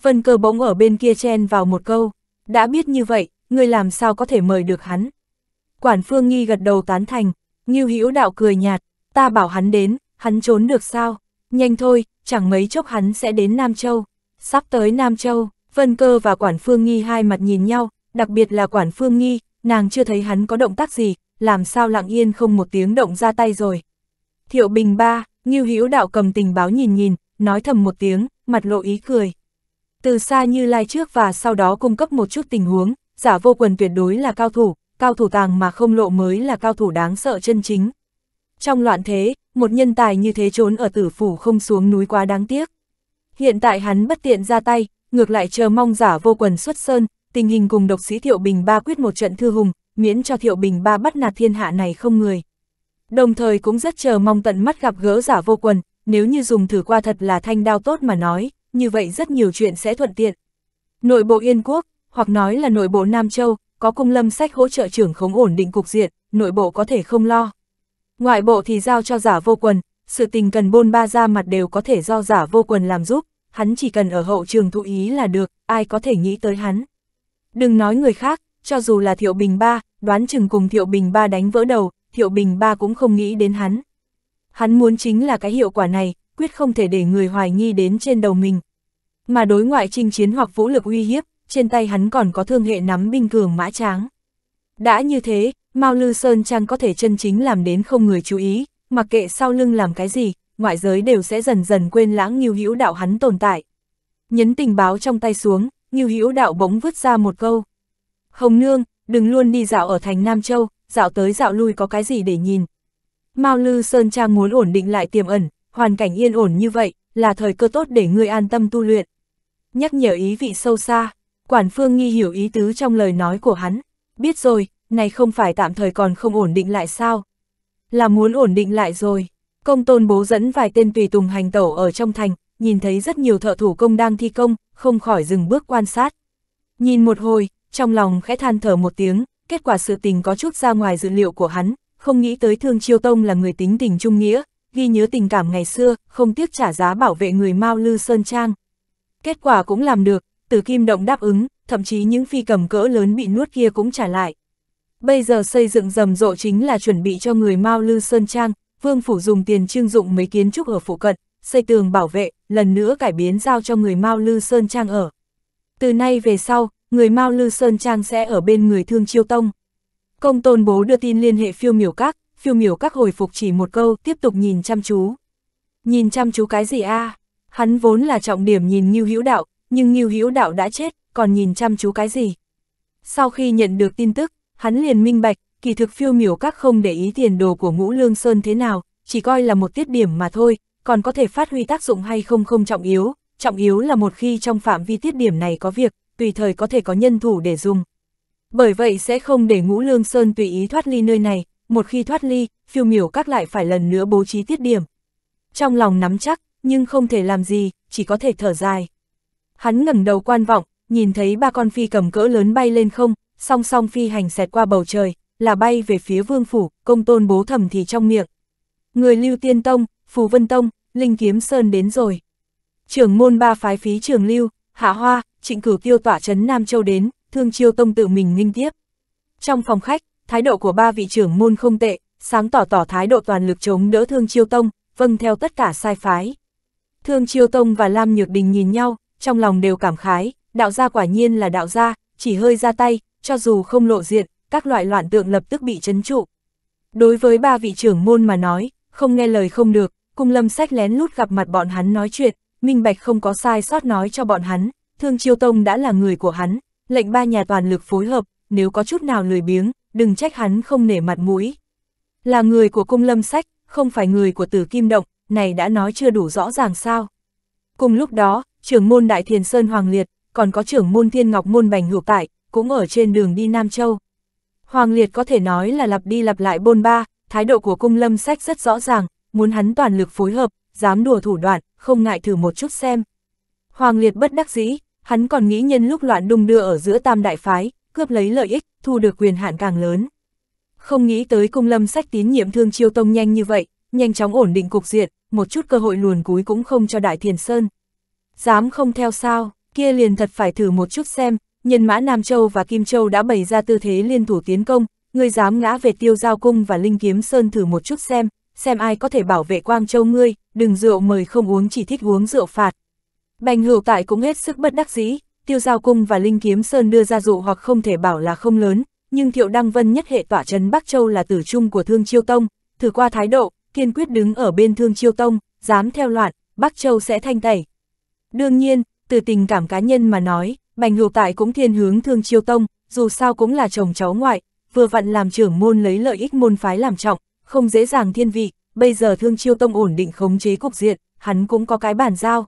phân cơ bỗng ở bên kia chen vào một câu. Đã biết như vậy, ngươi làm sao có thể mời được hắn? Quản Phương Nghi gật đầu tán thành, Ngưu Hữu Đạo cười nhạt, ta bảo hắn đến, hắn trốn được sao? Nhanh thôi, chẳng mấy chốc hắn sẽ đến Nam Châu. Sắp tới Nam Châu, Vân Cơ và Quản Phương Nghi hai mặt nhìn nhau, đặc biệt là Quản Phương Nghi, nàng chưa thấy hắn có động tác gì, làm sao lặng yên không một tiếng động ra tay rồi. Thiệu Bình ba, Ngưu Hữu Đạo cầm tình báo nhìn nhìn, nói thầm một tiếng, mặt lộ ý cười từ xa như lai trước và sau đó cung cấp một chút tình huống, giả vô quần tuyệt đối là cao thủ, cao thủ tàng mà không lộ mới là cao thủ đáng sợ chân chính. Trong loạn thế, một nhân tài như thế trốn ở tử phủ không xuống núi quá đáng tiếc. Hiện tại hắn bất tiện ra tay, ngược lại chờ mong giả vô quần xuất sơn, tình hình cùng độc sĩ Thiệu Bình Ba quyết một trận thư hùng, miễn cho Thiệu Bình Ba bắt nạt thiên hạ này không người. Đồng thời cũng rất chờ mong tận mắt gặp gỡ giả vô quần, nếu như dùng thử qua thật là thanh đao tốt mà nói, như vậy rất nhiều chuyện sẽ thuận tiện. Nội bộ Yên Quốc, hoặc nói là nội bộ Nam Châu, có cung lâm sách hỗ trợ trưởng khống ổn định cục diện, nội bộ có thể không lo. Ngoại bộ thì giao cho giả vô quần, sự tình cần bôn ba ra mặt đều có thể do giả vô quần làm giúp, hắn chỉ cần ở hậu trường thụ ý là được, ai có thể nghĩ tới hắn. Đừng nói người khác, cho dù là Thiệu Bình Ba, đoán chừng cùng Thiệu Bình Ba đánh vỡ đầu, Thiệu Bình Ba cũng không nghĩ đến hắn. Hắn muốn chính là cái hiệu quả này, quyết không thể để người hoài nghi đến trên đầu mình. Mà đối ngoại chinh chiến hoặc vũ lực uy hiếp, trên tay hắn còn có thương hệ nắm binh cường mã tráng. Đã như thế, Mao Lư Sơn Trang có thể chân chính làm đến không người chú ý, mặc kệ sau lưng làm cái gì, ngoại giới đều sẽ dần dần quên lãng Nghiêu Hữu Đạo hắn tồn tại. Nhấn tình báo trong tay xuống, Nghiêu Hữu Đạo bỗng vứt ra một câu. Hồng Nương, đừng luôn đi dạo ở thành Nam Châu, dạo tới dạo lui có cái gì để nhìn. Mao Lư Sơn Trang muốn ổn định lại tiềm ẩn, hoàn cảnh yên ổn như vậy, là thời cơ tốt để ngươi an tâm tu luyện. Nhắc nhở ý vị sâu xa, quản phương nghi hiểu ý tứ trong lời nói của hắn, biết rồi, này không phải tạm thời còn không ổn định lại sao? Là muốn ổn định lại rồi, công tôn bố dẫn vài tên tùy tùng hành tẩu ở trong thành, nhìn thấy rất nhiều thợ thủ công đang thi công, không khỏi dừng bước quan sát. Nhìn một hồi, trong lòng khẽ than thở một tiếng, kết quả sự tình có chút ra ngoài dự liệu của hắn, không nghĩ tới Thương Chiêu Tông là người tính tình trung nghĩa, ghi nhớ tình cảm ngày xưa, không tiếc trả giá bảo vệ người Mao Lư Sơn Trang. Kết quả cũng làm được, Từ Kim Động đáp ứng, thậm chí những phi cầm cỡ lớn bị nuốt kia cũng trả lại. Bây giờ xây dựng rầm rộ chính là chuẩn bị cho người Mao Lư Sơn Trang, Vương Phủ dùng tiền trưng dụng mấy kiến trúc ở phụ cận, xây tường bảo vệ, lần nữa cải biến giao cho người Mao Lư Sơn Trang ở. Từ nay về sau, người Mao Lư Sơn Trang sẽ ở bên người Thương Chiêu Tông. Công tôn bố đưa tin liên hệ phiêu miểu các, phiêu miểu các hồi phục chỉ một câu, tiếp tục nhìn chăm chú. Nhìn chăm chú cái gì a Hắn vốn là trọng điểm nhìn Ngưu Hữu Đạo, nhưng Ngưu Hữu Đạo đã chết, còn nhìn chăm chú cái gì? Sau khi nhận được tin tức, hắn liền minh bạch, kỳ thực phiêu miểu các không để ý tiền đồ của ngũ lương sơn thế nào, chỉ coi là một tiết điểm mà thôi, còn có thể phát huy tác dụng hay không không trọng yếu, trọng yếu là một khi trong phạm vi tiết điểm này có việc, tùy thời có thể có nhân thủ để dùng. Bởi vậy sẽ không để ngũ lương sơn tùy ý thoát ly nơi này, một khi thoát ly, phiêu miểu các lại phải lần nữa bố trí tiết điểm. Trong lòng nắm chắc, nhưng không thể làm gì, chỉ có thể thở dài. Hắn ngẩng đầu quan vọng, nhìn thấy ba con phi cầm cỡ lớn bay lên không, song song phi hành xẹt qua bầu trời, là bay về phía vương phủ, công tôn bố thầm thì trong miệng. Người lưu tiên tông, phù vân tông, linh kiếm sơn đến rồi. Trưởng môn ba phái phí trường lưu, hạ hoa, trịnh cửu tiêu tỏa trấn Nam Châu đến, thương chiêu tông tự mình nghinh tiếp. Trong phòng khách, thái độ của ba vị trưởng môn không tệ, sáng tỏ tỏ thái độ toàn lực chống đỡ Thương Chiêu Tông, vâng theo tất cả sai phái. Thương Chiêu Tông và Lam Nhược Đình nhìn nhau, trong lòng đều cảm khái, đạo gia quả nhiên là đạo gia, chỉ hơi ra tay, cho dù không lộ diện, các loại loạn tượng lập tức bị chấn trụ. Đối với ba vị trưởng môn mà nói, không nghe lời không được, cung lâm sách lén lút gặp mặt bọn hắn nói chuyện, minh bạch không có sai sót nói cho bọn hắn, Thương Chiêu Tông đã là người của hắn, lệnh ba nhà toàn lực phối hợp, nếu có chút nào lười biếng, đừng trách hắn không nể mặt mũi. Là người của cung lâm sách, không phải người của tử kim động, này đã nói chưa đủ rõ ràng sao. Cùng lúc đó, trưởng môn Đại Thiền Sơn Hoàng Liệt, còn có trưởng môn Thiên Ngọc Môn Bành Hữu Tại, cũng ở trên đường đi Nam Châu. Hoàng Liệt có thể nói là lặp đi lặp lại bôn ba, thái độ của cung lâm sách rất rõ ràng, muốn hắn toàn lực phối hợp, dám đùa thủ đoạn, không ngại thử một chút xem. Hoàng Liệt bất đắc dĩ, hắn còn nghĩ nhân lúc loạn đung đưa ở giữa tam đại phái, cướp lấy lợi ích, thu được quyền hạn càng lớn. Không nghĩ tới cung lâm sách tín nhiệm thương chiêu tông nhanh như vậy, nhanh chóng ổn định cục diện, một chút cơ hội luồn cúi cũng không cho Đại Thiền Sơn. Dám không theo sao, kia liền thật phải thử một chút xem, nhân mã Nam Châu và Kim Châu đã bày ra tư thế liên thủ tiến công, ngươi dám ngã về tiêu giao cung và Linh Kiếm Sơn thử một chút xem, xem ai có thể bảo vệ Quang Châu ngươi, đừng rượu mời không uống chỉ thích uống rượu phạt. Bành hữu tại cũng hết sức bất đắc dĩ, tiêu giao cung và linh kiếm sơn đưa ra dụ hoặc không thể bảo là không lớn, nhưng thiệu đăng vân nhất hệ tỏa trấn Bắc Châu là tử trung của Thương Chiêu Tông, thử qua thái độ, kiên quyết đứng ở bên Thương Chiêu Tông, dám theo loạn, Bắc Châu sẽ thanh tẩy. Đương nhiên, từ tình cảm cá nhân mà nói, Bành Hữu Tại cũng thiên hướng Thương Chiêu Tông, dù sao cũng là chồng cháu ngoại, vừa vặn làm trưởng môn lấy lợi ích môn phái làm trọng, không dễ dàng thiên vị, bây giờ Thương Chiêu Tông ổn định khống chế cục diện, hắn cũng có cái bản giao.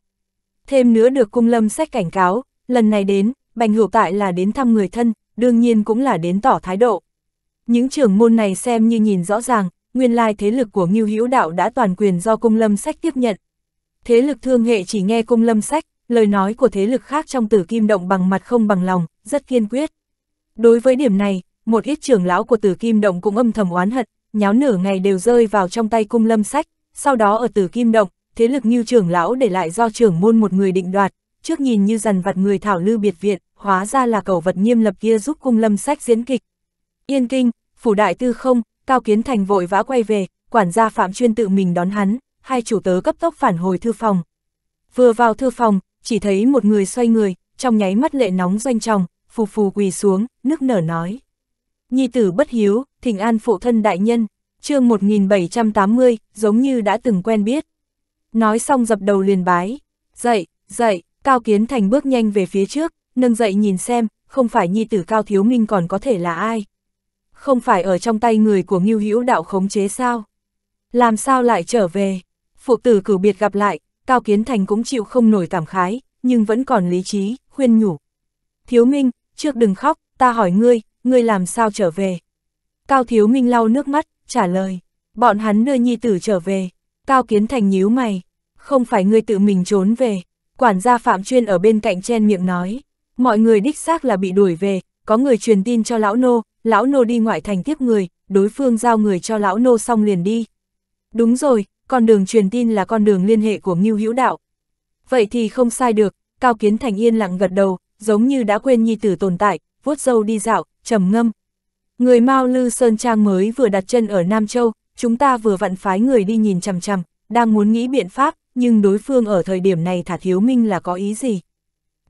Thêm nữa được cung lâm sách cảnh cáo, lần này đến, Bành Hữu Tại là đến thăm người thân, đương nhiên cũng là đến tỏ thái độ. Những trưởng môn này xem như nhìn rõ ràng, nguyên lai thế lực của Ngưu Hữu Đạo đã toàn quyền do Cung Lâm Sách tiếp nhận. Thế lực thương hệ chỉ nghe Cung Lâm Sách, lời nói của thế lực khác trong Tử Kim Động bằng mặt không bằng lòng, rất kiên quyết. Đối với điểm này, một ít trưởng lão của Tử Kim Động cũng âm thầm oán hận, nháo nửa ngày đều rơi vào trong tay Cung Lâm Sách, sau đó ở Tử Kim Động, thế lực Ngưu trưởng lão để lại do trưởng môn một người định đoạt, trước nhìn như dằn vặt người thảo lưu biệt viện, hóa ra là cầu vật nghiêm lập kia giúp cung lâm sách diễn kịch. Yên kinh, phủ đại tư không, Cao Kiến Thành vội vã quay về, quản gia Phạm Chuyên tự mình đón hắn, hai chủ tớ cấp tốc phản hồi thư phòng. Vừa vào thư phòng, chỉ thấy một người xoay người, trong nháy mắt lệ nóng doanh tròng, phù phù quỳ xuống, nước nở nói. Nhi tử bất hiếu, thỉnh an phụ thân đại nhân, chương 1780, giống như đã từng quen biết. Nói xong dập đầu liền bái, dậy, dậy, Cao Kiến Thành bước nhanh về phía trước, nâng dậy nhìn xem, không phải nhi tử Cao Thiếu Minh còn có thể là ai. Không phải ở trong tay người của Ngưu Hữu Đạo khống chế sao? Làm sao lại trở về? Phụ tử cử biệt gặp lại, Cao Kiến Thành cũng chịu không nổi cảm khái, nhưng vẫn còn lý trí, khuyên nhủ. Thiếu Minh, trước đừng khóc, ta hỏi ngươi, ngươi làm sao trở về? Cao Thiếu Minh lau nước mắt, trả lời. Bọn hắn đưa nhi tử trở về. Cao Kiến Thành nhíu mày. Không phải ngươi tự mình trốn về, Quản gia Phạm Chuyên ở bên cạnh chen miệng nói, mọi người đích xác là bị đuổi về, có người truyền tin cho lão nô, lão nô đi ngoại thành tiếp người, đối phương giao người cho lão nô xong liền đi. Đúng rồi, con đường truyền tin là con đường liên hệ của Ngưu Hữu Đạo. Vậy thì không sai được, Cao Kiến Thành yên lặng gật đầu, giống như đã quên nhi tử tồn tại, vuốt dâu đi dạo, trầm ngâm. Người Mao Lư Sơn Trang mới vừa đặt chân ở Nam Châu, chúng ta vừa vặn phái người đi nhìn chằm chằm, đang muốn nghĩ biện pháp, nhưng đối phương ở thời điểm này thả Thiếu Minh là có ý gì?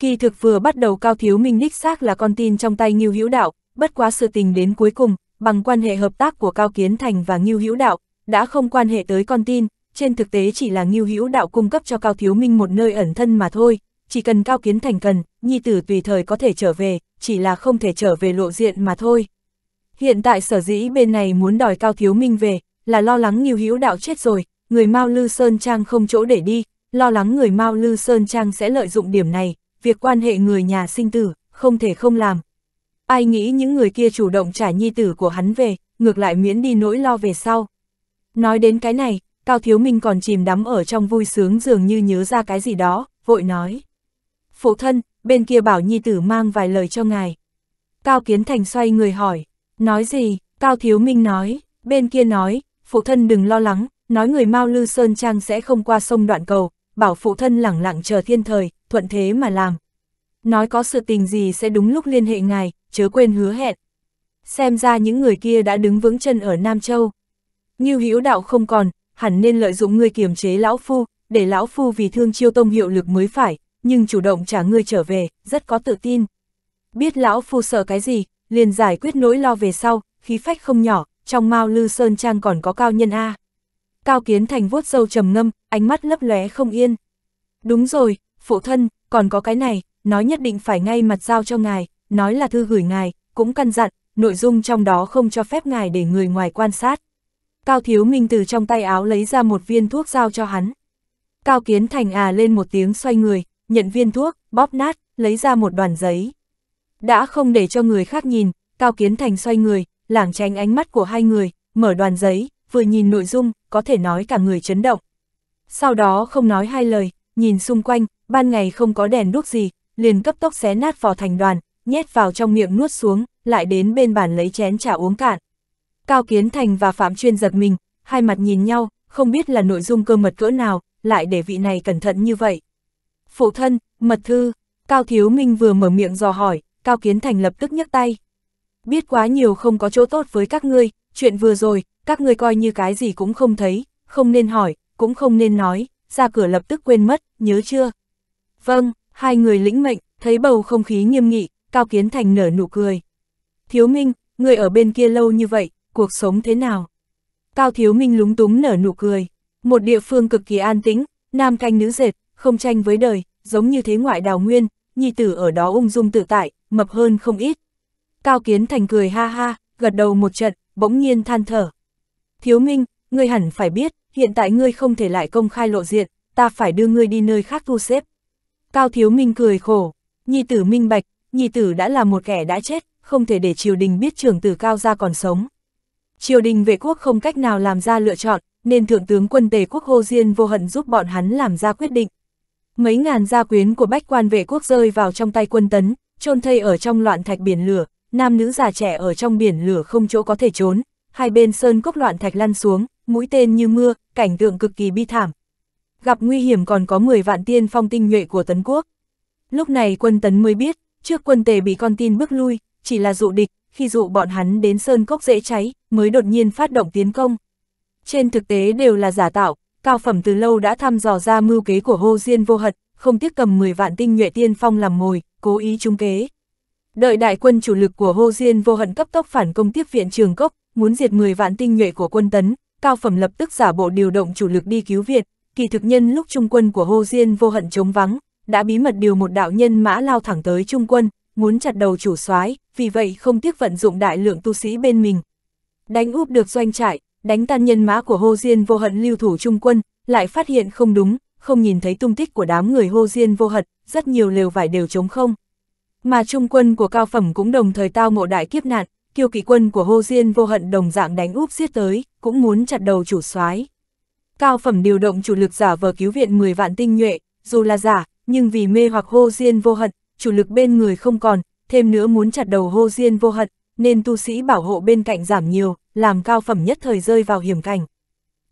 Kỳ thực vừa bắt đầu Cao Thiếu Minh đích xác là con tin trong tay Ngưu Hữu Đạo, bất quá sự tình đến cuối cùng, bằng quan hệ hợp tác của Cao Kiến Thành và Ngưu Hữu Đạo, đã không quan hệ tới con tin, trên thực tế chỉ là Ngưu Hữu Đạo cung cấp cho Cao Thiếu Minh một nơi ẩn thân mà thôi, chỉ cần Cao Kiến Thành cần, nhi tử tùy thời có thể trở về, chỉ là không thể trở về lộ diện mà thôi. Hiện tại sở dĩ bên này muốn đòi Cao Thiếu Minh về, là lo lắng Ngưu Hữu Đạo chết rồi, người Mao Lư Sơn Trang không chỗ để đi, lo lắng người Mao Lư Sơn Trang sẽ lợi dụng điểm này, việc quan hệ người nhà sinh tử, không thể không làm. Ai nghĩ những người kia chủ động trả nhi tử của hắn về, ngược lại miễn đi nỗi lo về sau. Nói đến cái này, Cao Thiếu Minh còn chìm đắm ở trong vui sướng dường như nhớ ra cái gì đó, vội nói. Phụ thân, bên kia bảo nhi tử mang vài lời cho ngài. Cao Kiến Thành xoay người hỏi, nói gì, Cao Thiếu Minh nói, bên kia nói, phụ thân đừng lo lắng, nói người Mao Lư Sơn Trang sẽ không qua sông đoạn cầu, bảo phụ thân lẳng lặng chờ thiên thời, thuận thế mà làm. Nói có sự tình gì sẽ đúng lúc liên hệ ngài, chớ quên hứa hẹn. Xem ra những người kia đã đứng vững chân ở Nam Châu. Như hữu đạo không còn, hẳn nên lợi dụng người kiềm chế lão phu, để lão phu vì thương chiêu tông hiệu lực mới phải, nhưng chủ động trả ngươi trở về, rất có tự tin. Biết lão phu sợ cái gì, liền giải quyết nỗi lo về sau, khí phách không nhỏ, trong Mao Lư Sơn Trang còn có cao nhân A. Cao Kiến Thành vuốt dâu trầm ngâm, ánh mắt lấp lóe không yên. Đúng rồi, phụ thân, còn có cái này, nói nhất định phải ngay mặt giao cho ngài, nói là thư gửi ngài, cũng căn dặn, nội dung trong đó không cho phép ngài để người ngoài quan sát. Cao Thiếu Minh từ trong tay áo lấy ra một viên thuốc giao cho hắn. Cao Kiến Thành à lên một tiếng xoay người, nhận viên thuốc, bóp nát, lấy ra một đoàn giấy. Đã không để cho người khác nhìn, Cao Kiến Thành xoay người, lảng tránh ánh mắt của hai người, mở đoàn giấy, vừa nhìn nội dung, có thể nói cả người chấn động. Sau đó không nói hai lời, nhìn xung quanh, ban ngày không có đèn đuốc gì, liền cấp tốc xé nát vỏ thành đoàn, nhét vào trong miệng nuốt xuống, lại đến bên bàn lấy chén trà uống cạn. Cao Kiến Thành và Phạm Chuyên giật mình, hai mặt nhìn nhau, không biết là nội dung cơ mật cỡ nào, lại để vị này cẩn thận như vậy. Phụ thân, mật thư, Cao Thiếu Minh vừa mở miệng dò hỏi, Cao Kiến Thành lập tức nhấc tay. Biết quá nhiều không có chỗ tốt với các ngươi, chuyện vừa rồi, các ngươi coi như cái gì cũng không thấy, không nên hỏi, cũng không nên nói, ra cửa lập tức quên mất, nhớ chưa? Vâng, hai người lĩnh mệnh, thấy bầu không khí nghiêm nghị, Cao Kiến Thành nở nụ cười. Thiếu Minh, người ở bên kia lâu như vậy, cuộc sống thế nào? Cao Thiếu Minh lúng túng nở nụ cười. Một địa phương cực kỳ an tĩnh, nam canh nữ dệt, không tranh với đời, giống như thế ngoại đào nguyên, nhi tử ở đó ung dung tự tại, mập hơn không ít. Cao Kiến Thành cười ha ha, gật đầu một trận, bỗng nhiên than thở. Thiếu Minh, ngươi hẳn phải biết, hiện tại ngươi không thể lại công khai lộ diện, ta phải đưa ngươi đi nơi khác thu xếp. Cao Thiếu Minh cười khổ, nhi tử minh bạch, nhi tử đã là một kẻ đã chết, không thể để triều đình biết trưởng tử Cao ra còn sống. Triều đình vệ quốc không cách nào làm ra lựa chọn, nên Thượng tướng quân Tề Quốc Hô Diên vô hận giúp bọn hắn làm ra quyết định. Mấy ngàn gia quyến của bách quan vệ quốc rơi vào trong tay quân tấn, trôn thây ở trong loạn thạch biển lửa, nam nữ già trẻ ở trong biển lửa không chỗ có thể trốn, hai bên sơn cốc loạn thạch lăn xuống, mũi tên như mưa, cảnh tượng cực kỳ bi thảm. Gặp nguy hiểm còn có 10 vạn tiên phong tinh nhuệ của Tấn Quốc. Lúc này quân Tấn mới biết, trước quân tề bị con tin bước lui, chỉ là dụ địch, khi dụ bọn hắn đến sơn cốc dễ cháy, mới đột nhiên phát động tiến công. Trên thực tế đều là giả tạo, cao phẩm từ lâu đã thăm dò ra mưu kế của hô Diên vô hật, không tiếc cầm 10 vạn tinh nhuệ tiên phong làm mồi, cố ý trung kế. Đợi đại quân chủ lực của hô Diên vô hận cấp tốc phản công tiếp viện trường cốc, muốn diệt 10 vạn tinh nhuệ của quân tấn, cao phẩm lập tức giả bộ điều động chủ lực đi cứu Việt, kỳ thực nhân lúc trung quân của hô Diên vô hận chống vắng, đã bí mật điều một đạo nhân mã lao thẳng tới trung quân, muốn chặt đầu chủ soái, vì vậy không tiếc vận dụng đại lượng tu sĩ bên mình. Đánh úp được doanh trại, đánh tan nhân mã của hô Diên vô hận lưu thủ trung quân, lại phát hiện không đúng, không nhìn thấy tung tích của đám người hô Diên vô hận, rất nhiều lều vải đều trống không. Mà trung quân của cao phẩm cũng đồng thời tao ngộ đại kiếp nạn, kiêu kỳ quân của hô Diên vô hận đồng dạng đánh úp giết tới, cũng muốn chặt đầu chủ soái. Cao phẩm điều động chủ lực giả vờ cứu viện 10 vạn tinh nhuệ, dù là giả, nhưng vì mê hoặc hô Diên vô hận, chủ lực bên người không còn, thêm nữa muốn chặt đầu hô Diên vô hận, nên tu sĩ bảo hộ bên cạnh giảm nhiều, làm cao phẩm nhất thời rơi vào hiểm cảnh.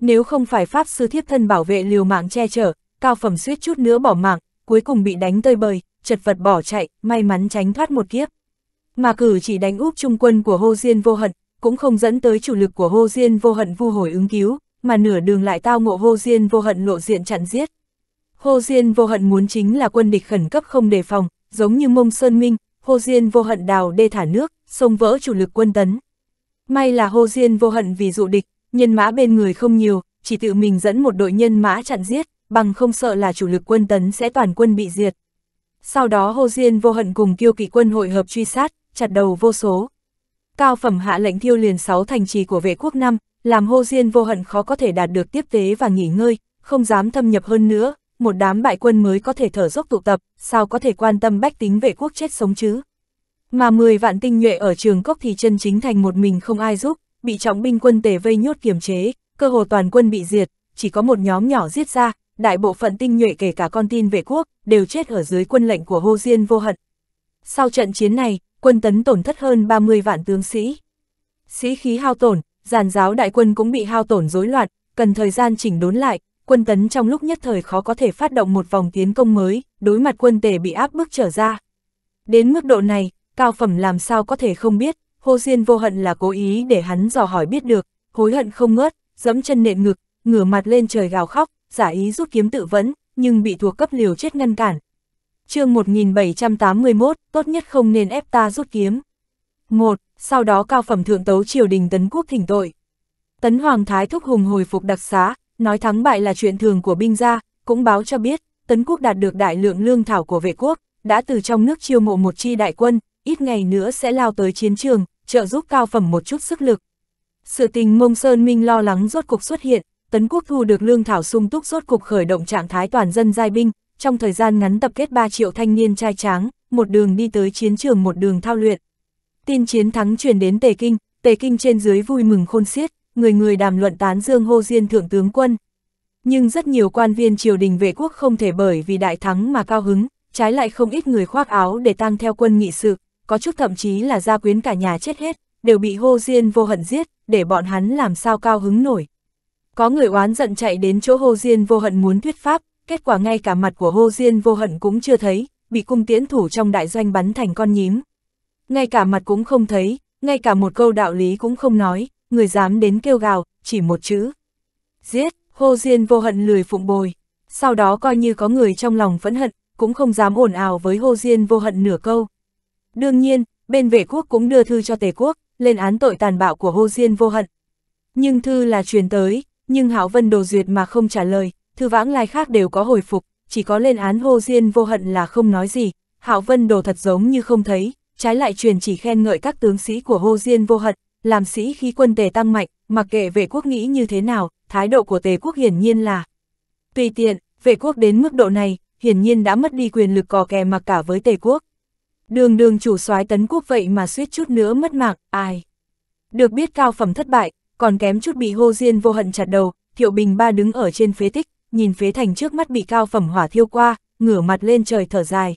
Nếu không phải pháp sư thiếp thân bảo vệ liều mạng che chở, cao phẩm suýt chút nữa bỏ mạng, cuối cùng bị đánh tơi bời, chật vật bỏ chạy, may mắn tránh thoát một kiếp mà cử chỉ đánh úp trung quân của Hồ Diên vô hận, cũng không dẫn tới chủ lực của Hồ Diên vô hận vu hồi ứng cứu, mà nửa đường lại tao ngộ Hồ Diên vô hận lộ diện chặn giết. Hồ Diên vô hận muốn chính là quân địch khẩn cấp không đề phòng, giống như mông sơn minh, Hồ Diên vô hận đào đê thả nước, sông vỡ chủ lực quân tấn. May là Hồ Diên vô hận vì dụ địch, nhân mã bên người không nhiều, chỉ tự mình dẫn một đội nhân mã chặn giết, bằng không sợ là chủ lực quân tấn sẽ toàn quân bị diệt. Sau đó Hồ Diên vô hận cùng kiêu kỵ quân hội hợp truy sát, chặt đầu vô số. Cao phẩm hạ lệnh thiêu liền sáu thành trì của vệ quốc năm, làm hô diên vô hận khó có thể đạt được tiếp tế và nghỉ ngơi, không dám thâm nhập hơn nữa, một đám bại quân mới có thể thở dốc tụ tập, sao có thể quan tâm bách tính vệ quốc chết sống chứ. Mà 10 vạn tinh nhuệ ở trường cốc thì chân chính thành một mình không ai giúp, bị trọng binh quân tề vây nhốt kiềm chế, cơ hồ toàn quân bị diệt, chỉ có một nhóm nhỏ giết ra, đại bộ phận tinh nhuệ kể cả con tin vệ quốc, đều chết ở dưới quân lệnh của hô diên vô hận. Sau trận chiến này, quân tấn tổn thất hơn 30 vạn tướng sĩ. Sĩ khí hao tổn, giàn giáo đại quân cũng bị hao tổn rối loạn, cần thời gian chỉnh đốn lại, quân tấn trong lúc nhất thời khó có thể phát động một vòng tiến công mới, đối mặt quân tề bị áp bức trở ra. Đến mức độ này, cao phẩm làm sao có thể không biết, Hồ Diên vô hận là cố ý để hắn dò hỏi biết được, hối hận không ngớt, dẫm chân nện ngực, ngửa mặt lên trời gào khóc, giả ý rút kiếm tự vẫn, nhưng bị thuộc cấp liều chết ngăn cản, chương 1781, tốt nhất không nên ép ta rút kiếm. một Sau đó cao phẩm thượng tấu triều đình Tấn Quốc thỉnh tội. Tấn Hoàng Thái thúc hùng hồi phục đặc xá, nói thắng bại là chuyện thường của binh gia, cũng báo cho biết, Tấn Quốc đạt được đại lượng lương thảo của vệ quốc, đã từ trong nước chiêu mộ một chi đại quân, ít ngày nữa sẽ lao tới chiến trường, trợ giúp cao phẩm một chút sức lực. Sự tình Mông Sơn Minh lo lắng rốt cục xuất hiện, Tấn Quốc thu được lương thảo sung túc rốt cục khởi động trạng thái toàn dân giai binh, trong thời gian ngắn tập kết 3 triệu thanh niên trai tráng, một đường đi tới chiến trường một đường thao luyện. Tin chiến thắng truyền đến Tề Kinh, Tề Kinh trên dưới vui mừng khôn xiết, người người đàm luận tán dương hô diên thượng tướng quân. Nhưng rất nhiều quan viên triều đình vệ quốc không thể bởi vì đại thắng mà cao hứng, trái lại không ít người khoác áo để tăng theo quân nghị sự, có chút thậm chí là gia quyến cả nhà chết hết, đều bị hô diên vô hận giết, để bọn hắn làm sao cao hứng nổi. Có người oán giận chạy đến chỗ hô diên vô hận muốn thuyết pháp, kết quả ngay cả mặt của Hồ Diên vô hận cũng chưa thấy, bị cung tiễn thủ trong đại doanh bắn thành con nhím. Ngay cả mặt cũng không thấy, ngay cả một câu đạo lý cũng không nói, người dám đến kêu gào, chỉ một chữ. Giết, Hồ Diên vô hận lười phụng bồi, sau đó coi như có người trong lòng phẫn hận, cũng không dám ồn ào với Hồ Diên vô hận nửa câu. Đương nhiên, bên vệ quốc cũng đưa thư cho tề quốc, lên án tội tàn bạo của Hồ Diên vô hận. Nhưng thư là truyền tới, nhưng Hảo Vân đồ duyệt mà không trả lời, thư vãng lai khác đều có hồi phục, chỉ có lên án hô diên vô hận là không nói gì, Hạo Vân đồ thật giống như không thấy, trái lại truyền chỉ khen ngợi các tướng sĩ của hô diên vô hận, làm sĩ khi quân tề tăng mạnh, mặc kệ vệ quốc nghĩ như thế nào, thái độ của tề quốc hiển nhiên là tùy tiện, vệ quốc đến mức độ này, hiển nhiên đã mất đi quyền lực cò kè mặc cả với tề quốc. Đường đường chủ soái tấn quốc vậy mà suýt chút nữa mất mạng, ai. Được biết cao phẩm thất bại, còn kém chút bị hô diên vô hận chặt đầu, thiệu bình ba đứng ở trên phế tích, nhìn phế thành trước mắt bị cao phẩm hỏa thiêu qua, ngửa mặt lên trời thở dài.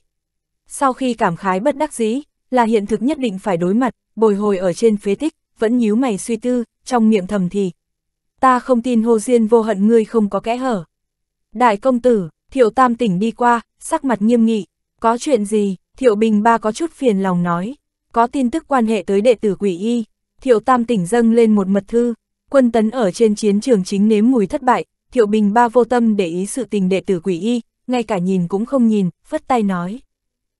Sau khi cảm khái bất đắc dĩ, là hiện thực nhất định phải đối mặt, bồi hồi ở trên phế tích, vẫn nhíu mày suy tư, trong miệng thầm thì. Ta không tin hô diên vô hận ngươi không có kẽ hở. Đại công tử, thiệu tam tỉnh đi qua, sắc mặt nghiêm nghị, có chuyện gì, thiệu bình ba có chút phiền lòng nói, có tin tức quan hệ tới đệ tử quỷ y, thiệu tam tỉnh dâng lên một mật thư, quân tấn ở trên chiến trường chính nếm mùi thất bại, Thiệu Bình Ba vô tâm để ý sự tình đệ tử quỷ y, ngay cả nhìn cũng không nhìn, phất tay nói.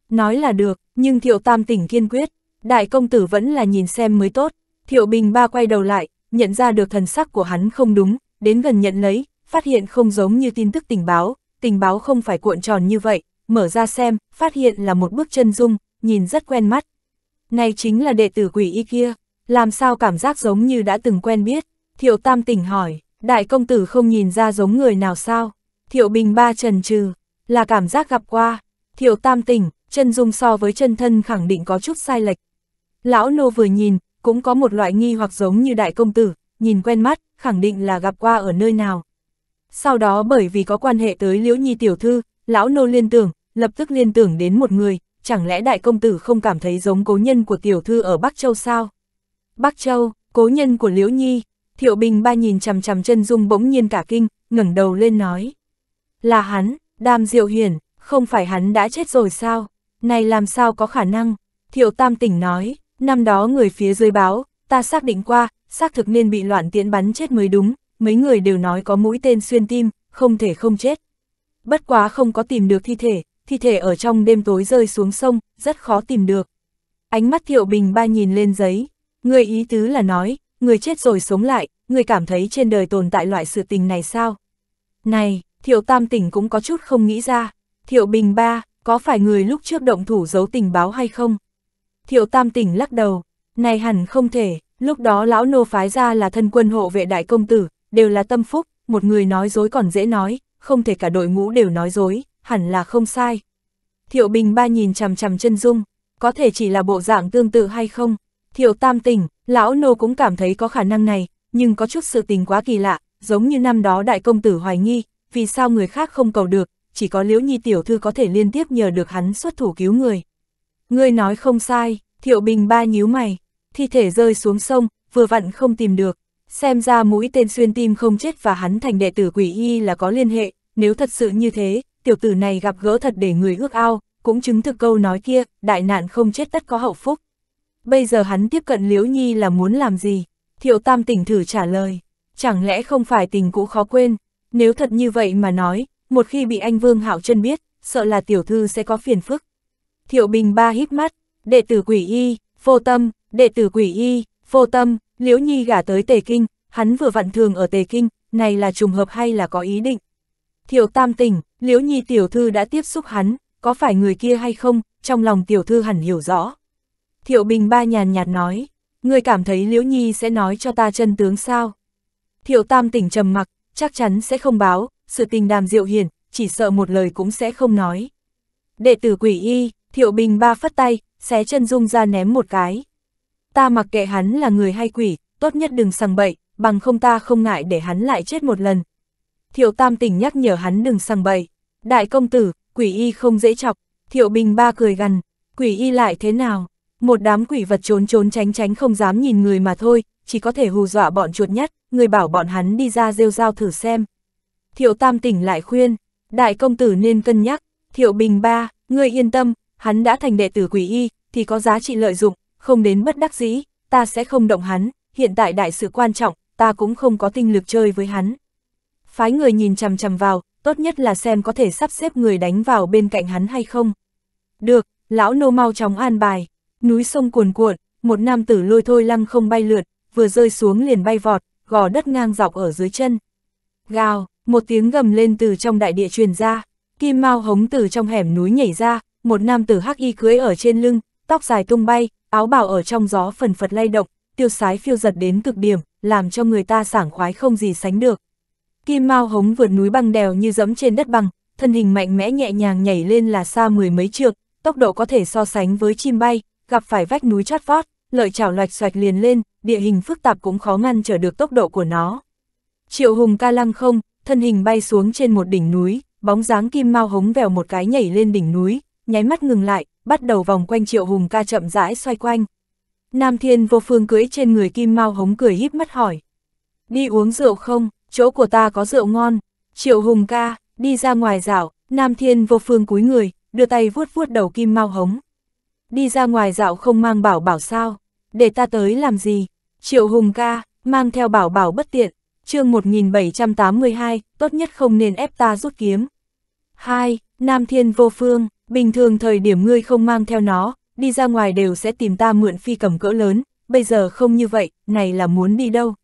Nói là được, nhưng Thiệu Tam tỉnh kiên quyết, đại công tử vẫn là nhìn xem mới tốt. Thiệu Bình Ba quay đầu lại, nhận ra được thần sắc của hắn không đúng, đến gần nhận lấy, phát hiện không giống như tin tức tình báo, tình báo không phải cuộn tròn như vậy, mở ra xem, phát hiện là một bước chân dung, nhìn rất quen mắt. Này chính là đệ tử quỷ y kia, làm sao cảm giác giống như đã từng quen biết, Thiệu Tam tỉnh hỏi. Đại công tử không nhìn ra giống người nào sao? Thiệu Bình Ba trần trừ, là cảm giác gặp qua. Thiệu Tam tỉnh, chân dung so với chân thân khẳng định có chút sai lệch. Lão nô vừa nhìn, cũng có một loại nghi hoặc giống như đại công tử, nhìn quen mắt, khẳng định là gặp qua ở nơi nào. Sau đó bởi vì có quan hệ tới Liễu Nhi tiểu thư, lão nô liên tưởng, lập tức liên tưởng đến một người, chẳng lẽ đại công tử không cảm thấy giống cố nhân của tiểu thư ở Bắc Châu sao? Bắc Châu, cố nhân của Liễu Nhi, Thiệu Bình ba nhìn chằm chằm chân dung bỗng nhiên cả kinh, ngẩng đầu lên nói. Là hắn, đam diệu hiển, không phải hắn đã chết rồi sao? Này làm sao có khả năng? Thiệu Tam tỉnh nói, năm đó người phía dưới báo, ta xác định qua, xác thực nên bị loạn tiễn bắn chết mới đúng, mấy người đều nói có mũi tên xuyên tim, không thể không chết. Bất quá không có tìm được thi thể, thi thể ở trong đêm tối rơi xuống sông, rất khó tìm được. Ánh mắt Thiệu Bình ba nhìn lên giấy, người ý tứ là nói, người chết rồi sống lại, người cảm thấy trên đời tồn tại loại sự tình này sao? Này, thiệu tam tỉnh cũng có chút không nghĩ ra. Thiệu bình ba, có phải người lúc trước động thủ giấu tình báo hay không? Thiệu tam tỉnh lắc đầu, này hẳn không thể, lúc đó lão nô phái ra là thân quân hộ vệ đại công tử, đều là tâm phúc, một người nói dối còn dễ nói, không thể cả đội ngũ đều nói dối, hẳn là không sai. Thiệu bình ba nhìn chằm chằm chân dung, có thể chỉ là bộ dạng tương tự hay không? Thiệu Tam tình lão nô cũng cảm thấy có khả năng này, nhưng có chút sự tình quá kỳ lạ, giống như năm đó đại công tử hoài nghi, vì sao người khác không cầu được, chỉ có Liễu Nhi tiểu thư có thể liên tiếp nhờ được hắn xuất thủ cứu người. Ngươi nói không sai, Thiệu Bình ba nhíu mày, thi thể rơi xuống sông, vừa vặn không tìm được, xem ra mũi tên xuyên tim không chết và hắn thành đệ tử quỷ y là có liên hệ, nếu thật sự như thế, tiểu tử này gặp gỡ thật để người ước ao, cũng chứng thực câu nói kia, đại nạn không chết tất có hậu phúc bây giờ hắn tiếp cận Liễu Nhi là muốn làm gì? Thiệu Tam tỉnh thử trả lời, chẳng lẽ không phải tình cũ khó quên, nếu thật như vậy mà nói, một khi bị anh Vương Hạo chân biết, sợ là tiểu thư sẽ có phiền phức. Thiệu Bình Ba hít mắt, đệ tử quỷ y, vô tâm, đệ tử quỷ y, vô tâm, Liễu Nhi gả tới Tề Kinh, hắn vừa vặn thường ở Tề Kinh, này là trùng hợp hay là có ý định? Thiệu Tam tỉnh, Liễu Nhi tiểu thư đã tiếp xúc hắn, có phải người kia hay không, trong lòng tiểu thư hẳn hiểu rõ. Thiệu Bình Ba nhàn nhạt nói, ngươi cảm thấy Liễu Nhi sẽ nói cho ta chân tướng sao? Thiệu Tam tỉnh trầm mặc, chắc chắn sẽ không báo, sự tình đàm diệu hiển, chỉ sợ một lời cũng sẽ không nói. Đệ tử quỷ y, Thiệu Bình Ba phất tay, xé chân dung ra ném một cái. Ta mặc kệ hắn là người hay quỷ, tốt nhất đừng sằng bậy, bằng không ta không ngại để hắn lại chết một lần. Thiệu Tam tỉnh nhắc nhở hắn đừng sằng bậy. Đại công tử, quỷ y không dễ chọc, Thiệu Bình Ba cười gần, quỷ y lại thế nào? một đám quỷ vật trốn trốn tránh tránh không dám nhìn người mà thôi, chỉ có thể hù dọa bọn chuột nhất người bảo bọn hắn đi ra rêu rao thử xem. Thiệu Tam tỉnh lại khuyên, đại công tử nên cân nhắc, Thiệu Bình ba, ngươi yên tâm, hắn đã thành đệ tử quỷ y, thì có giá trị lợi dụng, không đến bất đắc dĩ, ta sẽ không động hắn, hiện tại đại sự quan trọng, ta cũng không có tinh lực chơi với hắn. Phái người nhìn chằm chằm vào, tốt nhất là xem có thể sắp xếp người đánh vào bên cạnh hắn hay không. Được, lão nô mau chóng an bài. Núi sông cuồn cuộn, một nam tử lôi thôi lăng không bay lượt, vừa rơi xuống liền bay vọt, gò đất ngang dọc ở dưới chân. Gào, một tiếng gầm lên từ trong đại địa truyền ra, kim mao hống từ trong hẻm núi nhảy ra, một nam tử hắc y cưới ở trên lưng, tóc dài tung bay, áo bào ở trong gió phần phật lay động, tiêu sái phiêu giật đến cực điểm, làm cho người ta sảng khoái không gì sánh được. Kim Mao hống vượt núi băng đèo như dẫm trên đất bằng, thân hình mạnh mẽ nhẹ nhàng nhảy lên là xa mười mấy trượng, tốc độ có thể so sánh với chim bay, gặp phải vách núi chót vót, lợi chảo loạch xoạch liền lên, địa hình phức tạp cũng khó ngăn trở được tốc độ của nó. Triệu Hùng ca lăng không, thân hình bay xuống trên một đỉnh núi, bóng dáng kim mau hống vèo một cái nhảy lên đỉnh núi, nháy mắt ngừng lại, bắt đầu vòng quanh Triệu Hùng ca chậm rãi xoay quanh. Nam Thiên vô phương cưỡi trên người kim mau hống cười híp mắt hỏi. Đi uống rượu không, chỗ của ta có rượu ngon. Triệu Hùng ca, đi ra ngoài dạo, Nam Thiên vô phương cúi người, đưa tay vuốt vuốt đầu kim mau hống đi ra ngoài dạo không mang bảo bảo sao, để ta tới làm gì, triệu hùng ca, mang theo bảo bảo bất tiện, chương 1782, tốt nhất không nên ép ta rút kiếm. 2. Nam thiên vô phương, bình thường thời điểm ngươi không mang theo nó, đi ra ngoài đều sẽ tìm ta mượn phi cầm cỡ lớn, bây giờ không như vậy, này là muốn đi đâu.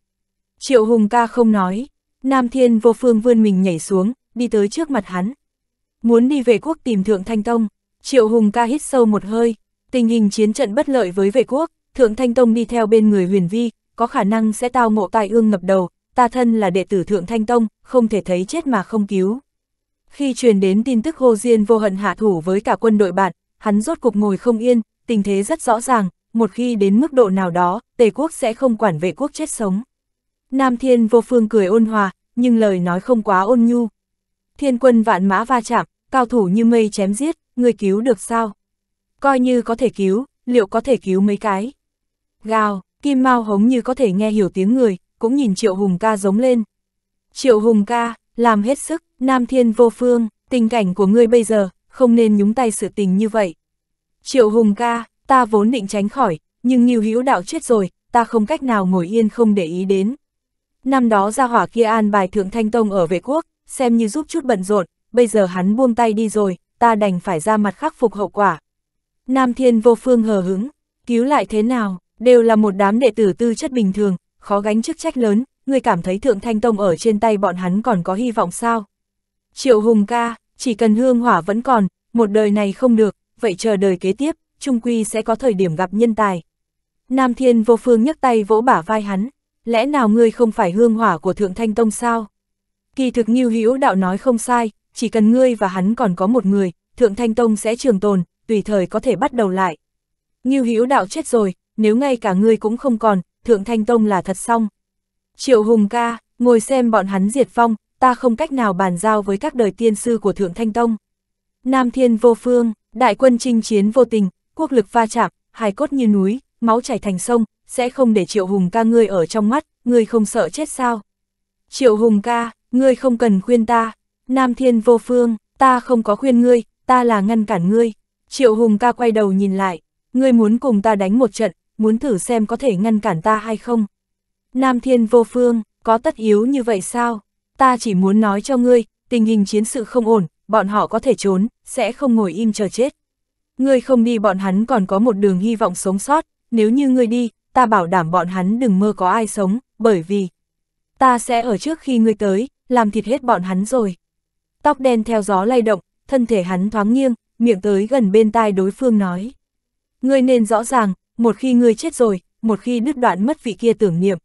Triệu hùng ca không nói, Nam thiên vô phương vươn mình nhảy xuống, đi tới trước mặt hắn. Muốn đi về quốc tìm thượng thanh tông, triệu hùng ca hít sâu một hơi, Tình hình chiến trận bất lợi với vệ quốc, Thượng Thanh Tông đi theo bên người huyền vi, có khả năng sẽ tao ngộ tai ương ngập đầu, ta thân là đệ tử Thượng Thanh Tông, không thể thấy chết mà không cứu. Khi truyền đến tin tức Hồ Diên vô hận hạ thủ với cả quân đội bạn, hắn rốt cục ngồi không yên, tình thế rất rõ ràng, một khi đến mức độ nào đó, Tề quốc sẽ không quản vệ quốc chết sống. Nam Thiên vô phương cười ôn hòa, nhưng lời nói không quá ôn nhu. Thiên quân vạn mã va chạm, cao thủ như mây chém giết, người cứu được sao? coi như có thể cứu, liệu có thể cứu mấy cái? Gào, Kim Mao hống như có thể nghe hiểu tiếng người, cũng nhìn Triệu Hùng ca giống lên. Triệu Hùng ca, làm hết sức, nam thiên vô phương, tình cảnh của ngươi bây giờ, không nên nhúng tay sự tình như vậy. Triệu Hùng ca, ta vốn định tránh khỏi, nhưng Nghiêu Hữu đạo chết rồi, ta không cách nào ngồi yên không để ý đến. Năm đó ra hỏa kia an bài thượng thanh tông ở vệ quốc, xem như giúp chút bận rộn, bây giờ hắn buông tay đi rồi, ta đành phải ra mặt khắc phục hậu quả. Nam Thiên vô phương hờ hứng, cứu lại thế nào, đều là một đám đệ tử tư chất bình thường, khó gánh chức trách lớn, người cảm thấy Thượng Thanh Tông ở trên tay bọn hắn còn có hy vọng sao? Triệu Hùng ca, chỉ cần hương hỏa vẫn còn, một đời này không được, vậy chờ đời kế tiếp, trung quy sẽ có thời điểm gặp nhân tài. Nam Thiên vô phương nhấc tay vỗ bả vai hắn, lẽ nào ngươi không phải hương hỏa của Thượng Thanh Tông sao? Kỳ thực Nhiêu Hữu đạo nói không sai, chỉ cần ngươi và hắn còn có một người, Thượng Thanh Tông sẽ trường tồn, tùy thời có thể bắt đầu lại. Ngưu Hữu Đạo chết rồi, nếu ngay cả ngươi cũng không còn, Thượng Thanh Tông là thật xong. Triệu Hùng ca, ngồi xem bọn hắn diệt phong, ta không cách nào bàn giao với các đời tiên sư của Thượng Thanh Tông. Nam Thiên vô phương, đại quân chinh chiến vô tình, quốc lực va chạm, hài cốt như núi, máu chảy thành sông, sẽ không để Triệu Hùng ca ngươi ở trong mắt, ngươi không sợ chết sao? Triệu Hùng ca, ngươi không cần khuyên ta. Nam Thiên vô phương, ta không có khuyên ngươi, ta là ngăn cản ngươi. Triệu Hùng ca quay đầu nhìn lại, ngươi muốn cùng ta đánh một trận, muốn thử xem có thể ngăn cản ta hay không. Nam thiên vô phương, có tất yếu như vậy sao? Ta chỉ muốn nói cho ngươi, tình hình chiến sự không ổn, bọn họ có thể trốn, sẽ không ngồi im chờ chết. Ngươi không đi bọn hắn còn có một đường hy vọng sống sót, nếu như ngươi đi, ta bảo đảm bọn hắn đừng mơ có ai sống, bởi vì ta sẽ ở trước khi ngươi tới, làm thịt hết bọn hắn rồi. Tóc đen theo gió lay động, thân thể hắn thoáng nghiêng, miệng tới gần bên tai đối phương nói. Ngươi nên rõ ràng, một khi ngươi chết rồi, một khi đứt đoạn mất vị kia tưởng niệm,